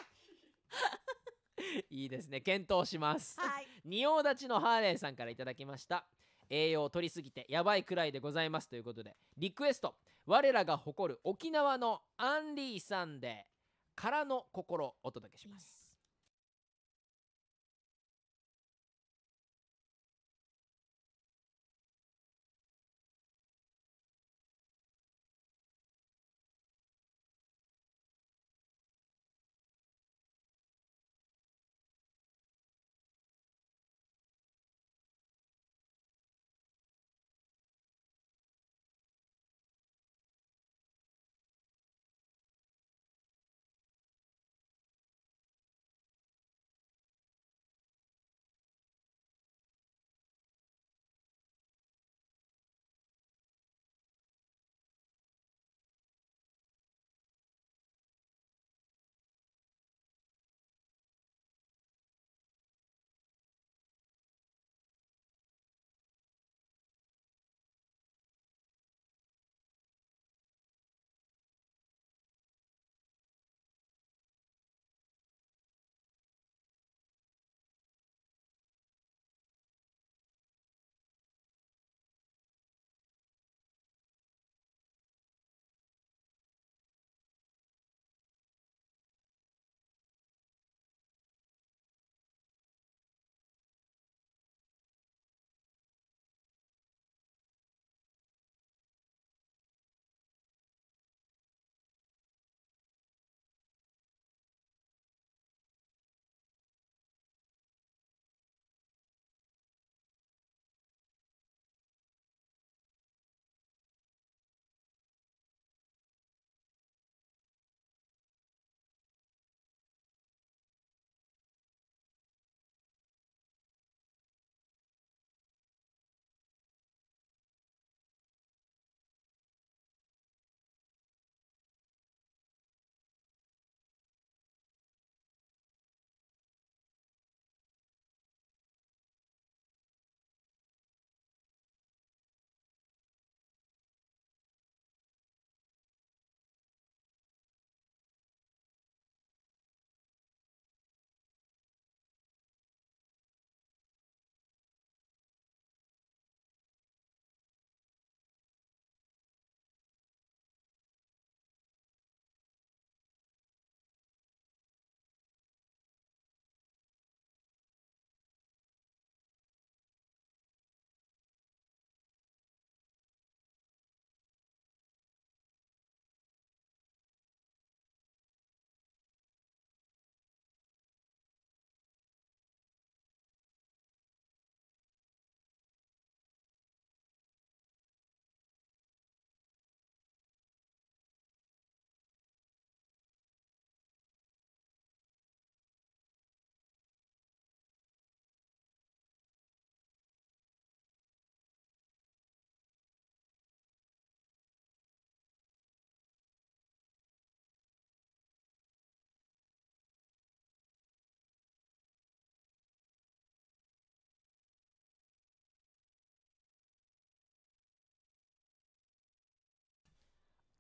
るいいですね検討します仁王、はい、立ちのハーレーさんからいただきました栄養を取りすぎてやばいくらいでございますということでリクエスト我らが誇る沖縄のアンリーさんで「空の心」をお届けします。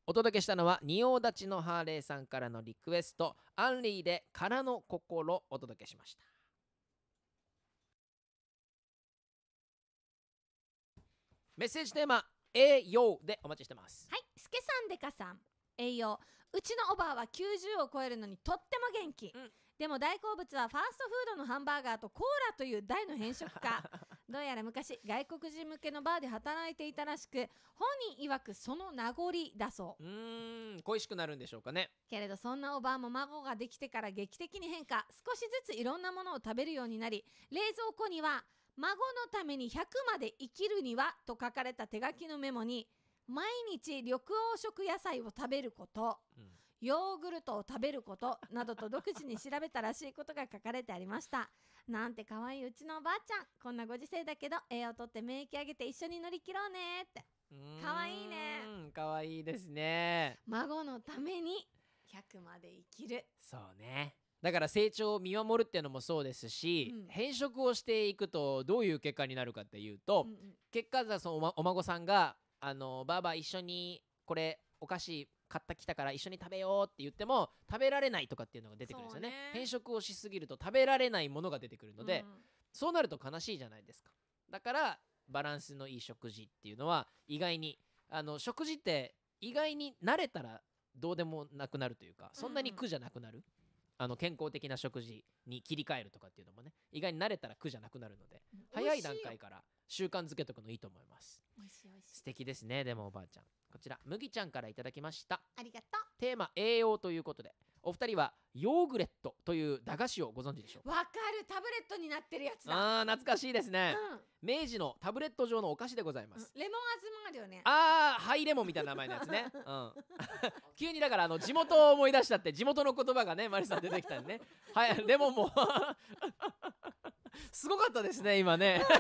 お届けしたのは仁王立ちのハーレーさんからのリクエスト「アンリーで空の心」お届けしました。メッセージテーマ「栄養」でお待ちしてます。はい、すけさんでかさん栄養うちのおばあは90を超えるのにとっても元気、うん、でも大好物はファーストフードのハンバーガーとコーラという大の変色か どうやら昔外国人向けのバーで働いていたらしく本人曰くその名残だそううん恋しくなるんでしょうかねけれどそんなおばあも孫ができてから劇的に変化少しずついろんなものを食べるようになり冷蔵庫には「孫のために100まで生きるには」と書かれた手書きのメモに毎日緑黄色野菜を食べること、うんヨーグルトを食べること などと独自に調べたらしいことが書かれてありましたなんて可愛いうちのおばあちゃんこんなご時世だけど栄養とって免疫上げて一緒に乗り切ろうねって可愛いね可愛いですね孫のために100まで生きるそうねだから成長を見守るっていうのもそうですし、うん、変色をしていくとどういう結果になるかっていうと、うんうん、結果そのお,、ま、お孫さんがあの「ばあば一緒にこれお菓子買ってきたから一緒に食べようって言っても食べられないとかっていうのが出てくるんですよねね変色をしすぎると食べられないものが出てくるので、うん、そうなると悲しいじゃないですかだからバランスのいい食事っていうのは意外にあの食事って意外に慣れたらどうでもなくなるというかそんなに苦じゃなくなる、うん、あの健康的な食事に切り替えるとかっていうのもね意外に慣れたら苦じゃなくなるので早い段階から習慣づけとくのいいと思います素敵ですねでもおばあちゃんこちら麦ちゃんからいただきましたありがとうテーマ栄養ということでお二人はヨーグレットという駄菓子をご存知でしょうかわかるタブレットになってるやつだあ懐かしいですね、うん、明治のタブレット状のお菓子でございます、うん、レモン味もあるよねあーハイレモンみたいな名前のやつね、うん、急にだからあの地元を思い出したって地元の言葉がねマリさん出てきたんでねはいレモンも すごかったですね今ね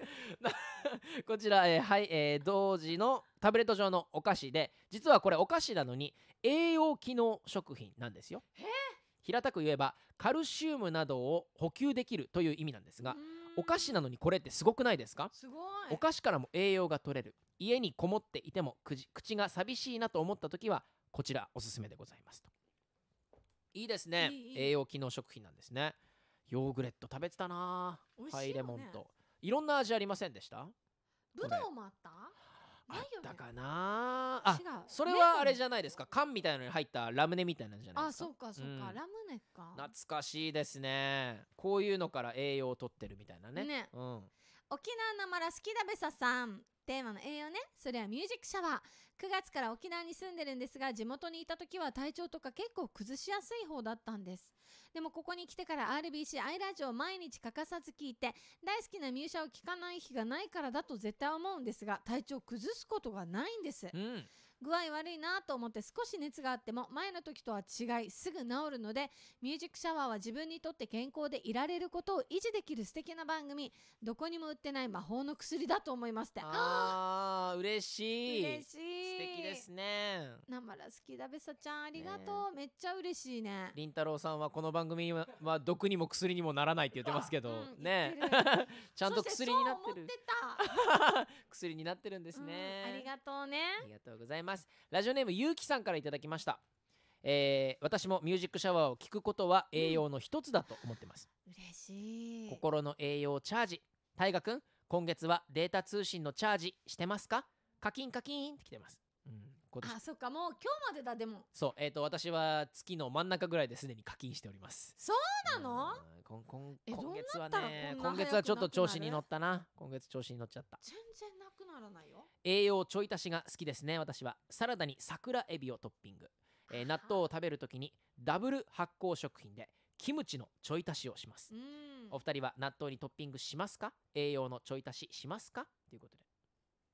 こちら、えー、はい、えー、同時のタブレット上のお菓子で実はこれお菓子なのに栄養機能食品なんですよ。平たく言えばカルシウムなどを補給できるという意味なんですがお菓子なのにこれってすごくないですかすごいお菓子からも栄養が取れる家にこもっていても口が寂しいなと思った時はこちらおすすめでございますといいですね栄養機能食品なんですねヨーグレット食べてたな、ね、ハイレモンといろんな味ありませんでしたブドウもあったあったかなあ違うそれはあれじゃないですか缶みたいのに入ったラムネみたいなんじゃないですかあそうかそうか、うん、ラムネか懐かしいですねこういうのから栄養を取ってるみたいなねね、うん、沖縄のマラ好きだべささんテーマの栄養ねそれはミュージックシャワー9月から沖縄に住んでるんですが地元にいた時は体調とか結構崩しやすい方だったんですでもここに来てから RBC アイラジオを毎日欠かさず聞いて大好きなミューシャを聞かない日がないからだと絶対思うんですが体調崩すことがないんです、うん具合悪いなと思って少し熱があっても前の時とは違いすぐ治るのでミュージックシャワーは自分にとって健康でいられることを維持できる素敵な番組どこにも売ってない魔法の薬だと思いましてああ嬉しい嬉しい素敵ですねな生ら好きだべさちゃんありがとう、ね、めっちゃ嬉しいねりんたろうさんはこの番組は、は毒にも薬にもならないって言ってますけど、うん、ね ちゃんと薬になってる薬になってるんですね、うん、ありがとうねありがとうございますますラジオネームゆうきさんからいただきましたえー、私もミュージックシャワーを聞くことは栄養の一つだと思ってます、嬉しい心の栄養チャージ大河君今月はデータ通信のチャージしてますか課金課金って来てます今年あそっかもう今日までだでもそうえっ、ー、と私は月の真ん中ぐらいですでに課金しておりますそうなのこんこん今月はね今月はちょっと調子に乗ったな今月調子に乗っちゃった全然なくならないよ栄養ちょい足しが好きですね私はサラダに桜エビをトッピング、えー、納豆を食べるときにダブル発酵食品でキムチのちょい足しをします、お二人は納豆にトッピングしますか栄養のちょい足ししますかということで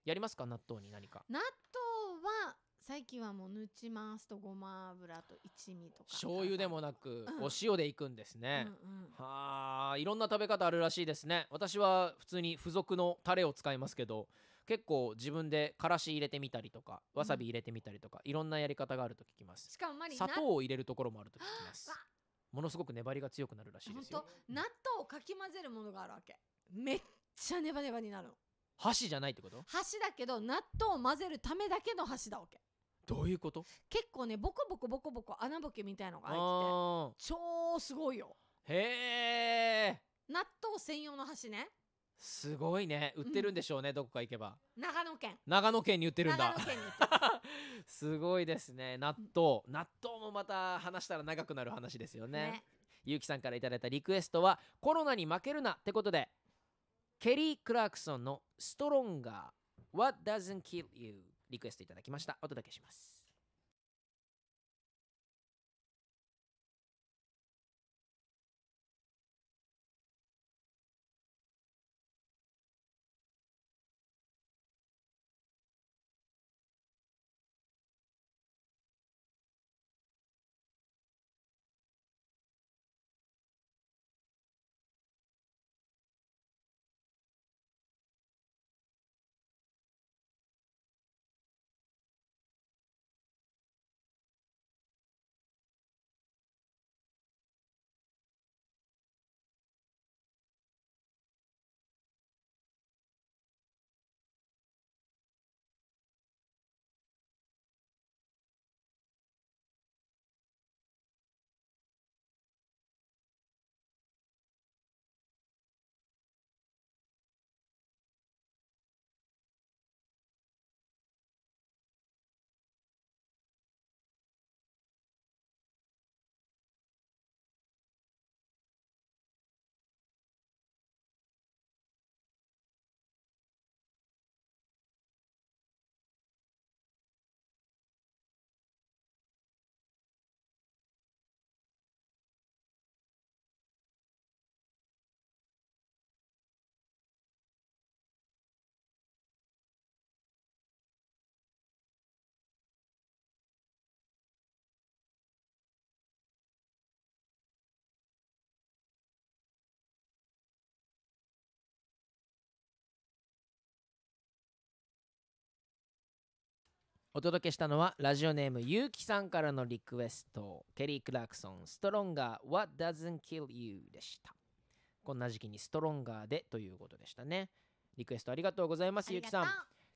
やりますか納豆に何か納豆は最近はもうぬちまーすとごま油と一味とか醤油でもなく、うん、お塩でいくんですね、うんうん、はあいろんな食べ方あるらしいですね私は普通に付属のタレを使いますけど結構自分でからし入れてみたりとかわさび入れてみたりとか、うん、いろんなやり方があると聞きますしかも砂糖を入れるところもあると聞きます ものすごく粘りが強くなるらしいですよ納豆をかき混ぜるものがあるわけめっちゃネバネバになるの箸じゃないってこと箸だけど納豆を混ぜるためだけの箸だわけどういうこと結構ねボコボコボコボコ穴ぼけみたいのが開いてて超すごいよへえ納豆専用の橋ねすごいね売ってるんでしょうね、うん、どこか行けば長野県長野県に売ってるんだ すごいですね納豆、うん、納豆もまた話したら長くなる話ですよねねゆうきさんからいただいたリクエストはコロナに負けるなってことでケリー・クラークソンのストロンガー What doesn't kill you リクエストいただきましたお届けしますお届けしたのはラジオネームゆうきさんからのリクエストケリー・クラクソンストロンガー What Doesn't Kill You でしたこんな時期にストロンガーでということでしたねリクエストありがとうございますゆうきさん今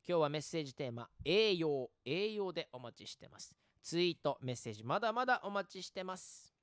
日はメッセージテーマ栄養栄養でお待ちしてますツイートメッセージまだまだお待ちしてます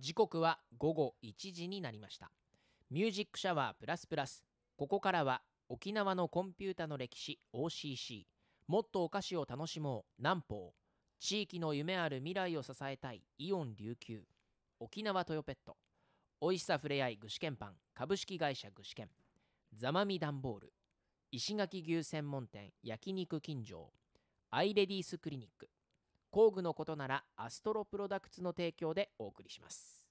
時刻は午後1時になりましたミュージックシャワープラスプラスここからは沖縄のコンピュータの歴史 OCC もっとお菓子を楽しもう南方地域の夢ある未来を支えたいイオン琉球沖縄トヨペットおいしさふれあい具志堅パン株式会社具志堅ざまみ段ボール石垣牛専門店焼肉金城アイレディースクリニック工具のことならアストロプロダクツの提供でお送りします。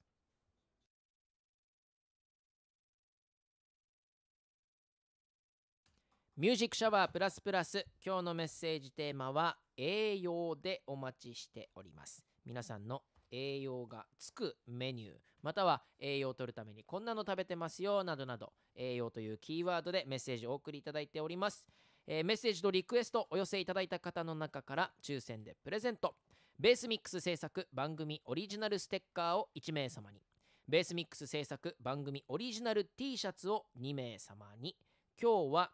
ミュージックシャワープラスプラス今日のメッセージテーマは栄養でお待ちしております皆さんの栄養がつくメニューまたは栄養を取るためにこんなの食べてますよなどなど栄養というキーワードでメッセージをお送りいただいておりますえー、メッセージとリクエストお寄せいただいた方の中から抽選でプレゼントベースミックス制作番組オリジナルステッカーを1名様にベースミックス制作番組オリジナル T シャツを2名様に今日は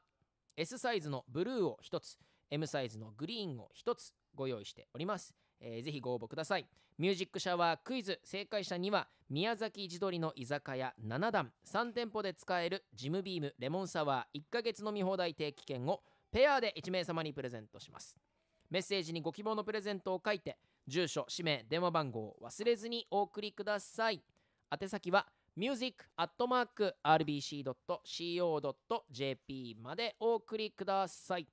S サイズのブルーを1つ M サイズのグリーンを1つご用意しております、えー、ぜひご応募くださいミュージックシャワークイズ正解者には宮崎地鶏の居酒屋7段3店舗で使えるジムビームレモンサワー1ヶ月飲み放題定期券をペアで1名様にプレゼントしますメッセージにご希望のプレゼントを書いて住所氏名電話番号を忘れずにお送りください宛先は music.rbc.co.jp までお送りください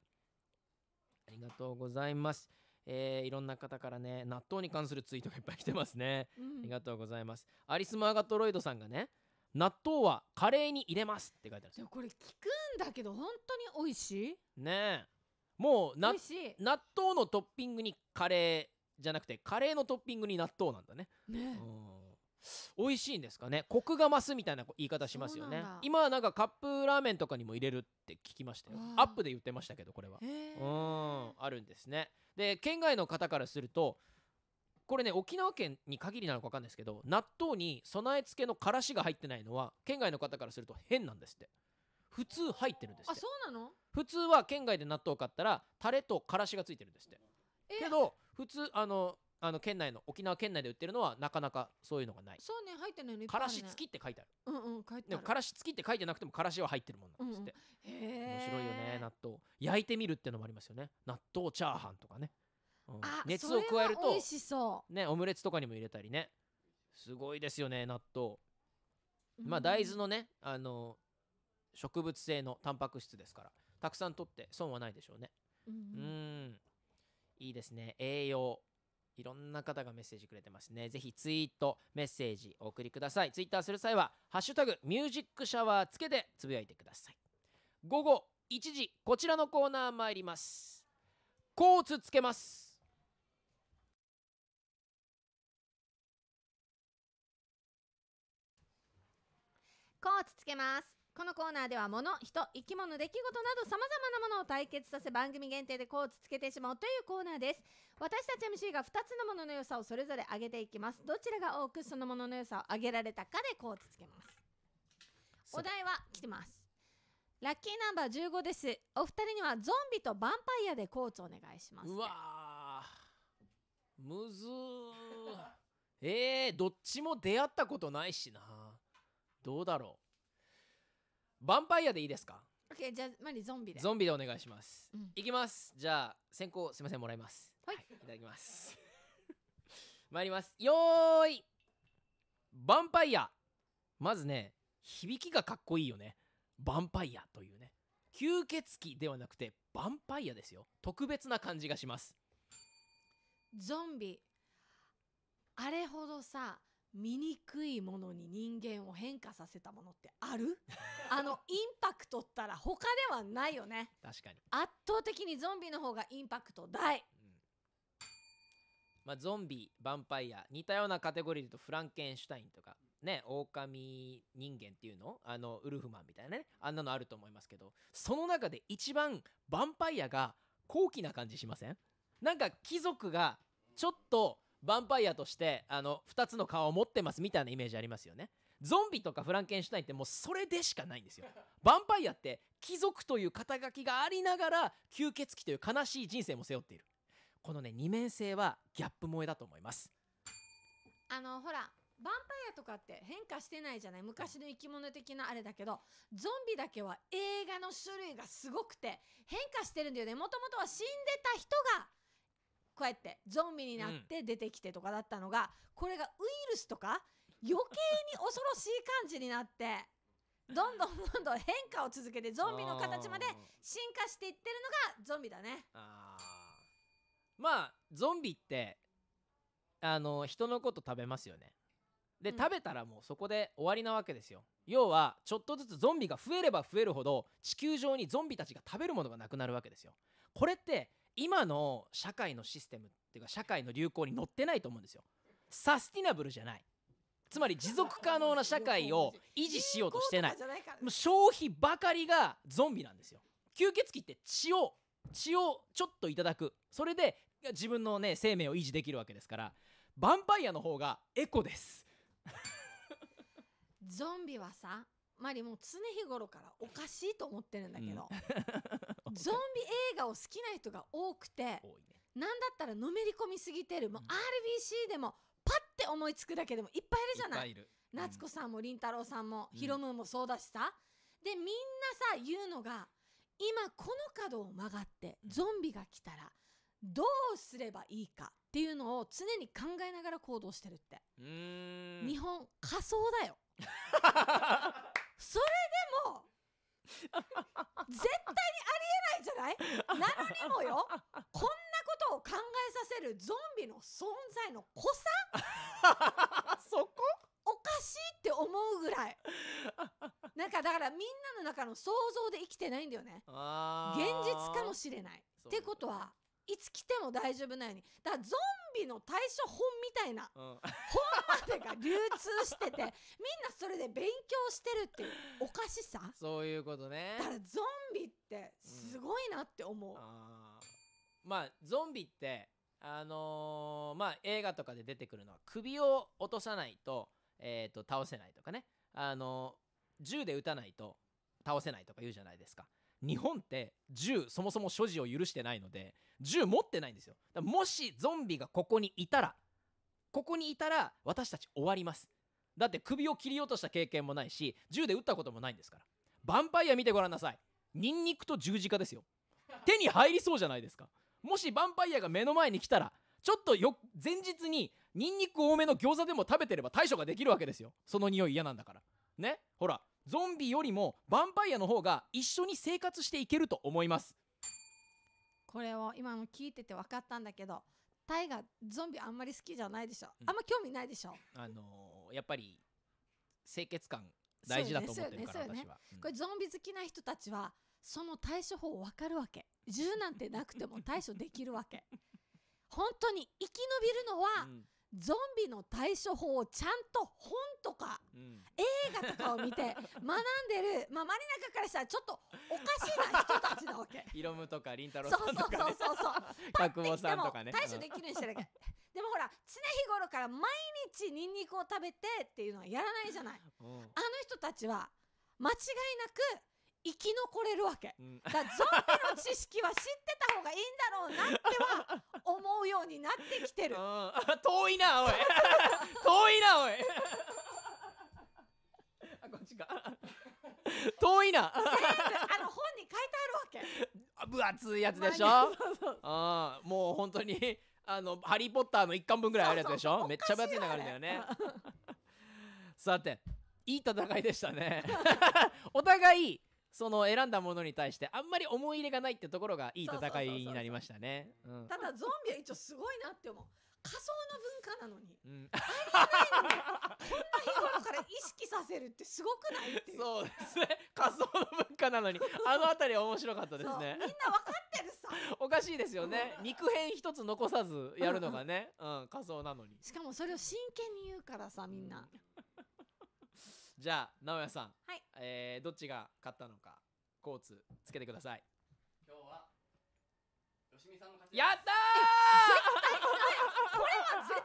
ありがとうございますえー、いろんな方からね納豆に関するツイートがいっぱい来てますね、うん、ありがとうございますアリス・マーガトロイドさんがね納豆はカレーに入れますって書いてあるでこれ聞くんだけど本当に美味しいねえもうな納豆のトッピングにカレーじゃなくてカレーのトッピングに納豆なんだねね美味しいんですかねコクが増すみたいな言い方しますよね今はなんかカップラーメンとかにも入れるって聞きましたよアップで言ってましたけどこれはうんあるんですねで県外の方からするとこれね沖縄県に限りなのか分かんないですけど納豆に備え付けのからしが入ってないのは県外の方からすると変なんですって普通入ってるんですあってそうなの普通は県外で納豆を買ったらタレとからしがついてるんですってけど普通あのあの県内の沖縄県内で売ってるのはなかなかそういうのがないそうね入ってないのいっぱいかあるらし付きって書いてあるうんうん書いてでもからし付きって書いてなくてもからしは入ってるもんなんですって、うんうんへえ面白いよね納豆焼いてみるってのもありますよね納豆チャーハンとかね熱を加えるとね、オムレツとかにも入れたりねすごいですよね納豆、まあ大豆のねあの植物性のタンパク質ですからたくさんとって損はないでしょうねうんいいですね栄養いろんな方がメッセージくれてますねぜひツイートメッセージお送りくださいツイッターする際は「ハッシュタグミュージックシャワー」つけてつぶやいてください午後1時こちらのコーナー参りますコーツつけますこうチつけますこのコーナーでは物、人、生き物、出来事など様々なものを対決させ番組限定でコーチつけてしまうというコーナーです。私たち MC が2つのものの良さをそれぞれ上げていきます。どちらが多くそのものの良さを上げられたかでコーチつけます。お題は来てます。ラッキーナンバー15です。お二人にはゾンビとヴァンパイアでコーツお願いします。うわむずー。えー、どっちも出会ったことないしな。どうだろうヴァンパイアでいいですか OK じゃあマリゾンビでゾンビでお願いします、うんいきますじゃあ先行すいませんもらいますはいいただきます 参りますよーいヴァンパイアまずね響きがかっこいいよねヴァンパイアというね吸血鬼ではなくてヴァンパイアですよ特別な感じがしますゾンビあれほどさ醜いものに人間を変化させたものってある あのインパクトったら他ではないよね確かに圧倒的にゾンビの方がインパクト大、うん、まあ、ゾンビヴァンパイア似たようなカテゴリーでとフランケンシュタインとかね狼人間っていうのあのウルフマンみたいなねあんなのあると思いますけどその中で一番ヴァンパイアが高貴な感じしませんなんか貴族がちょっとヴァンパイアとしてあの2つの顔を持ってますみたいなイメージありますよねゾンビとかフランケンシュタインってもうそれでしかないんですよヴァンパイアって貴族という肩書きがありながら吸血鬼という悲しい人生も背負っているこのね二面性はギャップ萌えだと思いますあのほらヴァンパイアとかって変化してないじゃない昔の生き物的なあれだけどゾンビだけは映画の種類がすごくて変化してるんだよねもともとは死んでた人がこうやってゾンビになって出てきてとかだったのが、これがウイルスとか余計に恐ろしい感じになって。どんどんどんどん変化を続けてゾンビの形まで進化していってるのがゾンビだねあまあゾンビってあの人のこと食べますよねで、うん、食べたらもうそこで終わりなわけですよ要はちょっとずつゾンビが増えれば増えるほど地球上にゾンビたちが食べるものがなくなるわけですよこれって今の社会のシステムっていうか社会の流行に乗ってないと思うんですよサスティナブルじゃないつまり持続可能な社会を維持しようとしてないもう消費ばかりがゾンビなんですよ吸血鬼って血を血をちょっといただくそれで自分のね生命を維持できるわけですからヴァンパイアの方がエコです ゾンビはさマリもう常日頃からおかしいと思ってるんだけど、うんゾンビ映画を好きな人が多くて多い、ね、なんだったらのめり込みすぎてるもう RBC でもパッて思いつくだけでもいっぱいいるじゃない。夏子さんもりんたろーさんも、ヒロひろむもそうだしさでみんなさ言うのが今この角を曲がってゾンビが来たらどうすればいいかっていうのを常に考えながら行動してるって日本仮想だよ それでも絶対にありえないじゃないなのにもよこんなことを考えさせるゾンビの存在の濃さそこおかしいって思うぐらいなんかだからみんなの中の想像で生きてないんだよね現実かもしれないってことはいつ来ても大丈夫なようにだからゾンビの対処本みたいな、うん、本までが流通してて みんなそれで勉強してるっていうおかしさそういうことねだからゾンビってすごいなって思う、うん、あまあゾンビってあのー、まあ映画とかで出てくるのは首を落とさないと,、えーと、と倒せないとかね、あのー、銃で撃たないと倒せないとか言うじゃないですか日本って銃そもそも所持を許してないので銃持ってないんですよだもしゾンビがここにいたらここにいたら私たち終わりますだって首を切り落とした経験もないし銃で撃ったこともないんですからヴァンパイア見てごらんなさいニンニクと十字架ですよ手に入りそうじゃないですかもしヴァンパイアが目の前に来たらちょっとよ前日にニンニク多めの餃子でも食べてれば対処ができるわけですよその匂い嫌なんだからねほらゾンビよりもヴァンパイアの方が一緒に生活していけると思いますこれを今の聞いてて分かったんだけどタイがゾンビあんまり好きじゃないでしょ、うん、あんま興味ないでしょあのー、やっぱり清潔感大事だと思ってるから、ねね、私は、うん、これゾンビ好きな人たちはその対処法分かるわけ銃なんてなくても対処できるわけ 本当に生き延びるのは、うんゾンビの対処法をちゃんと本とか、うん、映画とかを見て 学んでる、まあ、マリナカからしたらちょっとおかしいな人たちなわけ。色むとかりんたろーさんとか、ね、そうそうそうそう角坊 さんとかね。対処できるんしてるでもほら常日頃から毎日ニンニクを食べてっていうのはやらないじゃない。あの人たちは間違いなく生き残れるわけ、うん、だからゾンビの知識は知ってた方がいいんだろうなっては思うようになってきてる 遠いなおい 遠いなおいあこっちか遠いなあの本に書いてあるわけ分厚いやつでしょ、まあ、あもう本当にあのハリー・ポッターの一巻分ぐらいあるやつでしょうめっちゃ分厚い流れだよねさていい戦いでしたね お互いその選んだものに対してあんまり思い入れがないってところがいい戦いになりましたねただゾンビは一応すごいなって思う仮想の文化なのに、うん、ありえないのにこんな日頃から意識させるってすごくないっていうそうですね仮想の文化なのにあの辺り面白かったですねみんな分かってるさ おかしいですよね、うん、肉片一つ残さずやるのがね、うん、うん、仮想なのにしかもそれを真剣に言うからさみんな、じゃあ直哉さん、はいえー、どっちが勝ったのかコーツつけてください今日はよしみさんの勝ちやったー絶対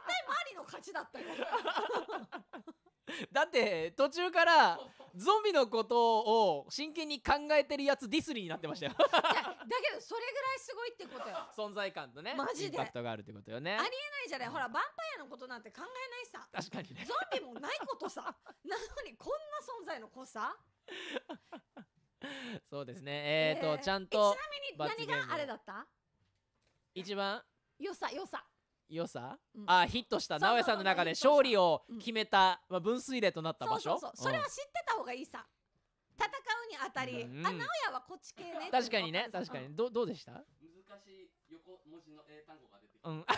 これは絶対マリの勝ちだったよ だって途中からゾンビのことを真剣に考えてるやつディスリーになってましたよだけどそれぐらいすごいってことよ 存在感とねマジでインパクトがあるってことよねありえないじゃないほらヴァンパイアのことなんて考えないさ確かにねゾンビもないことさ なのにこんな存在の濃さそうですねえっ、ー、と、えー、ちゃんとちなみに何があれだった一番良さ良さ良さ、うん、あヒットした直江さんの中で勝利を決めた、うん、まあ、分水嶺となった場所それは知ってた方がいいさ戦うにあたり、うん、あ直哉はこっち系ね確かにね確かに、うん、どどうでした難しい横文字の英単語が出てきた、うん、だ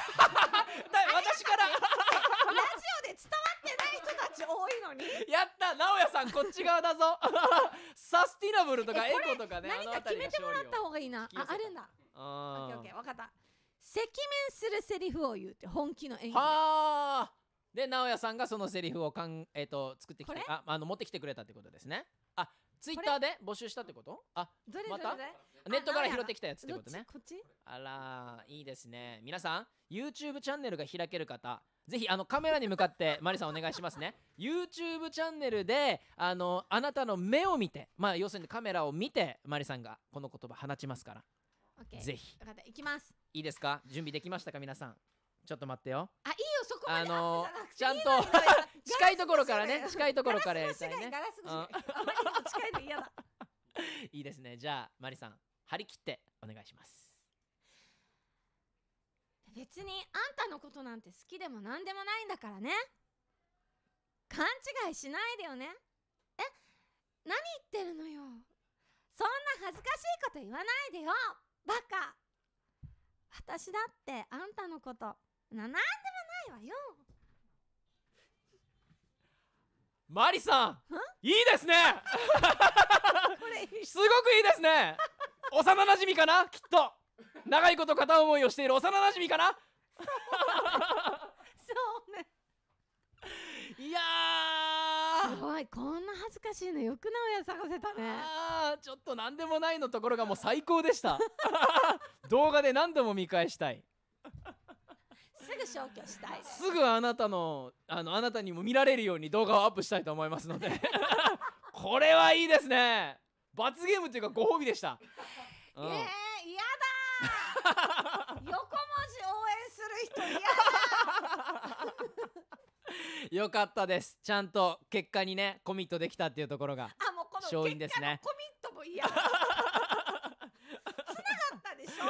私からラジオで伝わってない人たち多いのにやった直哉さんこっち側だぞ サスティナブルとかエコとかね何か決めてもらった方がいいなああるんだオッケーオッケー分かった赤面するセリフを言うって本気の演技はあで直哉さんがそのセリフをかん、えーと、作ってきてああの持ってきてくれたってことですねあツイッターで募集したってことあどれまたネットから拾ってきたやつってことねこっちあらいいですね皆さん YouTube チャンネルが開ける方ぜひあのカメラに向かって マリさんお願いしますね YouTube チャンネルであのあなたの目を見てまあ要するにカメラを見てマリさんがこの言葉放ちますから、okay、ぜひ分かったいきますいいですか準備できましたか皆さんちょっと待ってよあいいよそこまであのー、ちゃんと 近いところからね近いところからやりたいねガラス越しが、うん、近いの いいですねじゃあマリさん張り切ってお願いします別にあんたのことなんて好きでもなんでもないんだからね勘違いしないでよねえ何言ってるのよそんな恥ずかしいこと言わないでよバカ私だってあんたのことななんでもないわよマリさんいいですねすごくいいですね幼なじみかなきっと長いこと片思いをしている幼なじみかなそうねいやすごいこんな恥ずかしいのよく直哉探せたねあちょっと何でもないのところがもう最高でした 動画で何度も見返したいすぐ消去したいすぐあなたのあのあなたにも見られるように動画をアップしたいと思いますので これはいいですね罰ゲームというかご褒美でした、うん、えー、嫌だ 横文字応援する人嫌だ よかったですちゃんと結果にねコミットできたっていうところがあもうこの結果のコミットも嫌つながったでしょ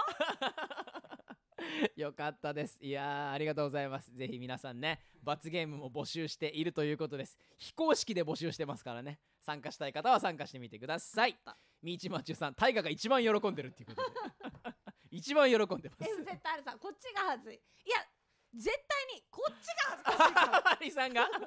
よかったですいやありがとうございますぜひ皆さんね罰ゲームも募集しているということです非公式で募集してますからね参加したい方は参加してみてくださいみちまちゅうさん大河が一番喜んでるっていうことで 一番喜んでますエンフさんこっちがはずいいや絶対にこっちが恥ずかしいからハリさんが絶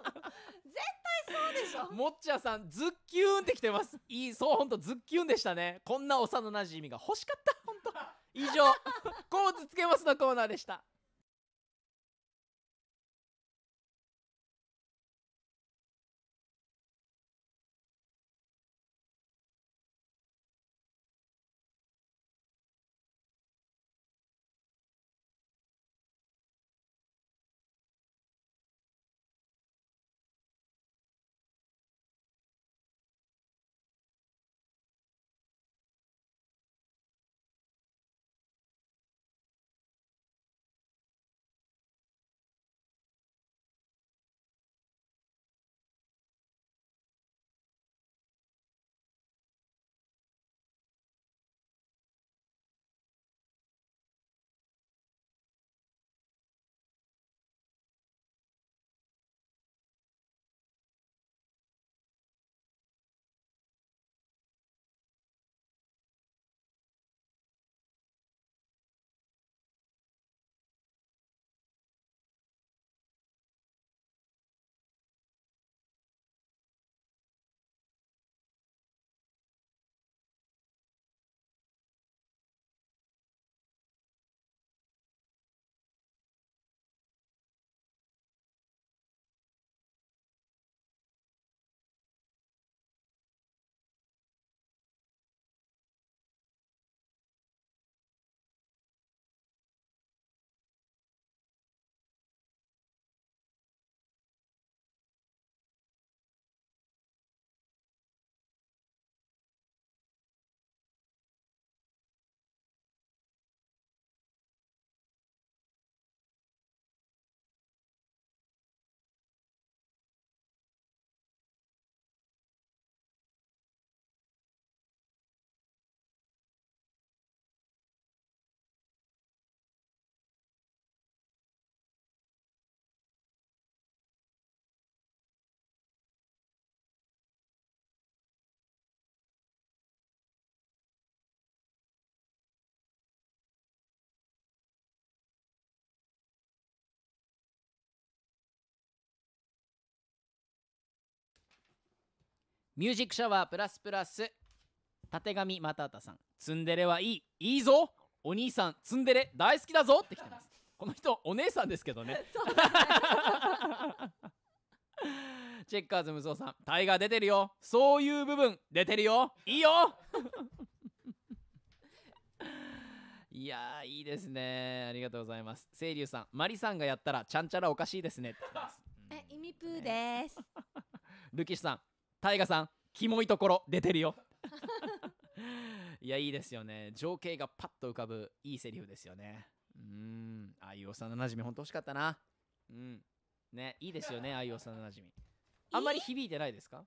対そうでしょもっちゃさんズッキューンってきてますいいそう本当とズッキューンでしたねこんな幼馴染みが欲しかった本当以上 コーツつけますのコーナーでしたミュージックシャワープラスプラスたてがみまたたさんツンデレはいいいいぞお兄さんツンデレ大好きだぞって来てますこの人お姉さんですけどね チェッカーズ無双さんタイガー出てるよそういう部分出てるよいいよ いやいいですねありがとうございます清流さんマリさんがやったらちゃんちゃらおかしいですねってます、うえイミプーですルキシさん大我さんキモいところ出てるよいやいいですよね情景がパッと浮かぶいいセリフですよねうんああいう幼なじみほんと欲しかったなうんねいいですよねああいう幼なじみあんまり響いてないですか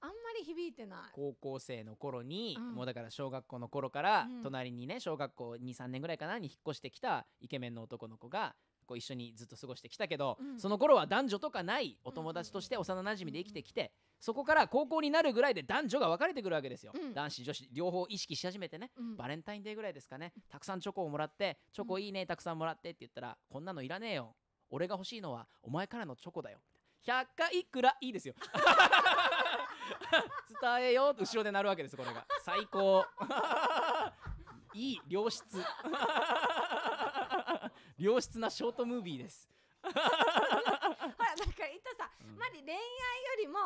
あんまり響いてない高校生の頃に、うん、もうだから小学校の頃から、隣にね小学校23年ぐらいかなに引っ越してきたイケメンの男の子がこう一緒にずっと過ごしてきたけど、うん、その頃は男女とかないお友達として幼なじみで生きてきて、そこから高校になるぐらいで男女が分かれてくるわけですよ、うん、男子女子両方意識し始めてね、うん、バレンタインデーぐらいですかねたくさんチョコをもらってチョコいいねたくさんもらってって言ったら、こんなのいらねえよ俺が欲しいのはお前からのチョコだよ100回くらいいですよ 伝えようと後ろでなるわけですこれが最高 いい良質良質なショートムービーです ほらなんか言ったさ、うん、マリ恋愛よりも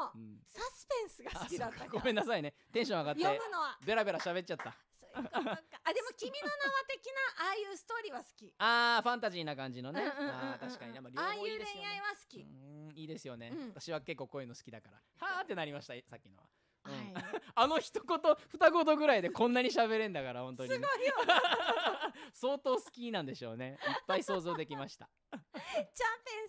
サスペンスが好きだったごめんなさいねテンション上がって読むのはベラベラ喋っちゃったあでも「君の名は」的なああいうストーリーは好きああファンタジーな感じのね、うんうんうんうん、あ確かに、ねまあ、ああいう恋愛は好きいいですよね、うん、私は結構こういうの好きだからはあってなりましたさっきのははい、あの一言二言ぐらいでこんなに喋れんだから本当に、ね、すごいよ 相当好きなんでしょうねいっぱい想像できました チャンペ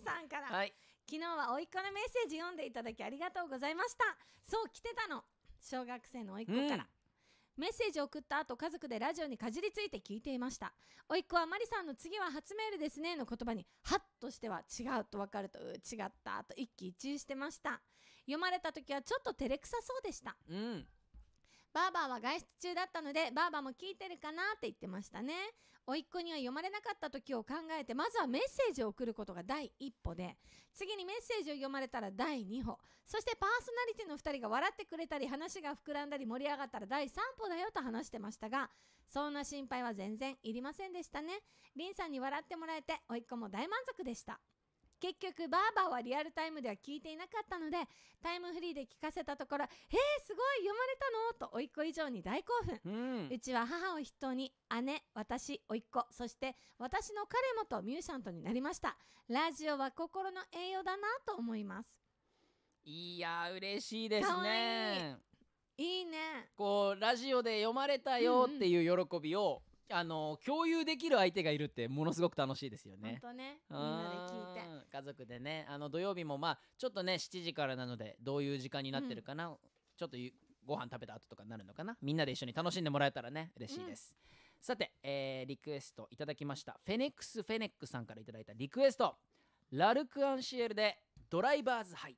ンさんから、はい、昨日は甥っ子のメッセージ読んでいただきありがとうございましたそう来てたの小学生の甥っ子から、うんメッセージを送った後家族でラジオにかじりついて聞いていました甥っ子はマリさんの次は初メールですねの言葉にハッとしては違うと分かると違ったと一喜一憂してました読まれた時はちょっと照れくさそうでした、うん、バーバーは外出中だったのでバーバーも聞いてるかなって言ってましたね甥っ子には読まれなかった時を考えてまずはメッセージを送ることが第一歩で次にメッセージを読まれたら第2歩そしてパーソナリティの2人が笑ってくれたり話が膨らんだり盛り上がったら第3歩だよと話してましたがそんな心配は全然いりませんでしたねリンさんに笑ってもらえて甥っ子も大満足でした結局バーバーはリアルタイムでは聞いていなかったのでタイムフリーで聞かせたところ「えー、すごい読まれたの?」と甥っ子以上に大興奮、うん、うちは母を筆頭に姉私甥っ子そして私の彼もとミューシャントになりましたラジオは心の栄養だなと思いますいや嬉しいですねいいねこうラジオで読まれたよっていう喜びを、うんうんあの共有できる相手がいるってものすごく楽しいですよね。本当ね。みんなで聞いて。家族でね、あの土曜日もまあちょっとね7時からなのでどういう時間になってるかな、うん、ちょっとご飯食べた後とかになるのかなみんなで一緒に楽しんでもらえたらね嬉しいです、うん、さて、えー、リクエストいただきましたフェネックスフェネックさんからいただいたリクエストラルク・アンシエルでドライバーズハイ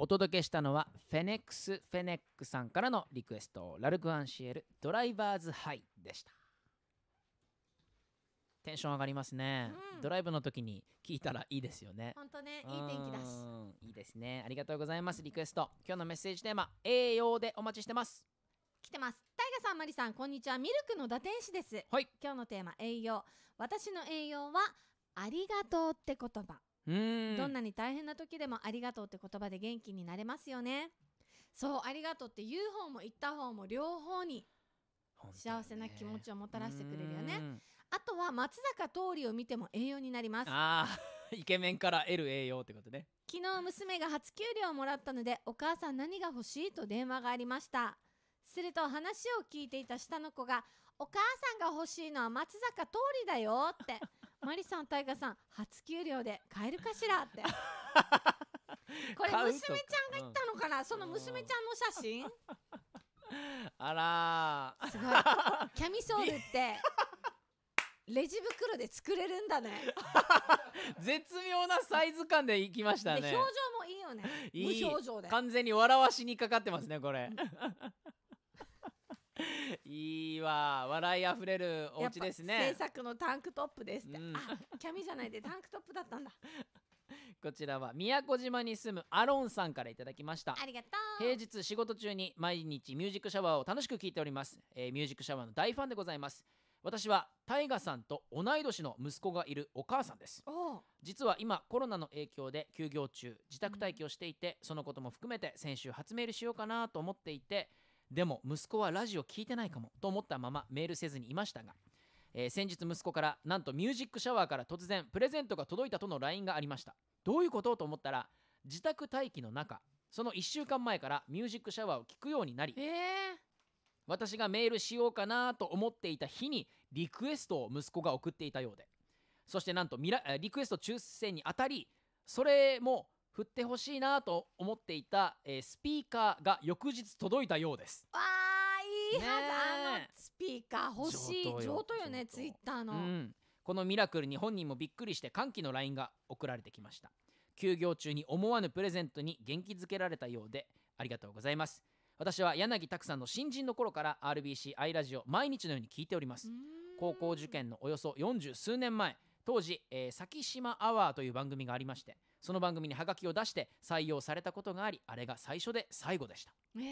お届けしたのはフェネックス・フェネックさんからのリクエストラルク・アンシエルドライバーズ・ハイでしたテンション上がりますね、うん、ドライブの時に聞いたらいいですよね本当ねいい天気だしいいですねありがとうございますリクエスト今日のメッセージテーマ栄養でお待ちしてます来てますタイガさんマリさんこんにちはミルクの打天使です、はい、今日のテーマ栄養私の栄養はありがとうって言葉うんどんなに大変な時でもありがとうって言葉で元気になれますよねそうありがとうって言う方も言った方も両方に幸せな気持ちをもたらしてくれるよね、ね、あとは松坂桃李を見ても栄養になりますあ イケメンから得る栄養ってことね昨日娘が初給料をもらったのでお母さん何が欲しいと電話がありましたすると話を聞いていた下の子が「お母さんが欲しいのは松坂桃李だよ」ってマリさん、タイガさん、初給料で買えるかしらって。これ娘ちゃんが言ったのかな、うん、その娘ちゃんの写真。あらすごい。キャミソールって。レジ袋で作れるんだね。絶妙なサイズ感でいきましたね。表情もいいよね。いい無表情で。完全に笑わしにかかってますね、これ。いいわ笑いあふれるお家ですね制作のタンクトップですって、うん、あキャミじゃないで タンクトップだったんだこちらは宮古島に住むアロンさんからいただきましたありがとう平日仕事中に毎日ミュージックシャワーを楽しく聴いております、えー、ミュージックシャワーの大ファンでございます私はタイガさんと同い年の息子がいるお母さんです実は今コロナの影響で休業中自宅待機をしていて、うん、そのことも含めて先週発メールしようかなと思っていてでも息子はラジオ聞いてないかもと思ったままメールせずにいましたが、えー、先日息子からなんとミュージックシャワーから突然プレゼントが届いたとの LINE がありましたどういうことと思ったら自宅待機の中その1週間前からミュージックシャワーを聞くようになり、えー、私がメールしようかなと思っていた日にリクエストを息子が送っていたようでそしてなんとリクエスト抽選に当たりそれも振ってほしいなと思っていた、えー、スピーカーが翌日届いたようですわーいいはず、スピーカー欲しい上等よねツイッターの、うん、このミラクルに本人もびっくりして歓喜の LINE が送られてきました休業中に思わぬプレゼントに元気づけられたようでありがとうございます私は柳拓さんの新人の頃から RBC アイラジオ毎日のように聞いております高校受験のおよそ40数年前当時、えー、先島アワーという番組がありましてその番組にハガキを出して採用されたことがありあれが最初で最後でした、えー、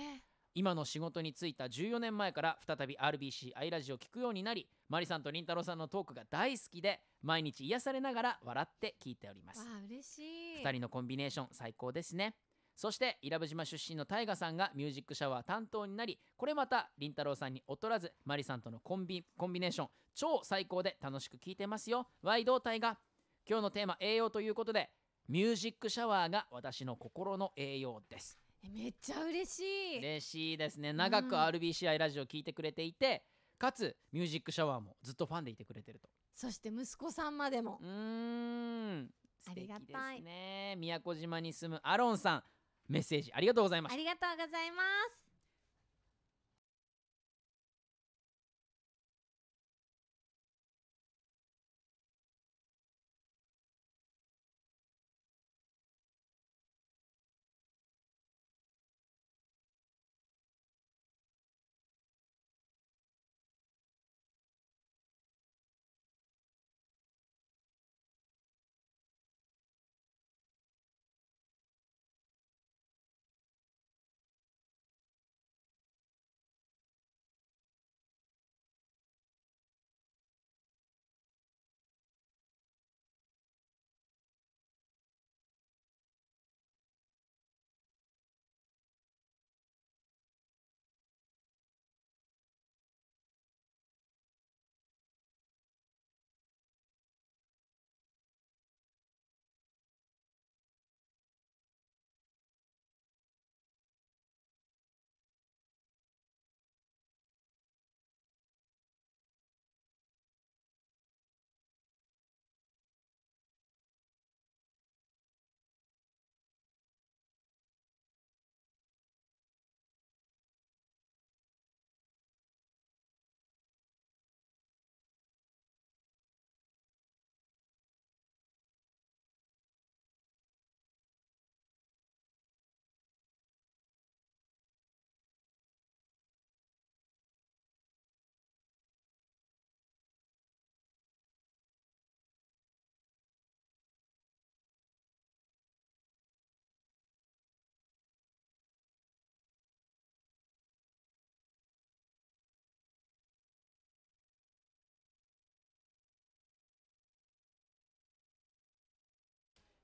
今の仕事に就いた14年前から再び RBC アイラジオを聞くようになりマリさんとりんたろーさんのトークが大好きで毎日癒されながら笑って聞いておりますあ嬉しい2人のコンビネーション最高ですねそして伊良部島出身の大我さんがミュージックシャワー担当になりこれまたりんたろーさんに劣らずマリさんとのコンビコンビネーション超最高で楽しく聞いてますよワイド大我今日のテーマ栄養ということでミュージックシャワーが私の心の栄養ですめっちゃ嬉しい嬉しいですね長く RBCI ラジオ聞いてくれていて、うん、かつミュージックシャワーもずっとファンでいてくれてるとそして息子さんまでもうんあ素敵ですね宮古島に住むアロンさんメッセージありがとうございます。ありがとうございます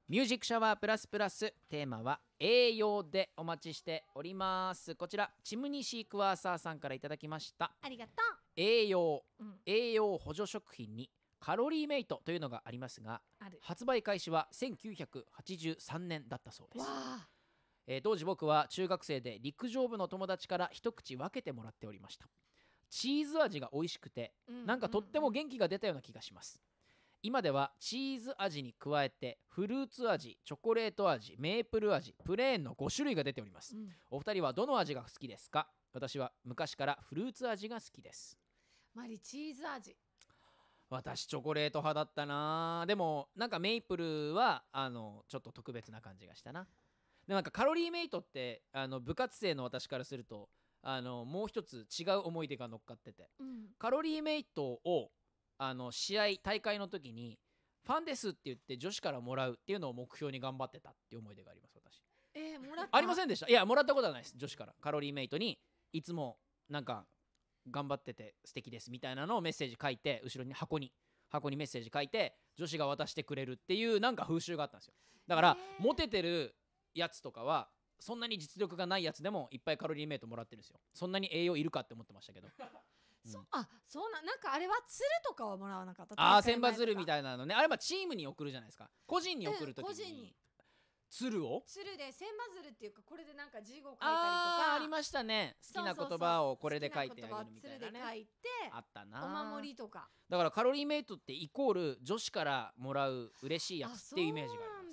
ミュージックシャワープラスプラステーマは栄養でお待ちしておりますこちらチムニシークワーサーさんからいただきましたありがとう栄養、うん、栄養補助食品にカロリーメイトというのがありますが発売開始は1983年だったそうですえー、当時僕は中学生で陸上部の友達から一口分けてもらっておりましたチーズ味が美味しくて、うんなんかとっても元気が出たような気がします、今ではチーズ味に加えてフルーツ味チョコレート味メープル味プレーンの5種類が出ております、うん、お二人はどの味が好きですか私は昔からフルーツ味が好きですマリチーズ味私チョコレート派だったなでもなんかメイプルはあのちょっと特別な感じがしたなでなんかカロリーメイトってあの部活生の私からするとあのもう一つ違う思い出が乗っかってて、うん、カロリーメイトをあの試合大会の時にファンですって言って女子からもらうっていうのを目標に頑張ってたっていう思い出があります私えー、もらったありませんでしたいやもらったことはないです女子からカロリーメイトにいつもなんか頑張ってて素敵ですみたいなのをメッセージ書いて後ろに箱に箱にメッセージ書いて女子が渡してくれるっていうなんか風習があったんですよだから、えー、モテてるやつとかはそんなに実力がないやつでもいっぱいカロリーメイトもらってるんですよそんなに栄養いるかって思ってましたけどそあそうななんかあれは鶴とかはもらわなかったああ千羽鶴みたいなのねあれはチームに送るじゃないですか個人に送るときに、うん、個人に鶴を鶴で千羽鶴っていうかこれでなんか字を書いたりとかありましたね好きな言葉をこれで書いてあげるみたいな、ね、書いてあったなお守りとかだからカロリーメイトってイコール女子からもらう嬉しいやつっていうイメージがありま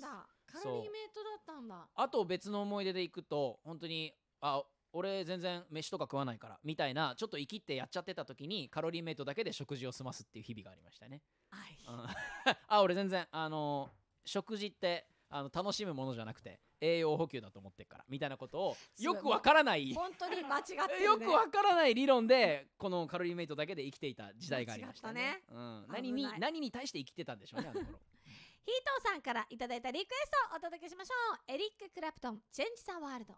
すカロリーメイトだったんだあと別の思い出でいくと本当にあ俺全然飯とか食わないからみたいなちょっと生きってやっちゃってた時にカロリーメイトだけで食事を済ますっていう日々がありましたね。はい、あ俺全然あの食事ってあの楽しむものじゃなくて栄養補給だと思ってるからみたいなことをよくわからない本当に間違ってる、ね、よくわからない理論でこのカロリーメイトだけで生きていた時代がありましたね。たねうん、何に何に対して生きてたんでしょうねあの頃。ヒートさんからいただいたリクエストをお届けしましょう。エリック・クラプトン「チェンジ・サワールド」。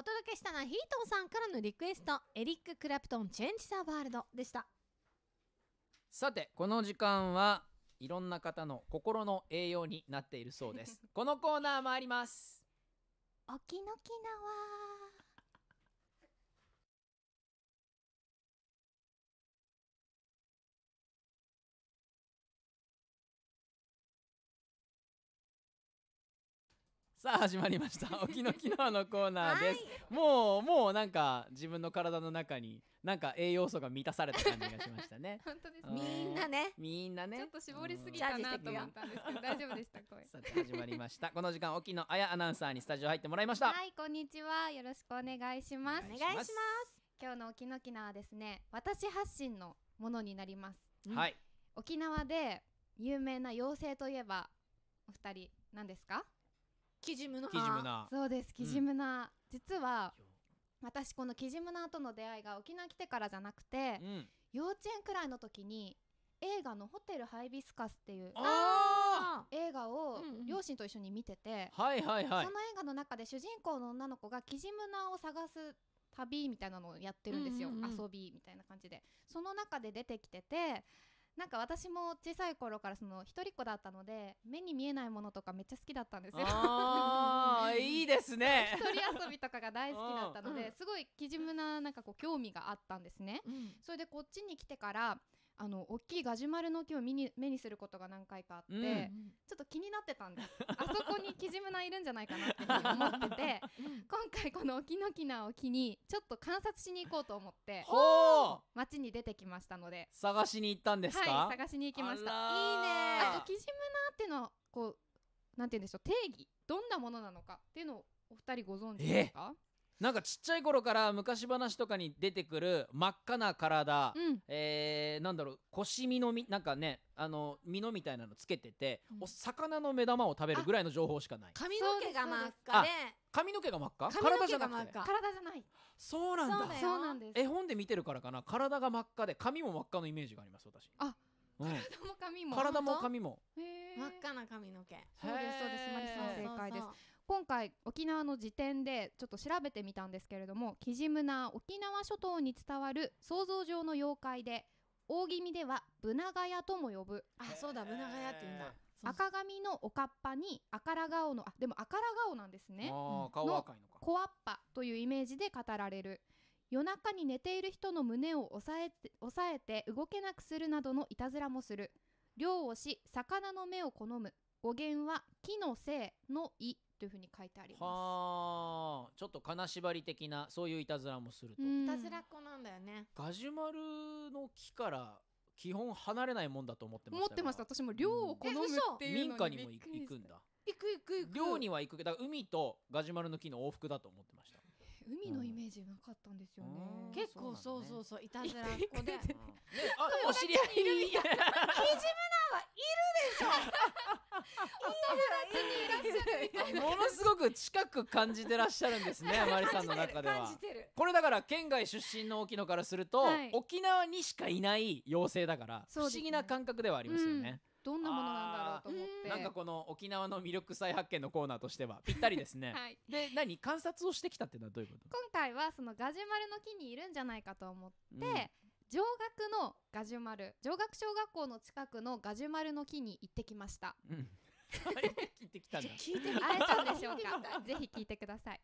お届けしたのはヒートンさんからのリクエストエリック・クラプトン「チェンジ・ザ・ワールド」でしたさてこの時間はいろんな方の心の栄養になっているそうですこのコーナーもあります沖沖縄さあ始まりました「お きのきの」のコーナーです、もうもうなんか自分の体の中になんか栄養素が満たされた感じがしましたね 本当ですみんなねみんなねちょっと絞りすぎたなと思ったんですけど大丈夫でした声 さて始まりましたこの時間沖野綾アナウンサーにスタジオ入ってもらいましたはいこんにちはよろしくお願いしますお願いします今日の沖のきなはですね私発信のものになります、はい沖縄で有名な妖精といえばお二人何ですかキジムナキジムナそうですキジムナ、うん、実は私このキジムナーとの出会いが沖縄来てからじゃなくて、うん、幼稚園くらいの時に映画の「ホテルハイビスカス」っていう映画を両親と一緒に見てて、うんうん、その映画の中で主人公の女の子がキジムナーを探す旅みたいなのをやってるんですよ、うんうんうん、遊びみたいな感じでその中で出てきててなんか私も小さい頃からその一人っ子だったので目に見えないものとかめっちゃ好きだったんですよ。あ いいですね一人遊びとかが大好きだったので、すごいきじむななんかこう興味があったんですね。うん、それでこっちに来てからあの大きいガジュマルの木を目に目にすることが何回かあって、うん、ちょっと気になってたんですあそこにキジムナいるんじゃないかなって思ってて今回このオキノキナを機にちょっと観察しに行こうと思って街に出てきましたので探しに行ったんですかはい探しに行きましたいいねあとキジムナっていうのはこうなんて言うんでしょう定義どんなものなのかっていうのをお二人ご存知ですかなんかちっちゃい頃から昔話とかに出てくる真っ赤な体、うん、えー、なんだろう腰身のみなんかねあの身のみたいなのつけてて、うん、お魚の目玉を食べるぐらいの情報しかない髪の毛が真っ赤で髪の毛が真っ赤体じゃなくて体じゃないそうなんだそうなんです絵本で見てるからかな体が真っ赤で髪も真っ赤のイメージがあります私あ体も髪も体も髪も真っ赤な髪の毛そうですそうですマリさん正解です今回沖縄の辞典でちょっと調べてみたんですけれどもキジムナ沖縄諸島に伝わる想像上の妖怪で大気味ではブナガヤとも呼ぶあそうだブナガヤって言うんだ赤髪のおかっぱに赤ら顔のあでも赤ら顔なんですねのコアッパというイメージで語られる夜中に寝ている人の胸を押さえてえて動けなくするなどのいたずらもする漁をし魚の目を好む語源は木のいの「い」というふうに書いてありますはあちょっと金縛り的なそういういたずらもするといたずらっ子なんだよねガジュマルの木から基本離れないもんだと思ってました持ってました私も寮を好むっていうの民家にも行くんだ行く行く行く寮には行くけど海とガジュマルの木の往復だと思ってました海のイメージなかったんですよね、うん、結構そうそうそういたずらっ子で、ね、あお知り合いいるいや キジムナはいるでしょ友達にいらっしゃるみたいなものすごく近く感じてらっしゃるんですね マリさんの中では感じてるこれだから県外出身の沖野からすると、はい沖縄にしかいない妖精だから、不思議な感覚ではありますよね、どんなものなんだろうと思ってなんかこの沖縄の魅力再発見のコーナーとしてはぴったりですね、はいで何観察をしてきたってのはどういうこと今回はそのガジュマルの木にいるんじゃないかと思って、上学のガジュマル上学小学校の近くのガジュマルの木に行ってきました、うん、聞いてきたんだ聞いて会たんでしょうかぜひ聞いてください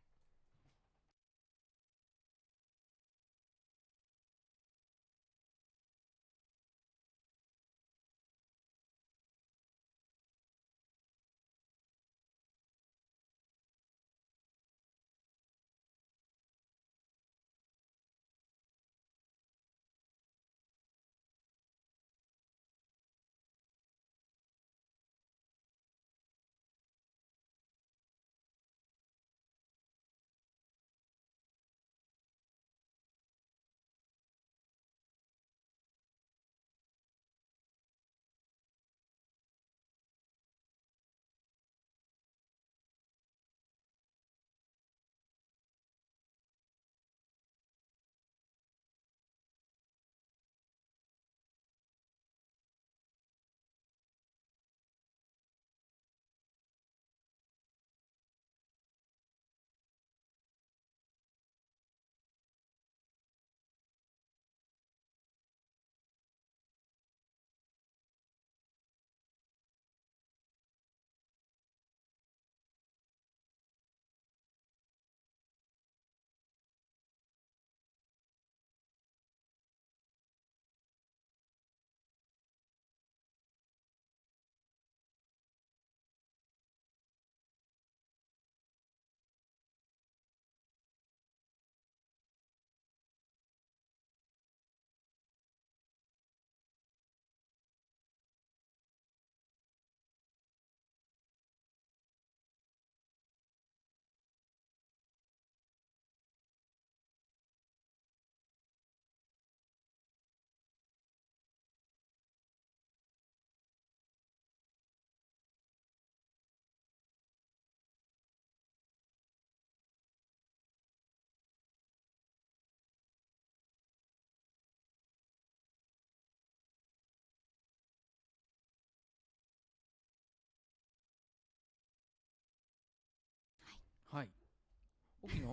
沖野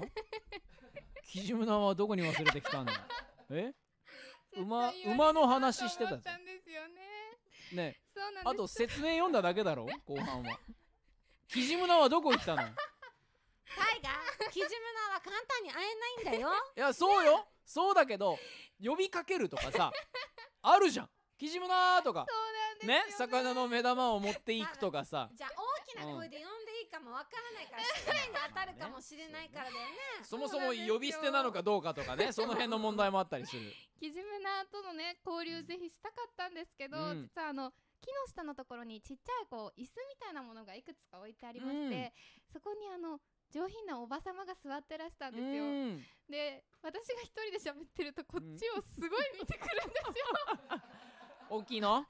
キジムナはどこに忘れてきたんだ え馬馬の話してたんですよねねそうなんあと説明読んだだけだろ後半はキジムナはどこ行ったのタイガーキジムナは簡単に会えないんだよ いやそうよ、ね、そうだけど呼びかけるとかさあるじゃんキジムナとかね魚の目玉を持っていくとかさじゃあ大きな声で呼んわからないから失礼 に当たるかもしれないからだよね そもそも呼び捨てなのかどうかとかねその辺の問題もあったりするきじムなとのね交流ぜひしたかったんですけど、うん、実はあの木の下のところにちっちゃいこう椅子みたいなものがいくつか置いてありまして、うん、そこにあの上品なおばさまが座ってらしたんですよ、うん、で私が一人で喋ってるとこっちをすごい見てくるんですよ 沖きの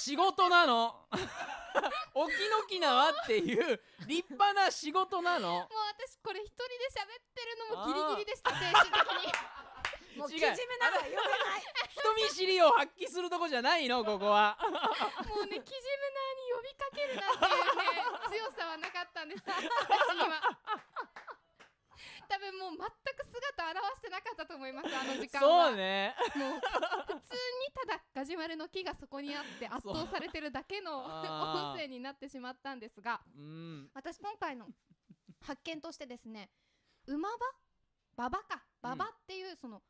仕事なの 沖きのきなわっていう立派な仕事なのもう私これ一人で喋ってるのもギリギリでした精神的に もうけじめなら読めない人見知りを発揮するとこじゃないのここはもうねきじめなに呼びかけるなっていうね強さはなかったんです私には多分もう全く姿現してなかったと思いますあの時間はそうねもう普通にただガジュマルの木がそこにあって 圧倒されてるだけの 音声になってしまったんですが、うん、私今回の発見としてですね馬場馬場か馬場っていうその、うん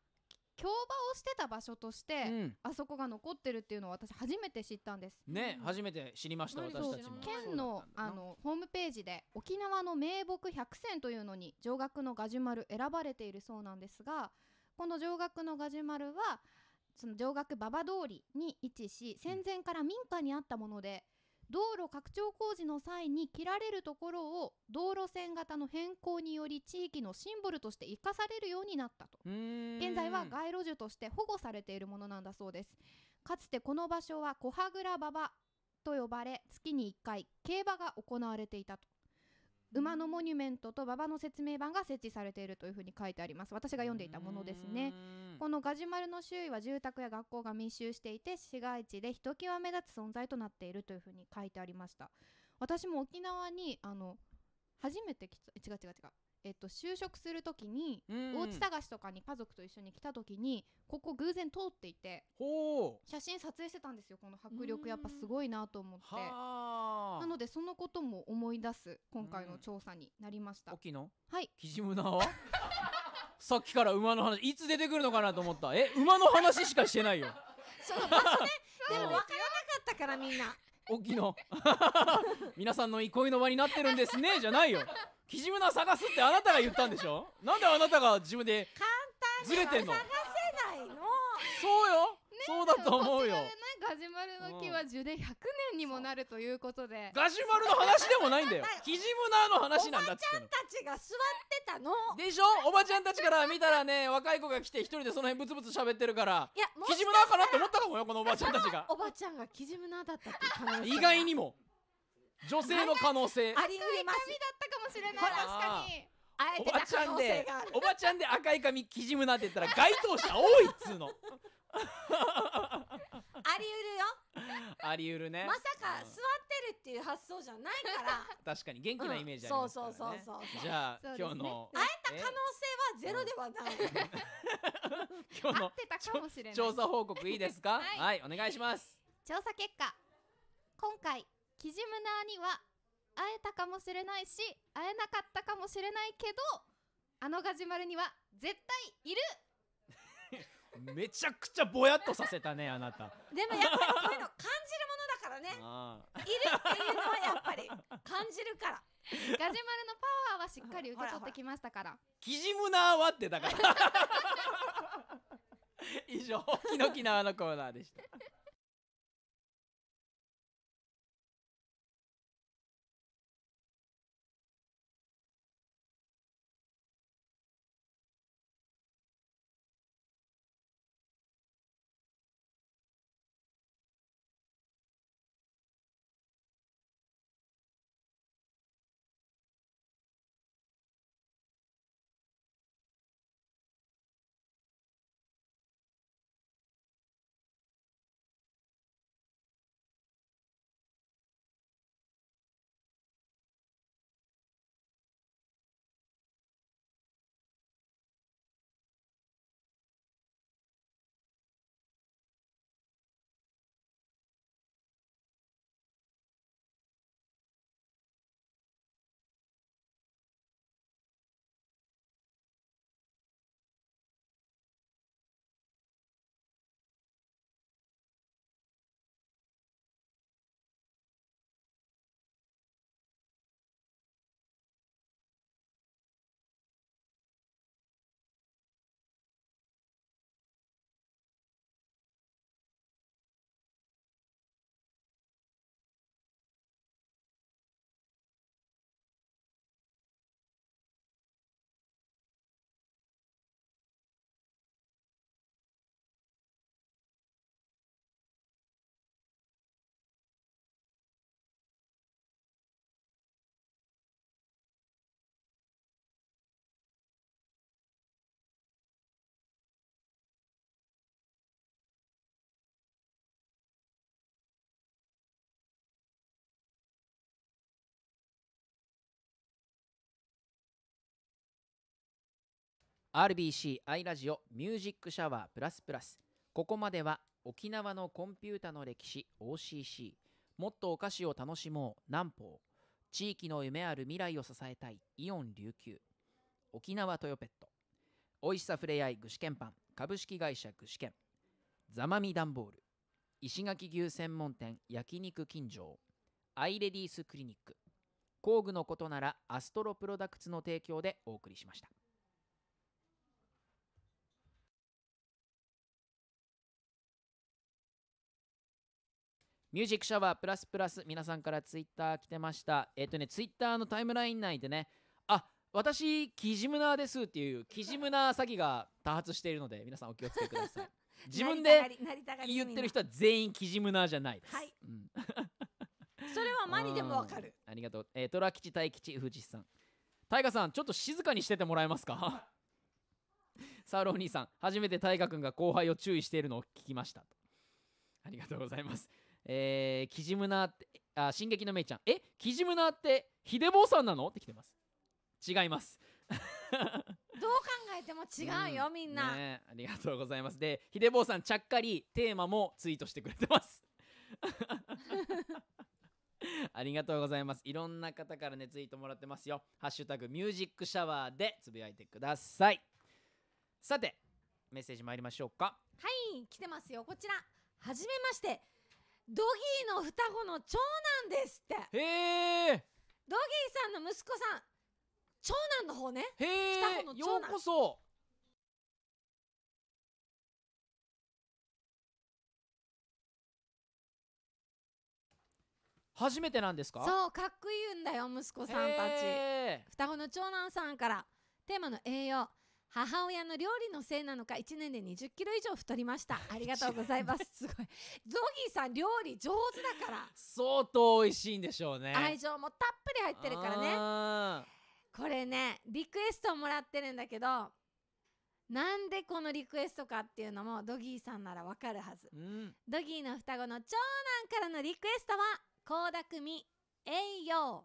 競馬をしてた場所として、うん、あそこが残ってるっていうのを私初めて知ったんですね、うん、初めて知りました私たちも県のあのホームページで沖縄の名木百選というのに上学のガジュマル選ばれているそうなんですがこの上学のガジュマルはその上学馬場通りに位置し戦前から民家にあったもので、うん道路拡張工事の際に切られるところを道路線型の変更により地域のシンボルとして生かされるようになったと現在は街路樹として保護されているものなんだそうですかつてこの場所は小羽倉馬場と呼ばれ月に1回競馬が行われていたと馬のモニュメントと馬場の説明板が設置されているというふうに書いてあります私が読んでいたものですね、このガジュマルの周囲は住宅や学校が密集していて市街地でひときわ目立つ存在となっているというふうに書いてありました私も沖縄にあの初めて来た違う違う違うえっと、就職するときに、うん、お家探しとかに家族と一緒に来たときにここ偶然通っていて写真撮影してたんですよこの迫力やっぱすごいなと思ってなのでそのことも思い出す今回の調査になりました、沖野はいさっきから馬の話いつ出てくるのかなと思ったえ馬の話しかしてないよその場所ねでも分からなかったからみんな沖の 皆さんの憩いの場になってるんですねじゃないよキジムナ探すってあなたが言ったんでしょなんであなたが自分でずれてんの探せないのそうよ、ね、そうだと思うよガジュマルの木は樹齢100年にもなるということで、ガジュマルの話でもないんだよ キジムナーの話なんだっつってんたちが座ってたのでしょおばちゃんたちから見たらね 若い子が来て一人でその辺ブツブツ喋ってるからいやもしかキジムナーかなって思ったかもよこのおばちゃんたちがおばちゃんがキジムナーだったって可能性意外にも女性の可能性ありうります髪だったかもしれない確かにおばちゃんでおばちゃんで赤い髪キジムナーって言ったら該当者多いっつうのあり得るよあり得るねまさか座ってるっていう発想じゃないから 確かに元気なイメージありますからね、そうそうそうそうじゃあ、今日の会えた可能性はゼロではない 今日のってたかもしれない調査報告いいですかはい、お願いします調査結果今回キジムナーには会えたかもしれないし会えなかったかもしれないけどあのガジュマルには絶対いるめちゃくちゃぼやっとさせたねあなたでもやっぱりこういうの感じるものだからね いるっていうのはやっぱり感じるからガジュマルのパワーはしっかり受け取ってきましたからキジムナーはってだから 以上「キノキナー」のコーナーでした RBC アイラジオミュージックシャワープラスプラスここまでは沖縄のコンピュータの歴史 OCC もっとお菓子を楽しもう南方地域の夢ある未来を支えたいイオン琉球沖縄トヨペットおいしさふれあい具志堅パン株式会社具志堅マミダンボール石垣牛専門店焼肉金城アイレディースクリニック工具のことならアストロプロダクツの提供でお送りしました。ミュージックシャワープラスプラス皆さんからツイッター来てましたえっ、ー、とねツイッターのタイムライン内でねあ私キジムナーですっていうキジムナー詐欺が多発しているので皆さんお気をつけください 自分で言ってる人は全員キジムナーじゃないです、はい、うん、それはマニでもわかるありがとう、えー、虎吉大吉富士さん大ガさんちょっと静かにしててもらえますか サーロー兄さん初めて大く君が後輩を注意しているのを聞きましたありがとうございますえー、キジムナーって、あ、進撃のメイちゃん。え、キジムナーって、ヒデ坊さんなのって来てます。違います。どう考えても違うよ、うん、みんな、ね、ありがとうございます。で、ひで坊さん、ちゃっかりテーマもツイートしてくれてます。ありがとうございます。いろんな方からね、ツイートもらってますよ。ハッシュタグミュージックシャワーでつぶやいてください。さて、メッセージ参りましょうか。はい、来てますよ。こちら。はじめまして。ドギーの双子の長男ですってへえドギーさんの息子さん長男の方ねへえようこそ初めてなんですかそうかっこいいんだよ息子さんたち双子の長男さんからテーマの栄養母親の料理のせいなのか1年で2 0キロ以上太りました ありがとうございます すごいゾギーさん料理上手だから相当美味しいんでしょうね愛情もたっぷり入ってるからねこれねリクエストもらってるんだけどなんでこのリクエストかっていうのもドギーさんならわかるはず、うん、ドギーの双子の長男からのリクエストは倖田來未栄養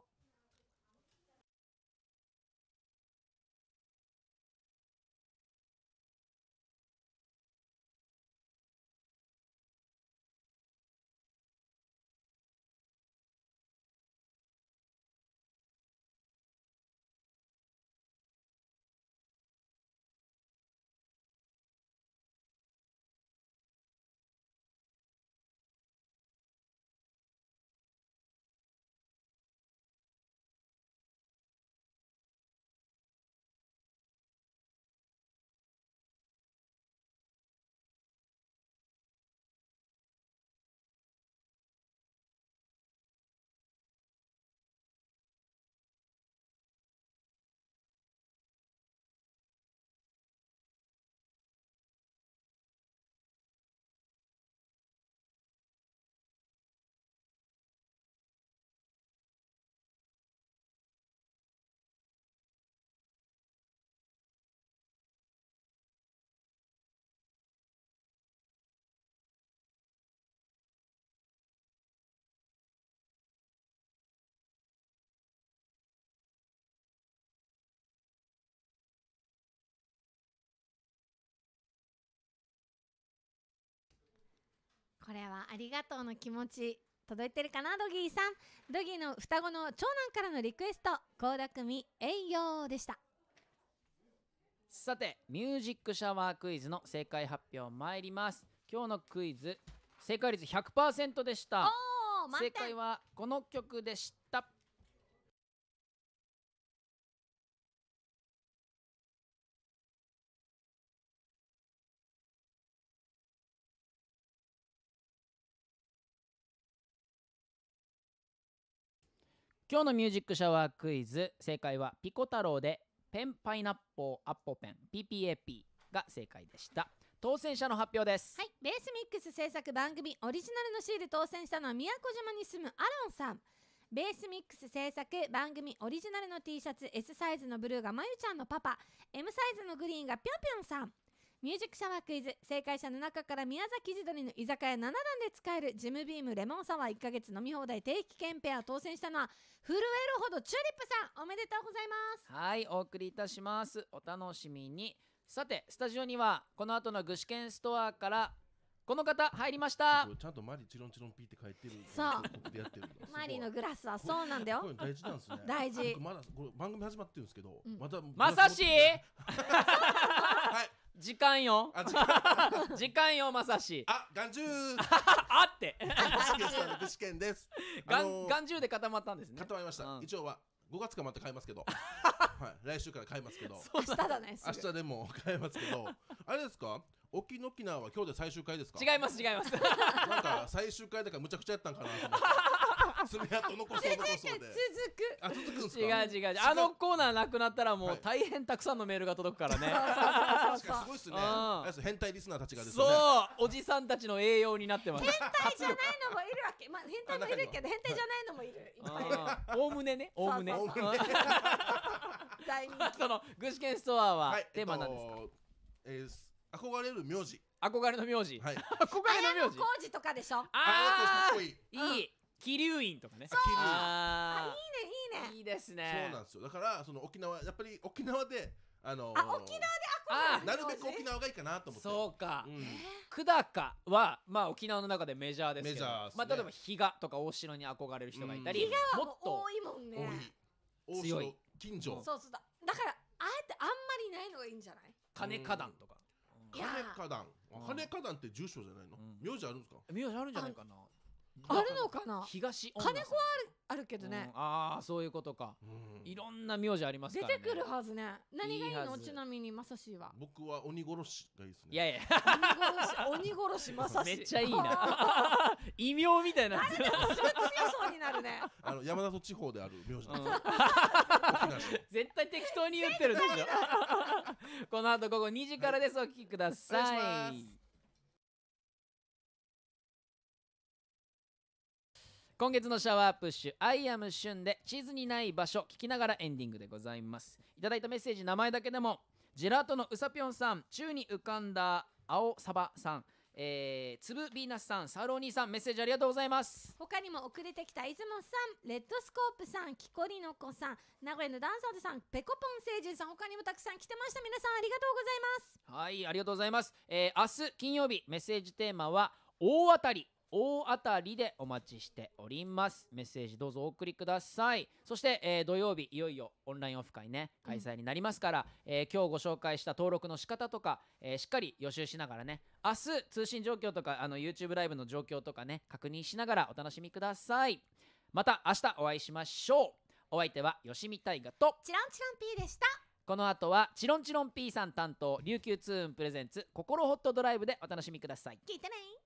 これはありがとうの気持ち届いてるかなドギーさんドギーの双子の長男からのリクエスト倖田組「栄養」でしたさてミュージックシャワークイズの正解発表参ります今日のクイズ正解率100%でした正解はこの曲でし今日のミュージックシャワークイズ正解はピコ太郎でペンパイナッポーアッポペン PPAP が正解でした当選者の発表ですはいベースミックス制作番組オリジナルのシール当選したのは宮古島に住むアロンさんベースミックス制作番組オリジナルの T シャツ S サイズのブルーがまゆちゃんのパパ M サイズのグリーンがぴょんぴょんさんミュージックシャワークイズ正解者の中から宮崎地鶏の居酒屋7段で使えるジムビームレモンサワー1ヶ月飲み放題定期券ペア当選したのは震えるほどチューリップさんおめでとうございますはいお送りいたしますお楽しみにさてスタジオにはこの後の具志堅ストアからこの方入りましたちゃんとマリチロンチロンピーって書いてるそう マリのグラスはそうなんだよ大事なんですね大事まだこれ番組始まってるんですけど、うん、またまさし時間よあ時間 時間よまさしあがんじゅう。あって具志堅です 眼中で固まったんですね固まりました、うん、一応は5月かまって買いますけど、はい、来週から買いますけど明日だね明日でも買いますけどあれですか沖ノ沖縄は今日で最終回ですか違います違いますなんか最終回だからむちゃくちゃやったんかなと思って爪痕残そう残そうで続くあ続くんすか違う違うあのコーナーなくなったらもう大変たくさんのメールが届くからね確かにすごいっすね変態リスナーたちがですねそうおじさんたちの栄養になってます変態じゃないのもいるわけまあ変態もいるけど変態じゃないのもいるおおむねねおおむね その具志堅ストアはテーマなんですか、憧れる名字憧れの名字、憧れの名字工事 とかでしょああいい、気流院とかね気流あいいねいいねいいですねそうなんですよだからその沖縄やっぱり沖縄であのーあ沖縄であなるべく沖縄がいいかなと思ってそうか、うん久高はまあ沖縄の中でメジャーですけどメジャーすねまあ、例えば比嘉とか大城に憧れる人がいたり、比嘉はもっと多いもんね多い大城近所そうそうだだからあえてあんまりないのがいいんじゃない金花壇とか、いや金花壇金花壇って住所じゃないのうん名字あるんですか名字あるんじゃないかなあるのかな東金子はあるあるけどね、うん、ああそういうことか、うん、いろんな名字ありますから、ね、出てくるはずね何がいいのちなみにまさしは僕は鬼殺しがいいですねいやいや鬼殺し鬼殺しまさしめっちゃいいな 異名みたいなあれでもすごい強そうになるねあの山里地方である名字、うん、絶対適当に言ってるでしょ この後午後2時からですお聞きください今月のシャワープッシュ「アイアム旬で地図にない場所聞きながらエンディングでございますいただいたメッセージ名前だけでもジェラートのうさぴょんさん宙に浮かんだ青サバさんえー、つぶビーナスさん、サローニーさん、メッセージありがとうございます。他にも遅れてきた出雲さん、レッドスコープさん、きこりのこさん、名古屋のダンサーズさん、ペコポン星人さん、他にもたくさん来てました。皆さんありがとうございます。はい、ありがとうございます。えー、明日金曜日、メッセージテーマは大当たり大当たりでお待ちしておりますメッセージどうぞお送りくださいそして、えー、土曜日いよいよオンラインオフ会ね開催になりますから、うん、えー、今日ご紹介した登録の仕方とか、えー、しっかり予習しながらね明日通信状況とかあの YouTube ライブの状況とかね確認しながらお楽しみくださいまた明日お会いしましょうお相手は吉見大河とチランチランピーでしたこの後はチロンチロン P さん担当琉球ツーンプレゼンツ心ホットドライブでお楽しみください聞いてね